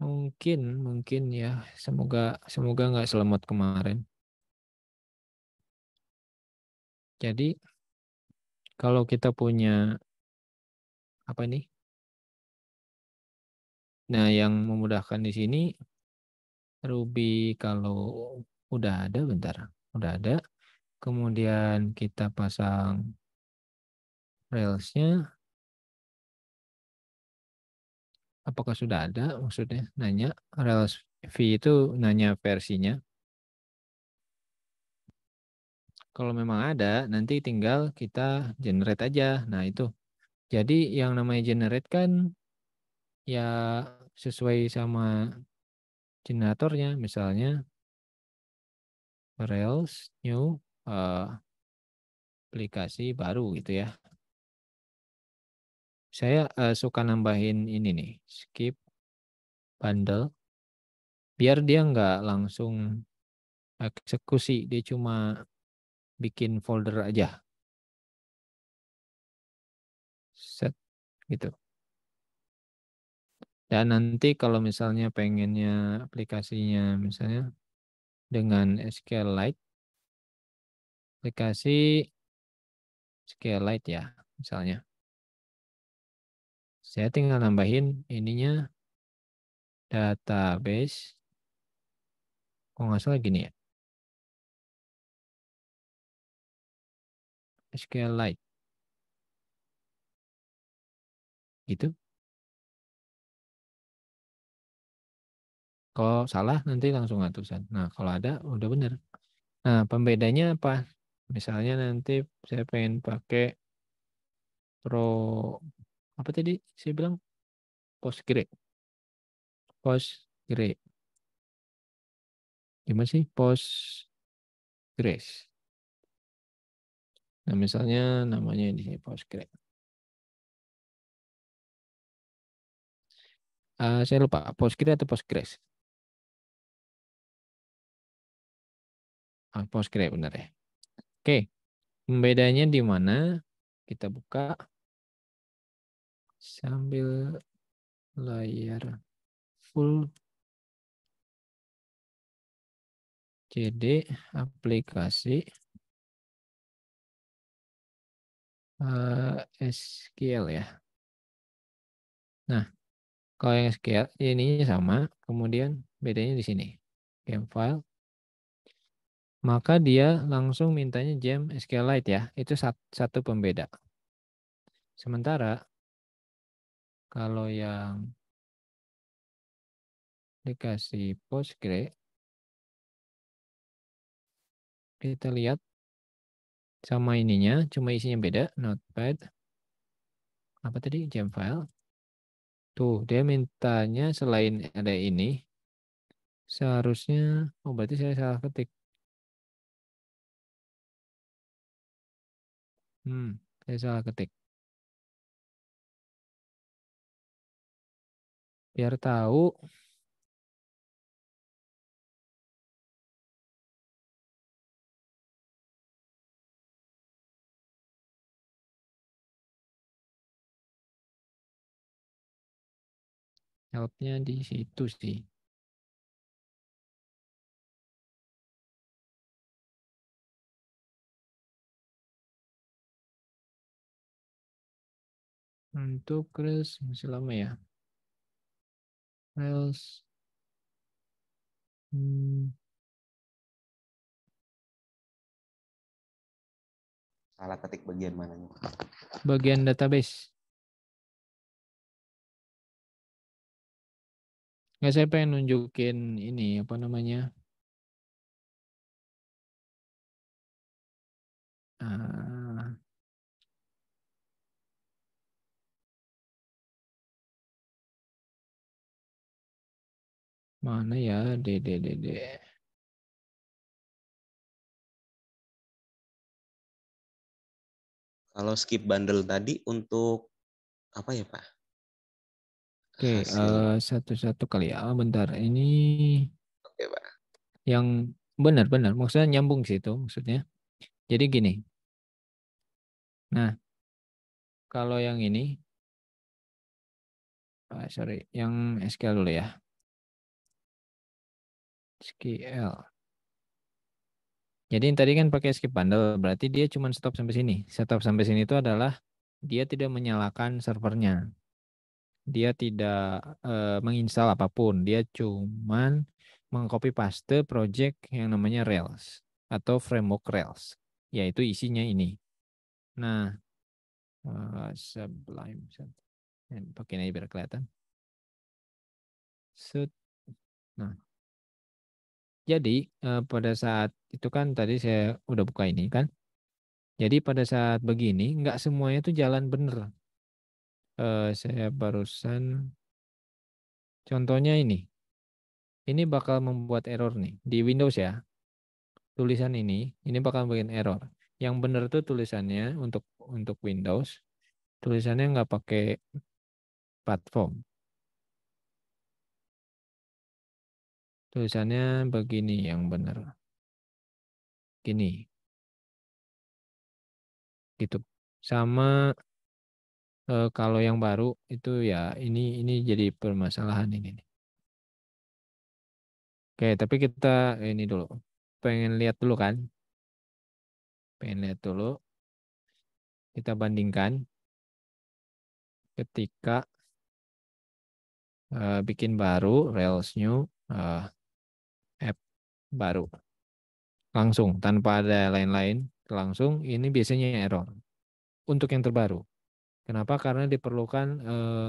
Mungkin, mungkin ya. Semoga semoga nggak selamat kemarin. Jadi kalau kita punya apa ini? Nah, yang memudahkan di sini Ruby kalau udah ada bentar, udah ada. Kemudian kita pasang Rails-nya. Apakah sudah ada maksudnya? Nanya Rails V itu nanya versinya. Kalau memang ada, nanti tinggal kita generate aja. Nah, itu jadi yang namanya generate kan ya sesuai sama generatornya misalnya Rails new uh, aplikasi baru gitu ya. Saya uh, suka nambahin ini nih skip bundle biar dia nggak langsung eksekusi dia cuma bikin folder aja set gitu. Dan nanti kalau misalnya pengennya aplikasinya misalnya dengan SQLite aplikasi SQLite ya misalnya. Saya tinggal nambahin ininya database. Kok nggak salah gini ya. SQLite. itu, Kalau salah nanti langsung atusan. Nah, kalau ada udah bener. Nah, pembedanya apa? Misalnya nanti saya pengen pakai pro apa tadi saya bilang Postgre. Postgre. Gimana sih Postgres? Nah, misalnya namanya di sini Postgres. uh, saya lupa Postgres atau Postgres ah, Postgres benar ya oke bedanya di mana kita buka sambil layar full CD aplikasi uh, eh, SQL ya. Nah, kalau yang scale ininya sama, kemudian bedanya di sini. Game file. Maka dia langsung mintanya gem SQLite ya. Itu satu pembeda. Sementara kalau yang dikasih Postgre, kita lihat sama ininya, cuma isinya beda, notepad. Apa tadi? Gem file. Tuh, dia mintanya selain ada ini, seharusnya, oh berarti saya salah ketik. Hmm, saya salah ketik. Biar tahu Helpnya di situ sih. Untuk Chris masih lama ya. Rails. Hmm. Salah ketik bagian mananya? Bagian database. Nggak saya pengen nunjukin ini apa namanya. Ah. Mana ya dede dede. Kalau skip bundle tadi untuk apa ya Pak? Oke, uh, satu-satu kali ya. Ah, bentar, ini Oke, Pak. yang benar-benar maksudnya nyambung sih itu maksudnya. Jadi gini. Nah, kalau yang ini oh, sorry, yang SQL dulu ya. SQL. Jadi yang tadi kan pakai skip bundle, berarti dia cuma stop sampai sini. Stop sampai sini itu adalah dia tidak menyalakan servernya. Dia tidak eh, menginstal apapun, dia cuman mengcopy paste project yang namanya Rails atau framework Rails, yaitu isinya ini. Nah, uh, Sublime, pakai ini biar kelihatan. Set. Nah, jadi eh, pada saat itu kan tadi saya udah buka ini kan. Jadi pada saat begini nggak semuanya tuh jalan bener eh, saya barusan contohnya ini. Ini bakal membuat error nih di Windows ya. Tulisan ini, ini bakal bikin error. Yang benar tuh tulisannya untuk untuk Windows, tulisannya nggak pakai platform. Tulisannya begini yang benar. Gini. Gitu. Sama uh, kalau yang baru itu ya ini ini jadi permasalahan ini. nih. Oke, tapi kita ini dulu. Pengen lihat dulu kan? Pengen lihat dulu. Kita bandingkan ketika uh, bikin baru Rails new uh, app baru. Langsung tanpa ada lain-lain, langsung ini biasanya error. Untuk yang terbaru. Kenapa? Karena diperlukan eh,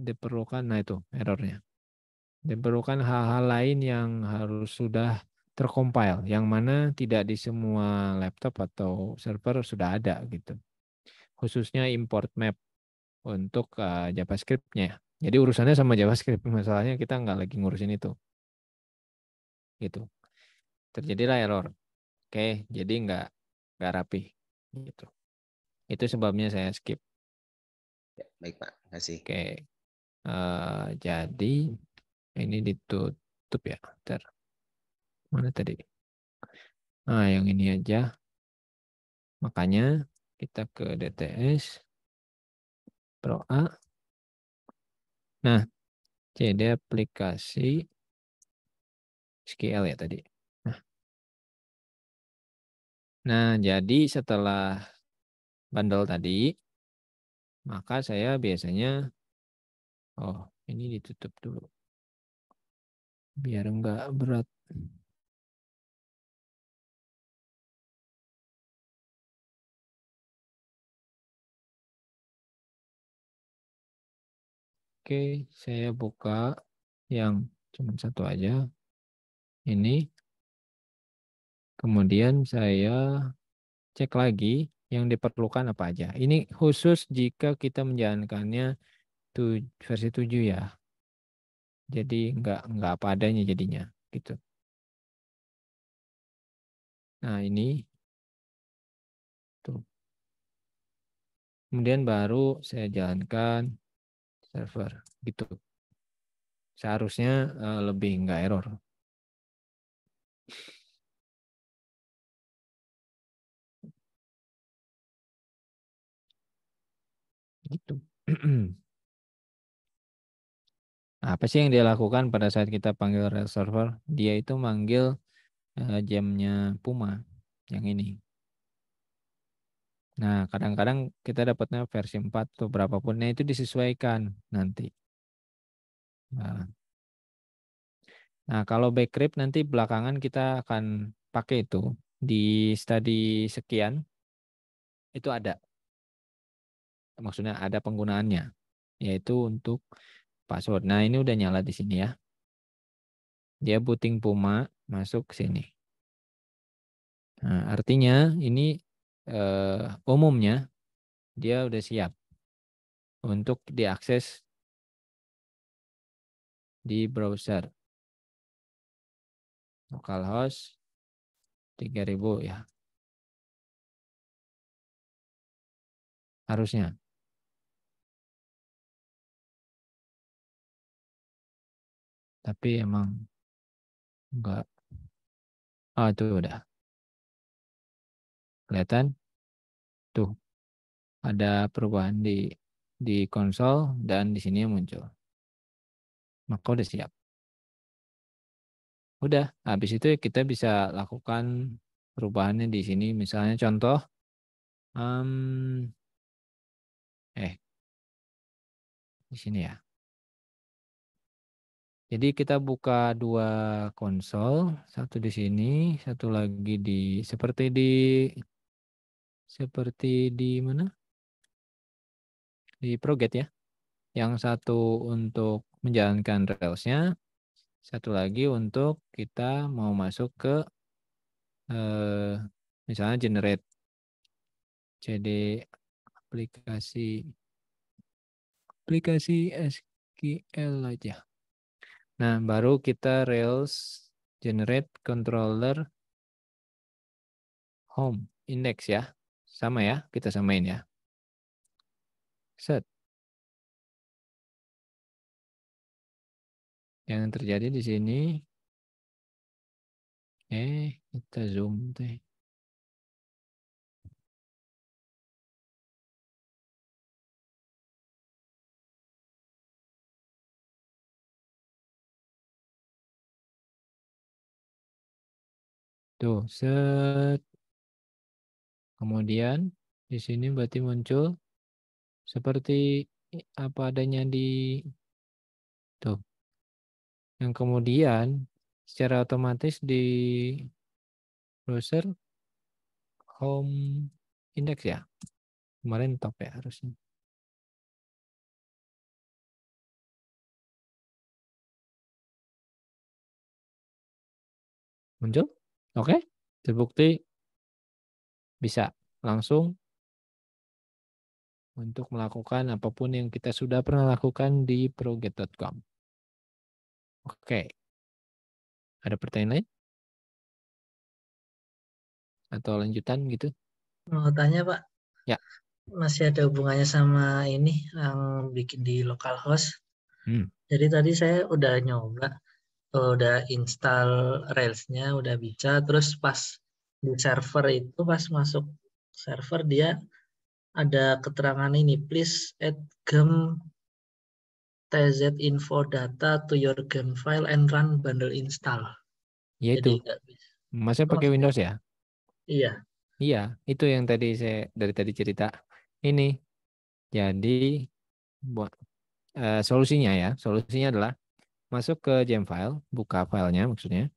diperlukan nah itu errornya. Diperlukan hal-hal lain yang harus sudah tercompile yang mana tidak di semua laptop atau server sudah ada gitu. Khususnya import map untuk uh, JavaScript-nya. Jadi urusannya sama JavaScript, masalahnya kita nggak lagi ngurusin itu. Gitu. Terjadilah error. Oke, jadi nggak nggak rapi gitu. Itu sebabnya saya skip. Ya, baik Pak, terima kasih. Oke. Uh, jadi ini ditutup ya. Bentar. Mana tadi? Nah, yang ini aja. Makanya kita ke DTS Pro A. Nah, jadi aplikasi SQL ya tadi. nah, nah jadi setelah bandel tadi, maka saya biasanya, oh ini ditutup dulu. Biar enggak berat. Oke, saya buka yang cuma satu aja. Ini. Kemudian saya cek lagi yang diperlukan apa aja. Ini khusus jika kita menjalankannya tuj versi 7 ya. Jadi nggak nggak apa adanya jadinya gitu. Nah, ini tuh. Kemudian baru saya jalankan server gitu. Seharusnya eh, lebih nggak error. Gitu. Apa sih yang dia lakukan pada saat kita panggil rel server? Dia itu manggil eh, jamnya Puma yang ini. Nah, kadang-kadang kita dapatnya versi 4 atau berapapun. Nah, itu disesuaikan nanti. Nah, nah kalau backrip nanti belakangan kita akan pakai itu. Di study sekian, itu ada maksudnya ada penggunaannya yaitu untuk password. Nah, ini udah nyala di sini ya. Dia booting puma masuk ke sini. Nah, artinya ini eh, umumnya dia udah siap untuk diakses di browser localhost 3000 ya. Harusnya. tapi emang enggak ah itu udah kelihatan tuh ada perubahan di di konsol dan di sini muncul maka udah siap udah habis itu kita bisa lakukan perubahannya di sini misalnya contoh um, eh di sini ya jadi kita buka dua konsol, satu di sini, satu lagi di seperti di seperti di mana? Di Proget ya. Yang satu untuk menjalankan Rails-nya, satu lagi untuk kita mau masuk ke eh, misalnya generate. cd aplikasi aplikasi SQL aja. Nah, baru kita Rails generate controller home index ya. Sama ya, kita samain ya. Set. Yang terjadi di sini eh kita zoom deh Tuh, set. Kemudian di sini berarti muncul seperti apa adanya di tuh. Yang kemudian secara otomatis di browser home index ya. Kemarin top ya harusnya. Muncul? Oke, terbukti bisa langsung untuk melakukan apapun yang kita sudah pernah lakukan di proget.com. Oke. Ada pertanyaan lain? Atau lanjutan gitu? Mau tanya, Pak. Ya. Masih ada hubungannya sama ini yang bikin di localhost. Hmm. Jadi tadi saya udah nyoba udah install Rails-nya, udah bisa. Terus pas di server itu, pas masuk server dia ada keterangan ini, please add gem tz info data to your game file and run bundle install. Ya itu. Masih pakai Windows ya? Iya. Iya, itu yang tadi saya dari tadi cerita ini. Jadi buat uh, solusinya ya, solusinya adalah masuk ke jam file, buka filenya maksudnya.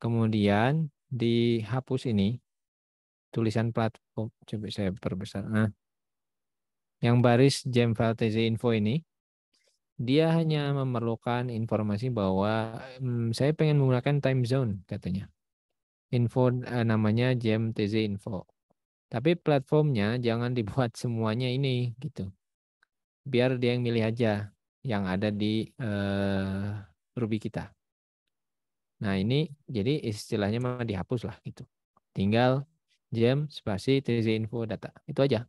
Kemudian dihapus ini tulisan platform. Coba saya perbesar. Nah, yang baris jam file TZ info ini, dia hanya memerlukan informasi bahwa hmm, saya pengen menggunakan time zone katanya. Info eh, namanya jam TZ info. Tapi platformnya jangan dibuat semuanya ini gitu. Biar dia yang milih aja yang ada di uh, Ruby kita. Nah ini jadi istilahnya memang dihapus lah gitu. Tinggal jam spasi TC info data itu aja.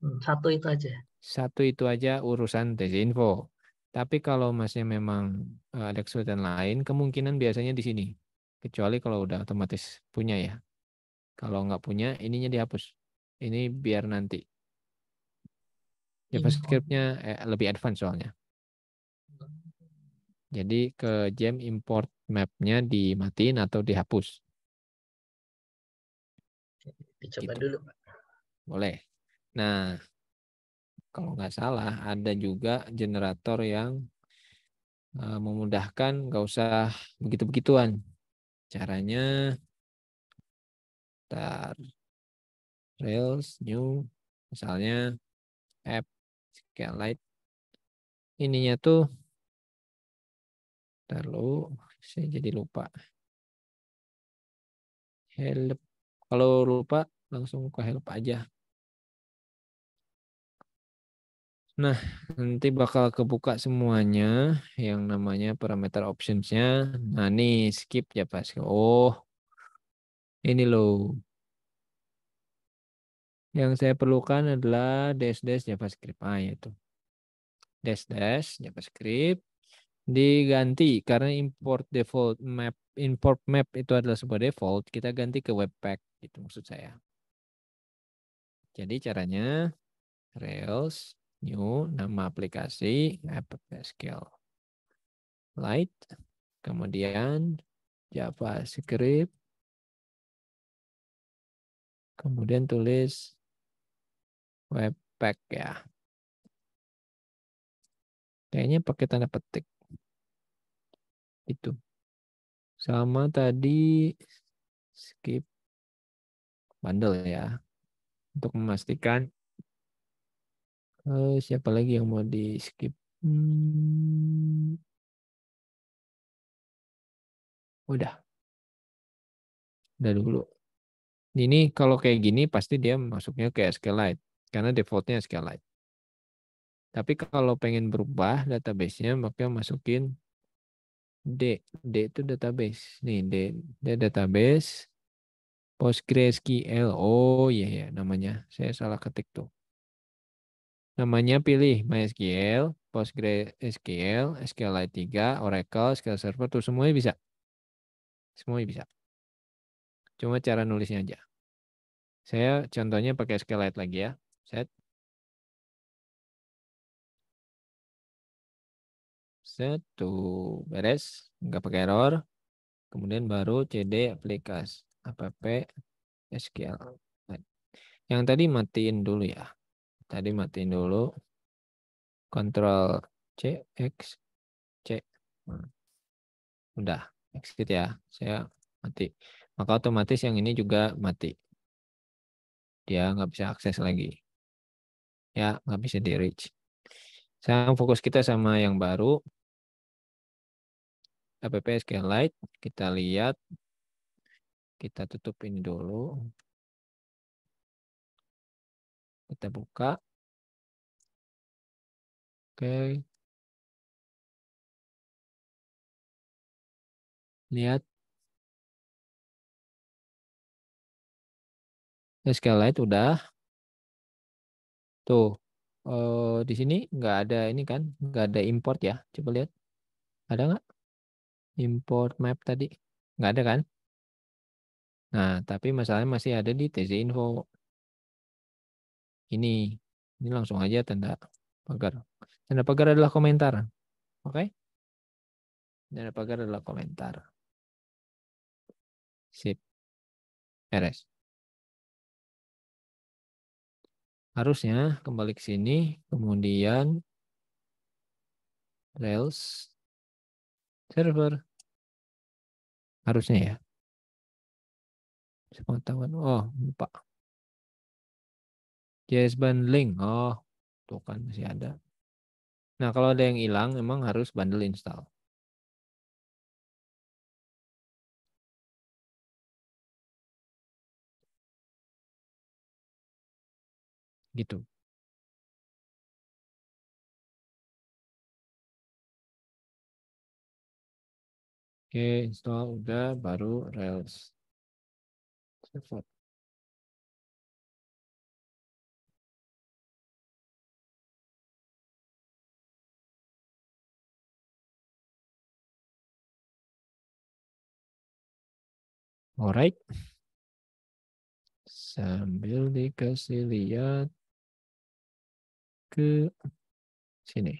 Hmm, satu itu aja. Satu itu aja urusan TC info. Tapi kalau masnya memang eh, ada kesulitan lain, kemungkinan biasanya di sini. Kecuali kalau udah otomatis punya ya. Kalau nggak punya, ininya dihapus. Ini biar nanti. JavaScript-nya eh, lebih advance soalnya. Jadi ke jam import mapnya nya dimatiin atau dihapus. Dicoba gitu. dulu, Boleh. Nah, kalau nggak salah ada juga generator yang eh, memudahkan nggak usah begitu-begituan. Caranya tar Rails new misalnya app scanlight ininya tuh Lalu saya jadi lupa. Help. Kalau lupa langsung ke help aja. Nah, nanti bakal kebuka semuanya yang namanya parameter optionsnya. Nah, ini skip ya pas. Oh, ini loh. Yang saya perlukan adalah dash dash JavaScript. Ah, itu. Iya dash dash JavaScript diganti karena import default map import map itu adalah sebuah default kita ganti ke webpack itu maksud saya jadi caranya Rails new nama aplikasi app scale light kemudian JavaScript kemudian tulis webpack ya kayaknya pakai tanda petik itu. Sama tadi skip bundle ya. Untuk memastikan uh, siapa lagi yang mau di skip. Hmm. Udah. Udah dulu. Ini kalau kayak gini pasti dia masuknya ke SQLite. Karena defaultnya SQLite. Tapi kalau pengen berubah database-nya maka masukin D. D itu database. Nih, D, D database. PostgreSQL. Oh iya ya namanya. Saya salah ketik tuh. Namanya pilih MySQL, PostgreSQL, SQLite 3, Oracle, SQL Server. Tuh semuanya bisa. Semuanya bisa. Cuma cara nulisnya aja. Saya contohnya pakai SQLite lagi ya. Set. set to beres nggak pakai error kemudian baru cd aplikasi app sql yang tadi matiin dulu ya tadi matiin dulu control c x c udah exit ya saya mati maka otomatis yang ini juga mati dia nggak bisa akses lagi ya nggak bisa di reach sekarang fokus kita sama yang baru app skylight kita lihat kita tutup ini dulu kita buka oke lihat, lihat skylight udah tuh eh, di sini nggak ada ini kan nggak ada import ya coba lihat ada nggak import map tadi? Nggak ada kan? Nah, tapi masalahnya masih ada di TC Info. Ini, ini langsung aja tanda pagar. Tanda pagar adalah komentar. Oke? Okay? Tanda pagar adalah komentar. Sip. RS. Harusnya kembali ke sini, kemudian Rails server. Harusnya ya. Sepengetahuan. Oh, lupa. JS bundling. Oh, tuh kan masih ada. Nah, kalau ada yang hilang, emang harus bundle install. Gitu. Oke, install udah, baru Rails. Cepat. Alright. Sambil dikasih lihat ke sini.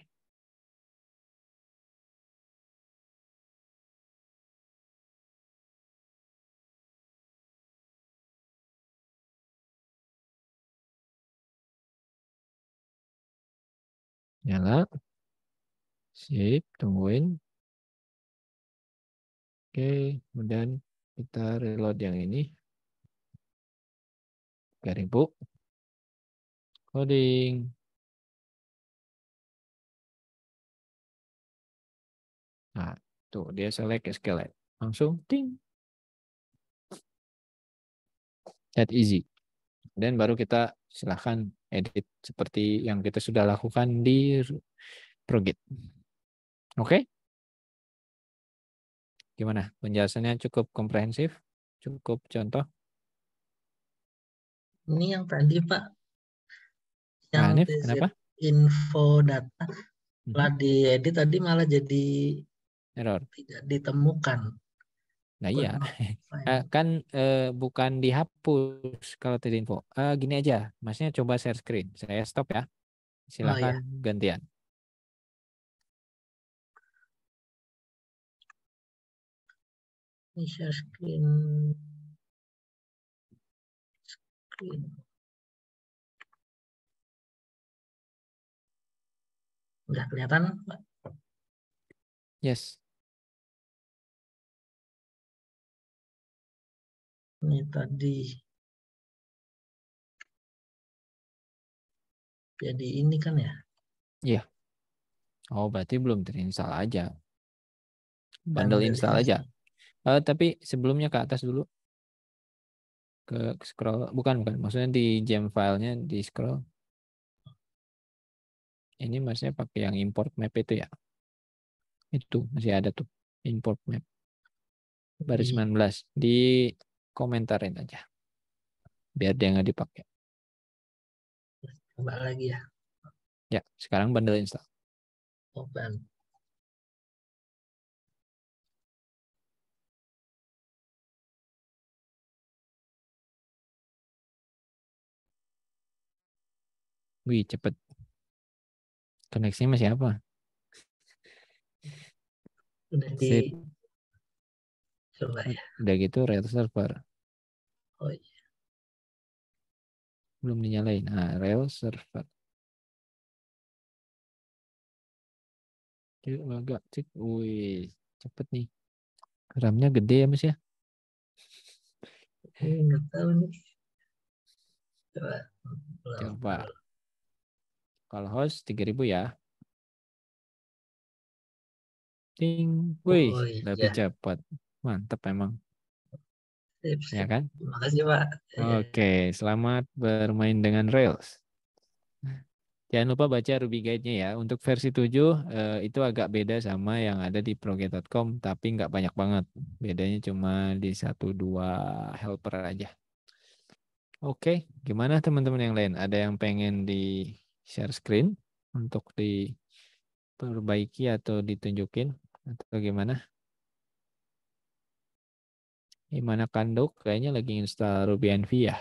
nyala. Sip, tungguin. Oke, kemudian kita reload yang ini. 3000. Loading. Nah, tuh dia select skelet. Langsung ting. That easy. Dan baru kita silahkan edit seperti yang kita sudah lakukan di Progit. Oke? Okay? Gimana? Penjelasannya cukup komprehensif? Cukup contoh? Ini yang tadi, Pak. Yang Anif, kenapa? Info data. Setelah hmm. diedit tadi malah jadi error. Tidak ditemukan. Nah iya, uh, kan uh, bukan dihapus kalau tidak info. Uh, gini aja, maksudnya coba share screen. Saya stop ya. Silakan oh, iya. gantian. Ini share screen. Screen. Udah kelihatan, Yes. Ini tadi. Jadi ini kan ya? Iya. Oh, berarti belum terinstall aja. Bundle, Bundle install aja. Uh, tapi sebelumnya ke atas dulu. Ke scroll, bukan bukan, maksudnya di jam filenya di scroll. Ini maksudnya pakai yang import map itu ya. Itu masih ada tuh import map. Baris 19 di komentarin aja. Biar dia nggak dipakai. Coba lagi ya. Ya, sekarang bundle install. Open. Wih, cepet. Koneksinya masih apa? Udah di coba ya. Udah gitu riot server. Oh iya. Belum dinyalain. Nah, riot server. Cek agak cek. Wih, cepet nih. RAM-nya gede ya, Mas ya? Enggak iya, tahu nih. Coba. Coba. Kalau host 3000 ya. Ting. Wih, oh, iya. lebih cepat. Mantap emang. Ya kan? Terima Pak. Oke, selamat bermain dengan Rails. Jangan lupa baca Ruby Guide-nya ya. Untuk versi 7 eh, itu agak beda sama yang ada di proget.com tapi nggak banyak banget. Bedanya cuma di satu dua helper aja. Oke, gimana teman-teman yang lain? Ada yang pengen di share screen untuk diperbaiki atau ditunjukin atau gimana? Gimana Kandok kayaknya lagi install Ruby NV ya.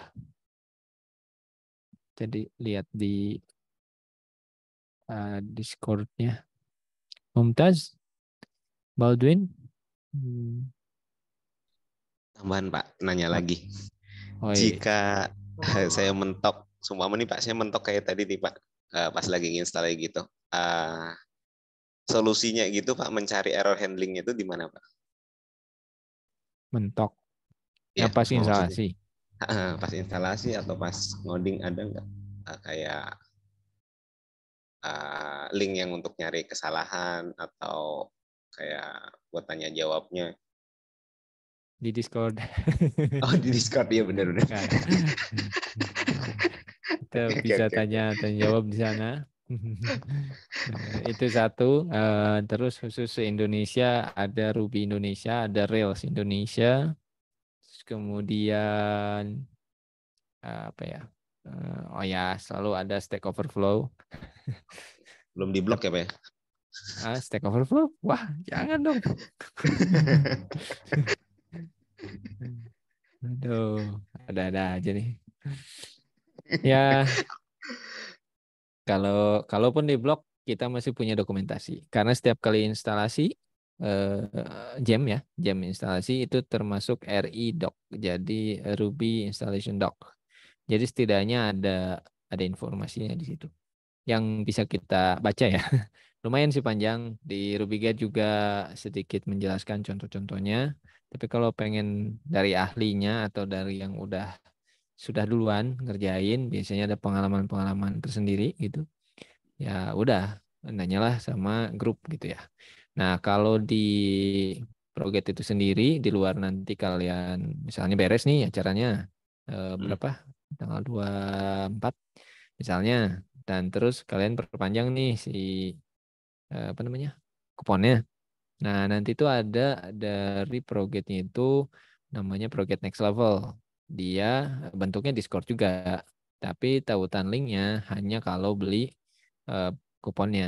Jadi lihat di uh, Discord-nya. Mumtaz? Baldwin? Hmm. Tambahan Pak, nanya lagi. Oh, iya. Jika oh. saya mentok, semua ini Pak, saya mentok kayak tadi nih Pak, uh, pas lagi install gitu. Uh, solusinya gitu Pak, mencari error handling itu di mana Pak? Mentok ya, pas instalasi pas instalasi atau pas ngoding ada nggak ah, kayak uh, link yang untuk nyari kesalahan atau kayak buat tanya jawabnya di Discord. Oh di Discord ya benar benar. Nah, kita okay, bisa okay. tanya dan jawab di sana. itu satu. Uh, terus khusus Indonesia ada Ruby Indonesia, ada Rails Indonesia, kemudian eh, apa ya? Eh, oh ya, selalu ada Stack Overflow. Belum diblok ya, Pak? Ya? Ah, Stack Overflow? Wah, jangan dong. Aduh, ada-ada aja nih. Ya, kalau kalaupun diblok kita masih punya dokumentasi karena setiap kali instalasi Eh, jam ya, jam instalasi itu termasuk RI doc. Jadi Ruby installation doc. Jadi setidaknya ada ada informasinya di situ yang bisa kita baca ya. Lumayan sih panjang di RubyGate juga sedikit menjelaskan contoh-contohnya. Tapi kalau pengen dari ahlinya atau dari yang udah sudah duluan ngerjain, biasanya ada pengalaman-pengalaman tersendiri gitu. Ya udah, nanyalah sama grup gitu ya. Nah, kalau di proget itu sendiri di luar nanti kalian misalnya beres nih acaranya eh, hmm. berapa? Tanggal 24 misalnya dan terus kalian perpanjang nih si eh, apa namanya? kuponnya. Nah, nanti itu ada dari progetnya itu namanya proget next level. Dia bentuknya Discord juga, tapi tautan linknya hanya kalau beli eh, kuponnya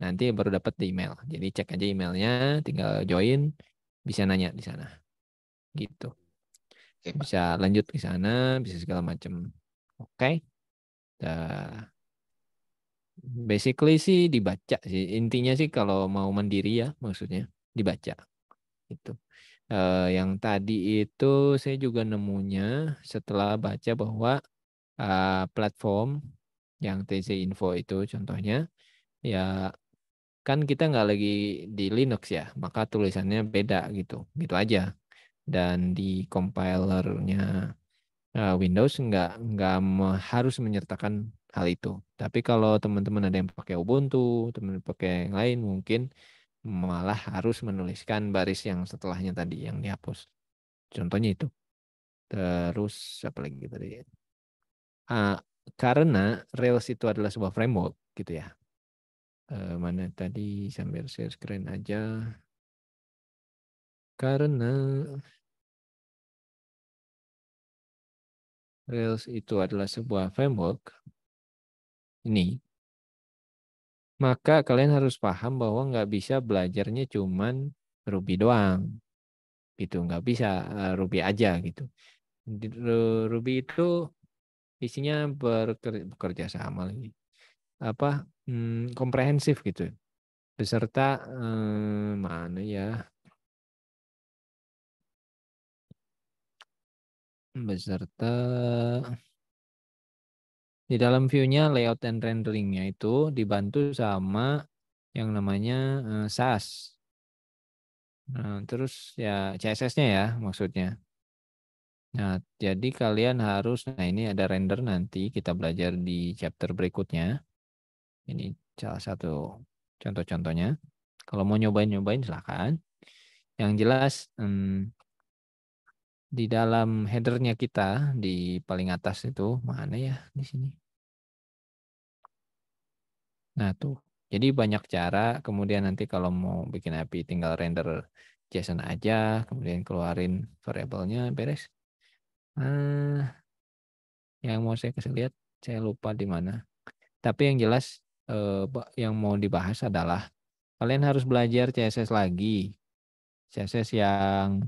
nanti baru dapat di email. Jadi cek aja emailnya, tinggal join, bisa nanya di sana. Gitu. Bisa lanjut di sana, bisa segala macam. Oke. basically sih dibaca sih. Intinya sih kalau mau mandiri ya maksudnya dibaca. Itu. Uh, eh, yang tadi itu saya juga nemunya setelah baca bahwa uh, platform yang TC Info itu contohnya ya kan kita nggak lagi di Linux ya, maka tulisannya beda gitu, gitu aja. Dan di compilernya eh, Windows nggak nggak harus menyertakan hal itu. Tapi kalau teman-teman ada yang pakai Ubuntu, teman pakai yang lain mungkin malah harus menuliskan baris yang setelahnya tadi yang dihapus. Contohnya itu. Terus apa lagi tadi? Uh, karena Rails itu adalah sebuah framework gitu ya uh, mana tadi sambil share screen aja karena Rails itu adalah sebuah framework ini maka kalian harus paham bahwa nggak bisa belajarnya cuman Ruby doang itu nggak bisa eh, Ruby aja gitu Ruby itu isinya bekerja, sama lagi apa hmm, komprehensif gitu. Beserta hmm, mana ya? Beserta di dalam viewnya layout and renderingnya itu dibantu sama yang namanya uh, eh, SAS. Nah, terus ya CSS-nya ya maksudnya. Nah, jadi kalian harus, nah ini ada render nanti kita belajar di chapter berikutnya. Ini salah satu contoh-contohnya. Kalau mau nyobain-nyobain silahkan. Yang jelas hmm, di dalam headernya kita di paling atas itu mana ya di sini. Nah tuh. Jadi banyak cara. Kemudian nanti kalau mau bikin API tinggal render JSON aja. Kemudian keluarin variabelnya beres. Ah, yang mau saya kasih lihat saya lupa di mana. Tapi yang jelas eh, yang mau dibahas adalah kalian harus belajar CSS lagi. CSS yang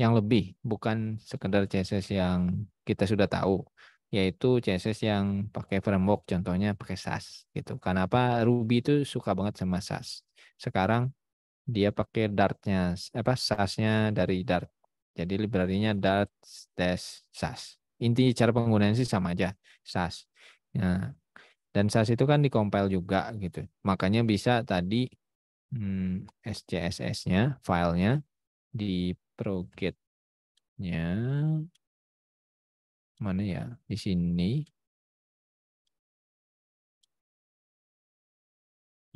yang lebih, bukan sekedar CSS yang kita sudah tahu, yaitu CSS yang pakai framework, contohnya pakai SAS gitu. Karena apa? Ruby itu suka banget sama SAS. Sekarang dia pakai Dartnya, apa SAS-nya dari Dart. Jadi library-nya Dart test SAS. Intinya cara penggunaannya sih sama aja, SAS. Nah, dan SAS itu kan dikompil juga gitu. Makanya bisa tadi hmm, SCSS-nya, filenya di ProGate-nya mana ya? Di sini.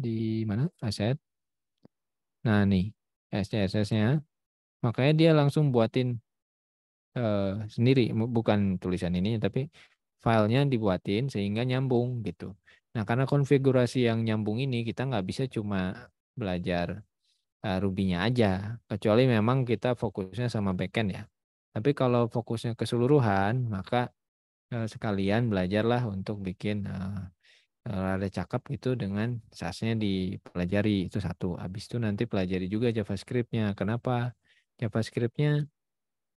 Di mana? Aset. Nah, nih SCSS-nya. Makanya dia langsung buatin uh, sendiri bukan tulisan ini tapi filenya dibuatin sehingga nyambung gitu. Nah karena konfigurasi yang nyambung ini kita nggak bisa cuma belajar uh, Ruby-nya aja, kecuali memang kita fokusnya sama backend ya. Tapi kalau fokusnya keseluruhan maka uh, sekalian belajarlah untuk bikin uh, rada cakep gitu dengan sasnya dipelajari itu satu. Habis itu nanti pelajari juga JavaScript-nya. Kenapa? JavaScript-nya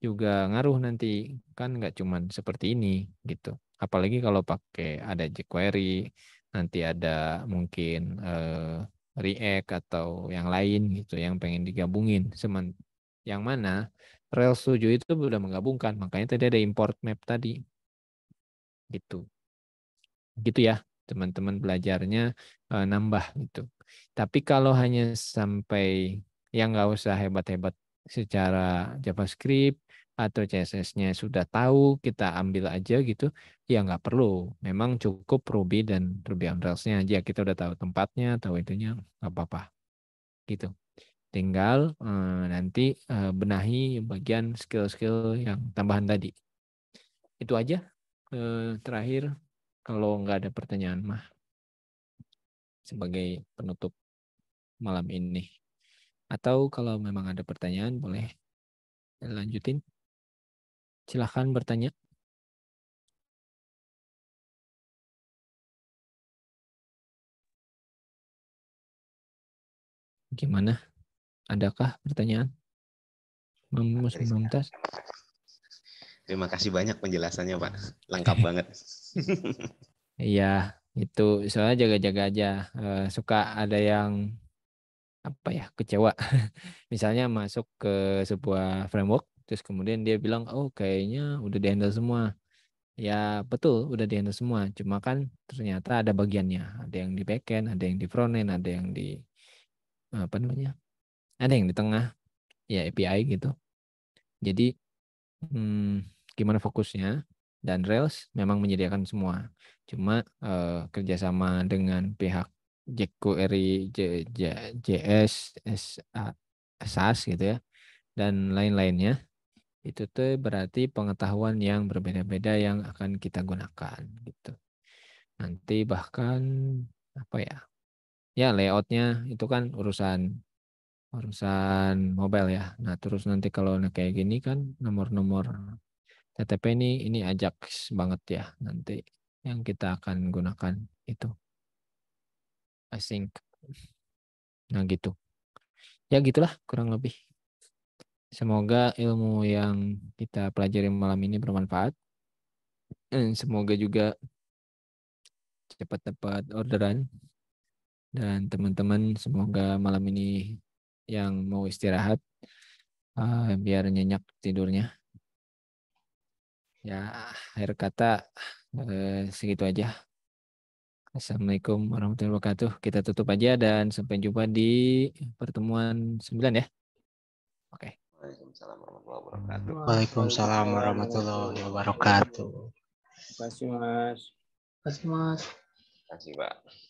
juga ngaruh nanti kan nggak cuma seperti ini gitu. Apalagi kalau pakai ada jQuery, nanti ada mungkin uh, React atau yang lain gitu yang pengen digabungin. Semen yang mana Rails 7 itu sudah menggabungkan, makanya tadi ada import map tadi. Gitu. Gitu ya, teman-teman belajarnya uh, nambah gitu. Tapi kalau hanya sampai yang nggak usah hebat-hebat secara JavaScript atau CSS-nya sudah tahu, kita ambil aja gitu, ya nggak perlu. Memang cukup Ruby dan Ruby on Rails-nya aja. Kita udah tahu tempatnya, tahu itunya, nggak apa-apa. Gitu. Tinggal eh, nanti eh, benahi bagian skill-skill yang tambahan tadi. Itu aja. Eh, terakhir, kalau nggak ada pertanyaan mah. Sebagai penutup malam ini. Atau kalau memang ada pertanyaan, boleh lanjutin. Silahkan bertanya. Gimana? Adakah pertanyaan? Mumtaz? Terima kasih banyak penjelasannya, Pak. Lengkap banget. Iya, itu soalnya jaga-jaga aja. E, suka ada yang apa ya kecewa. Misalnya masuk ke sebuah framework, Terus kemudian dia bilang, oh kayaknya udah dihandle semua. Ya betul, udah dihandle semua. Cuma kan ternyata ada bagiannya. Ada yang di backend, ada yang di frontend, ada yang di apa namanya, ada yang di tengah, ya API gitu. Jadi hmm, gimana fokusnya? Dan Rails memang menyediakan semua. Cuma eh, kerjasama dengan pihak jQuery, J, J, JS, S, SAS gitu ya, dan lain-lainnya itu tuh berarti pengetahuan yang berbeda-beda yang akan kita gunakan gitu. Nanti bahkan apa ya? Ya layoutnya itu kan urusan urusan mobile ya. Nah terus nanti kalau kayak gini kan nomor-nomor TTP ini ini ajak banget ya nanti yang kita akan gunakan itu. I think. Nah gitu. Ya gitulah kurang lebih. Semoga ilmu yang kita pelajari malam ini bermanfaat. Dan Semoga juga cepat dapat orderan. Dan teman-teman semoga malam ini yang mau istirahat uh, biar nyenyak tidurnya. Ya, akhir kata uh, segitu aja. Assalamualaikum warahmatullahi wabarakatuh. Kita tutup aja dan sampai jumpa di pertemuan 9 ya. Oke. Okay. Waalaikumsalam warahmatullahi wabarakatuh. Waalaikumsalam warahmatullahi wabarakatuh. Terima kasih Mas. Terima kasih Mas. Terima kasih Pak.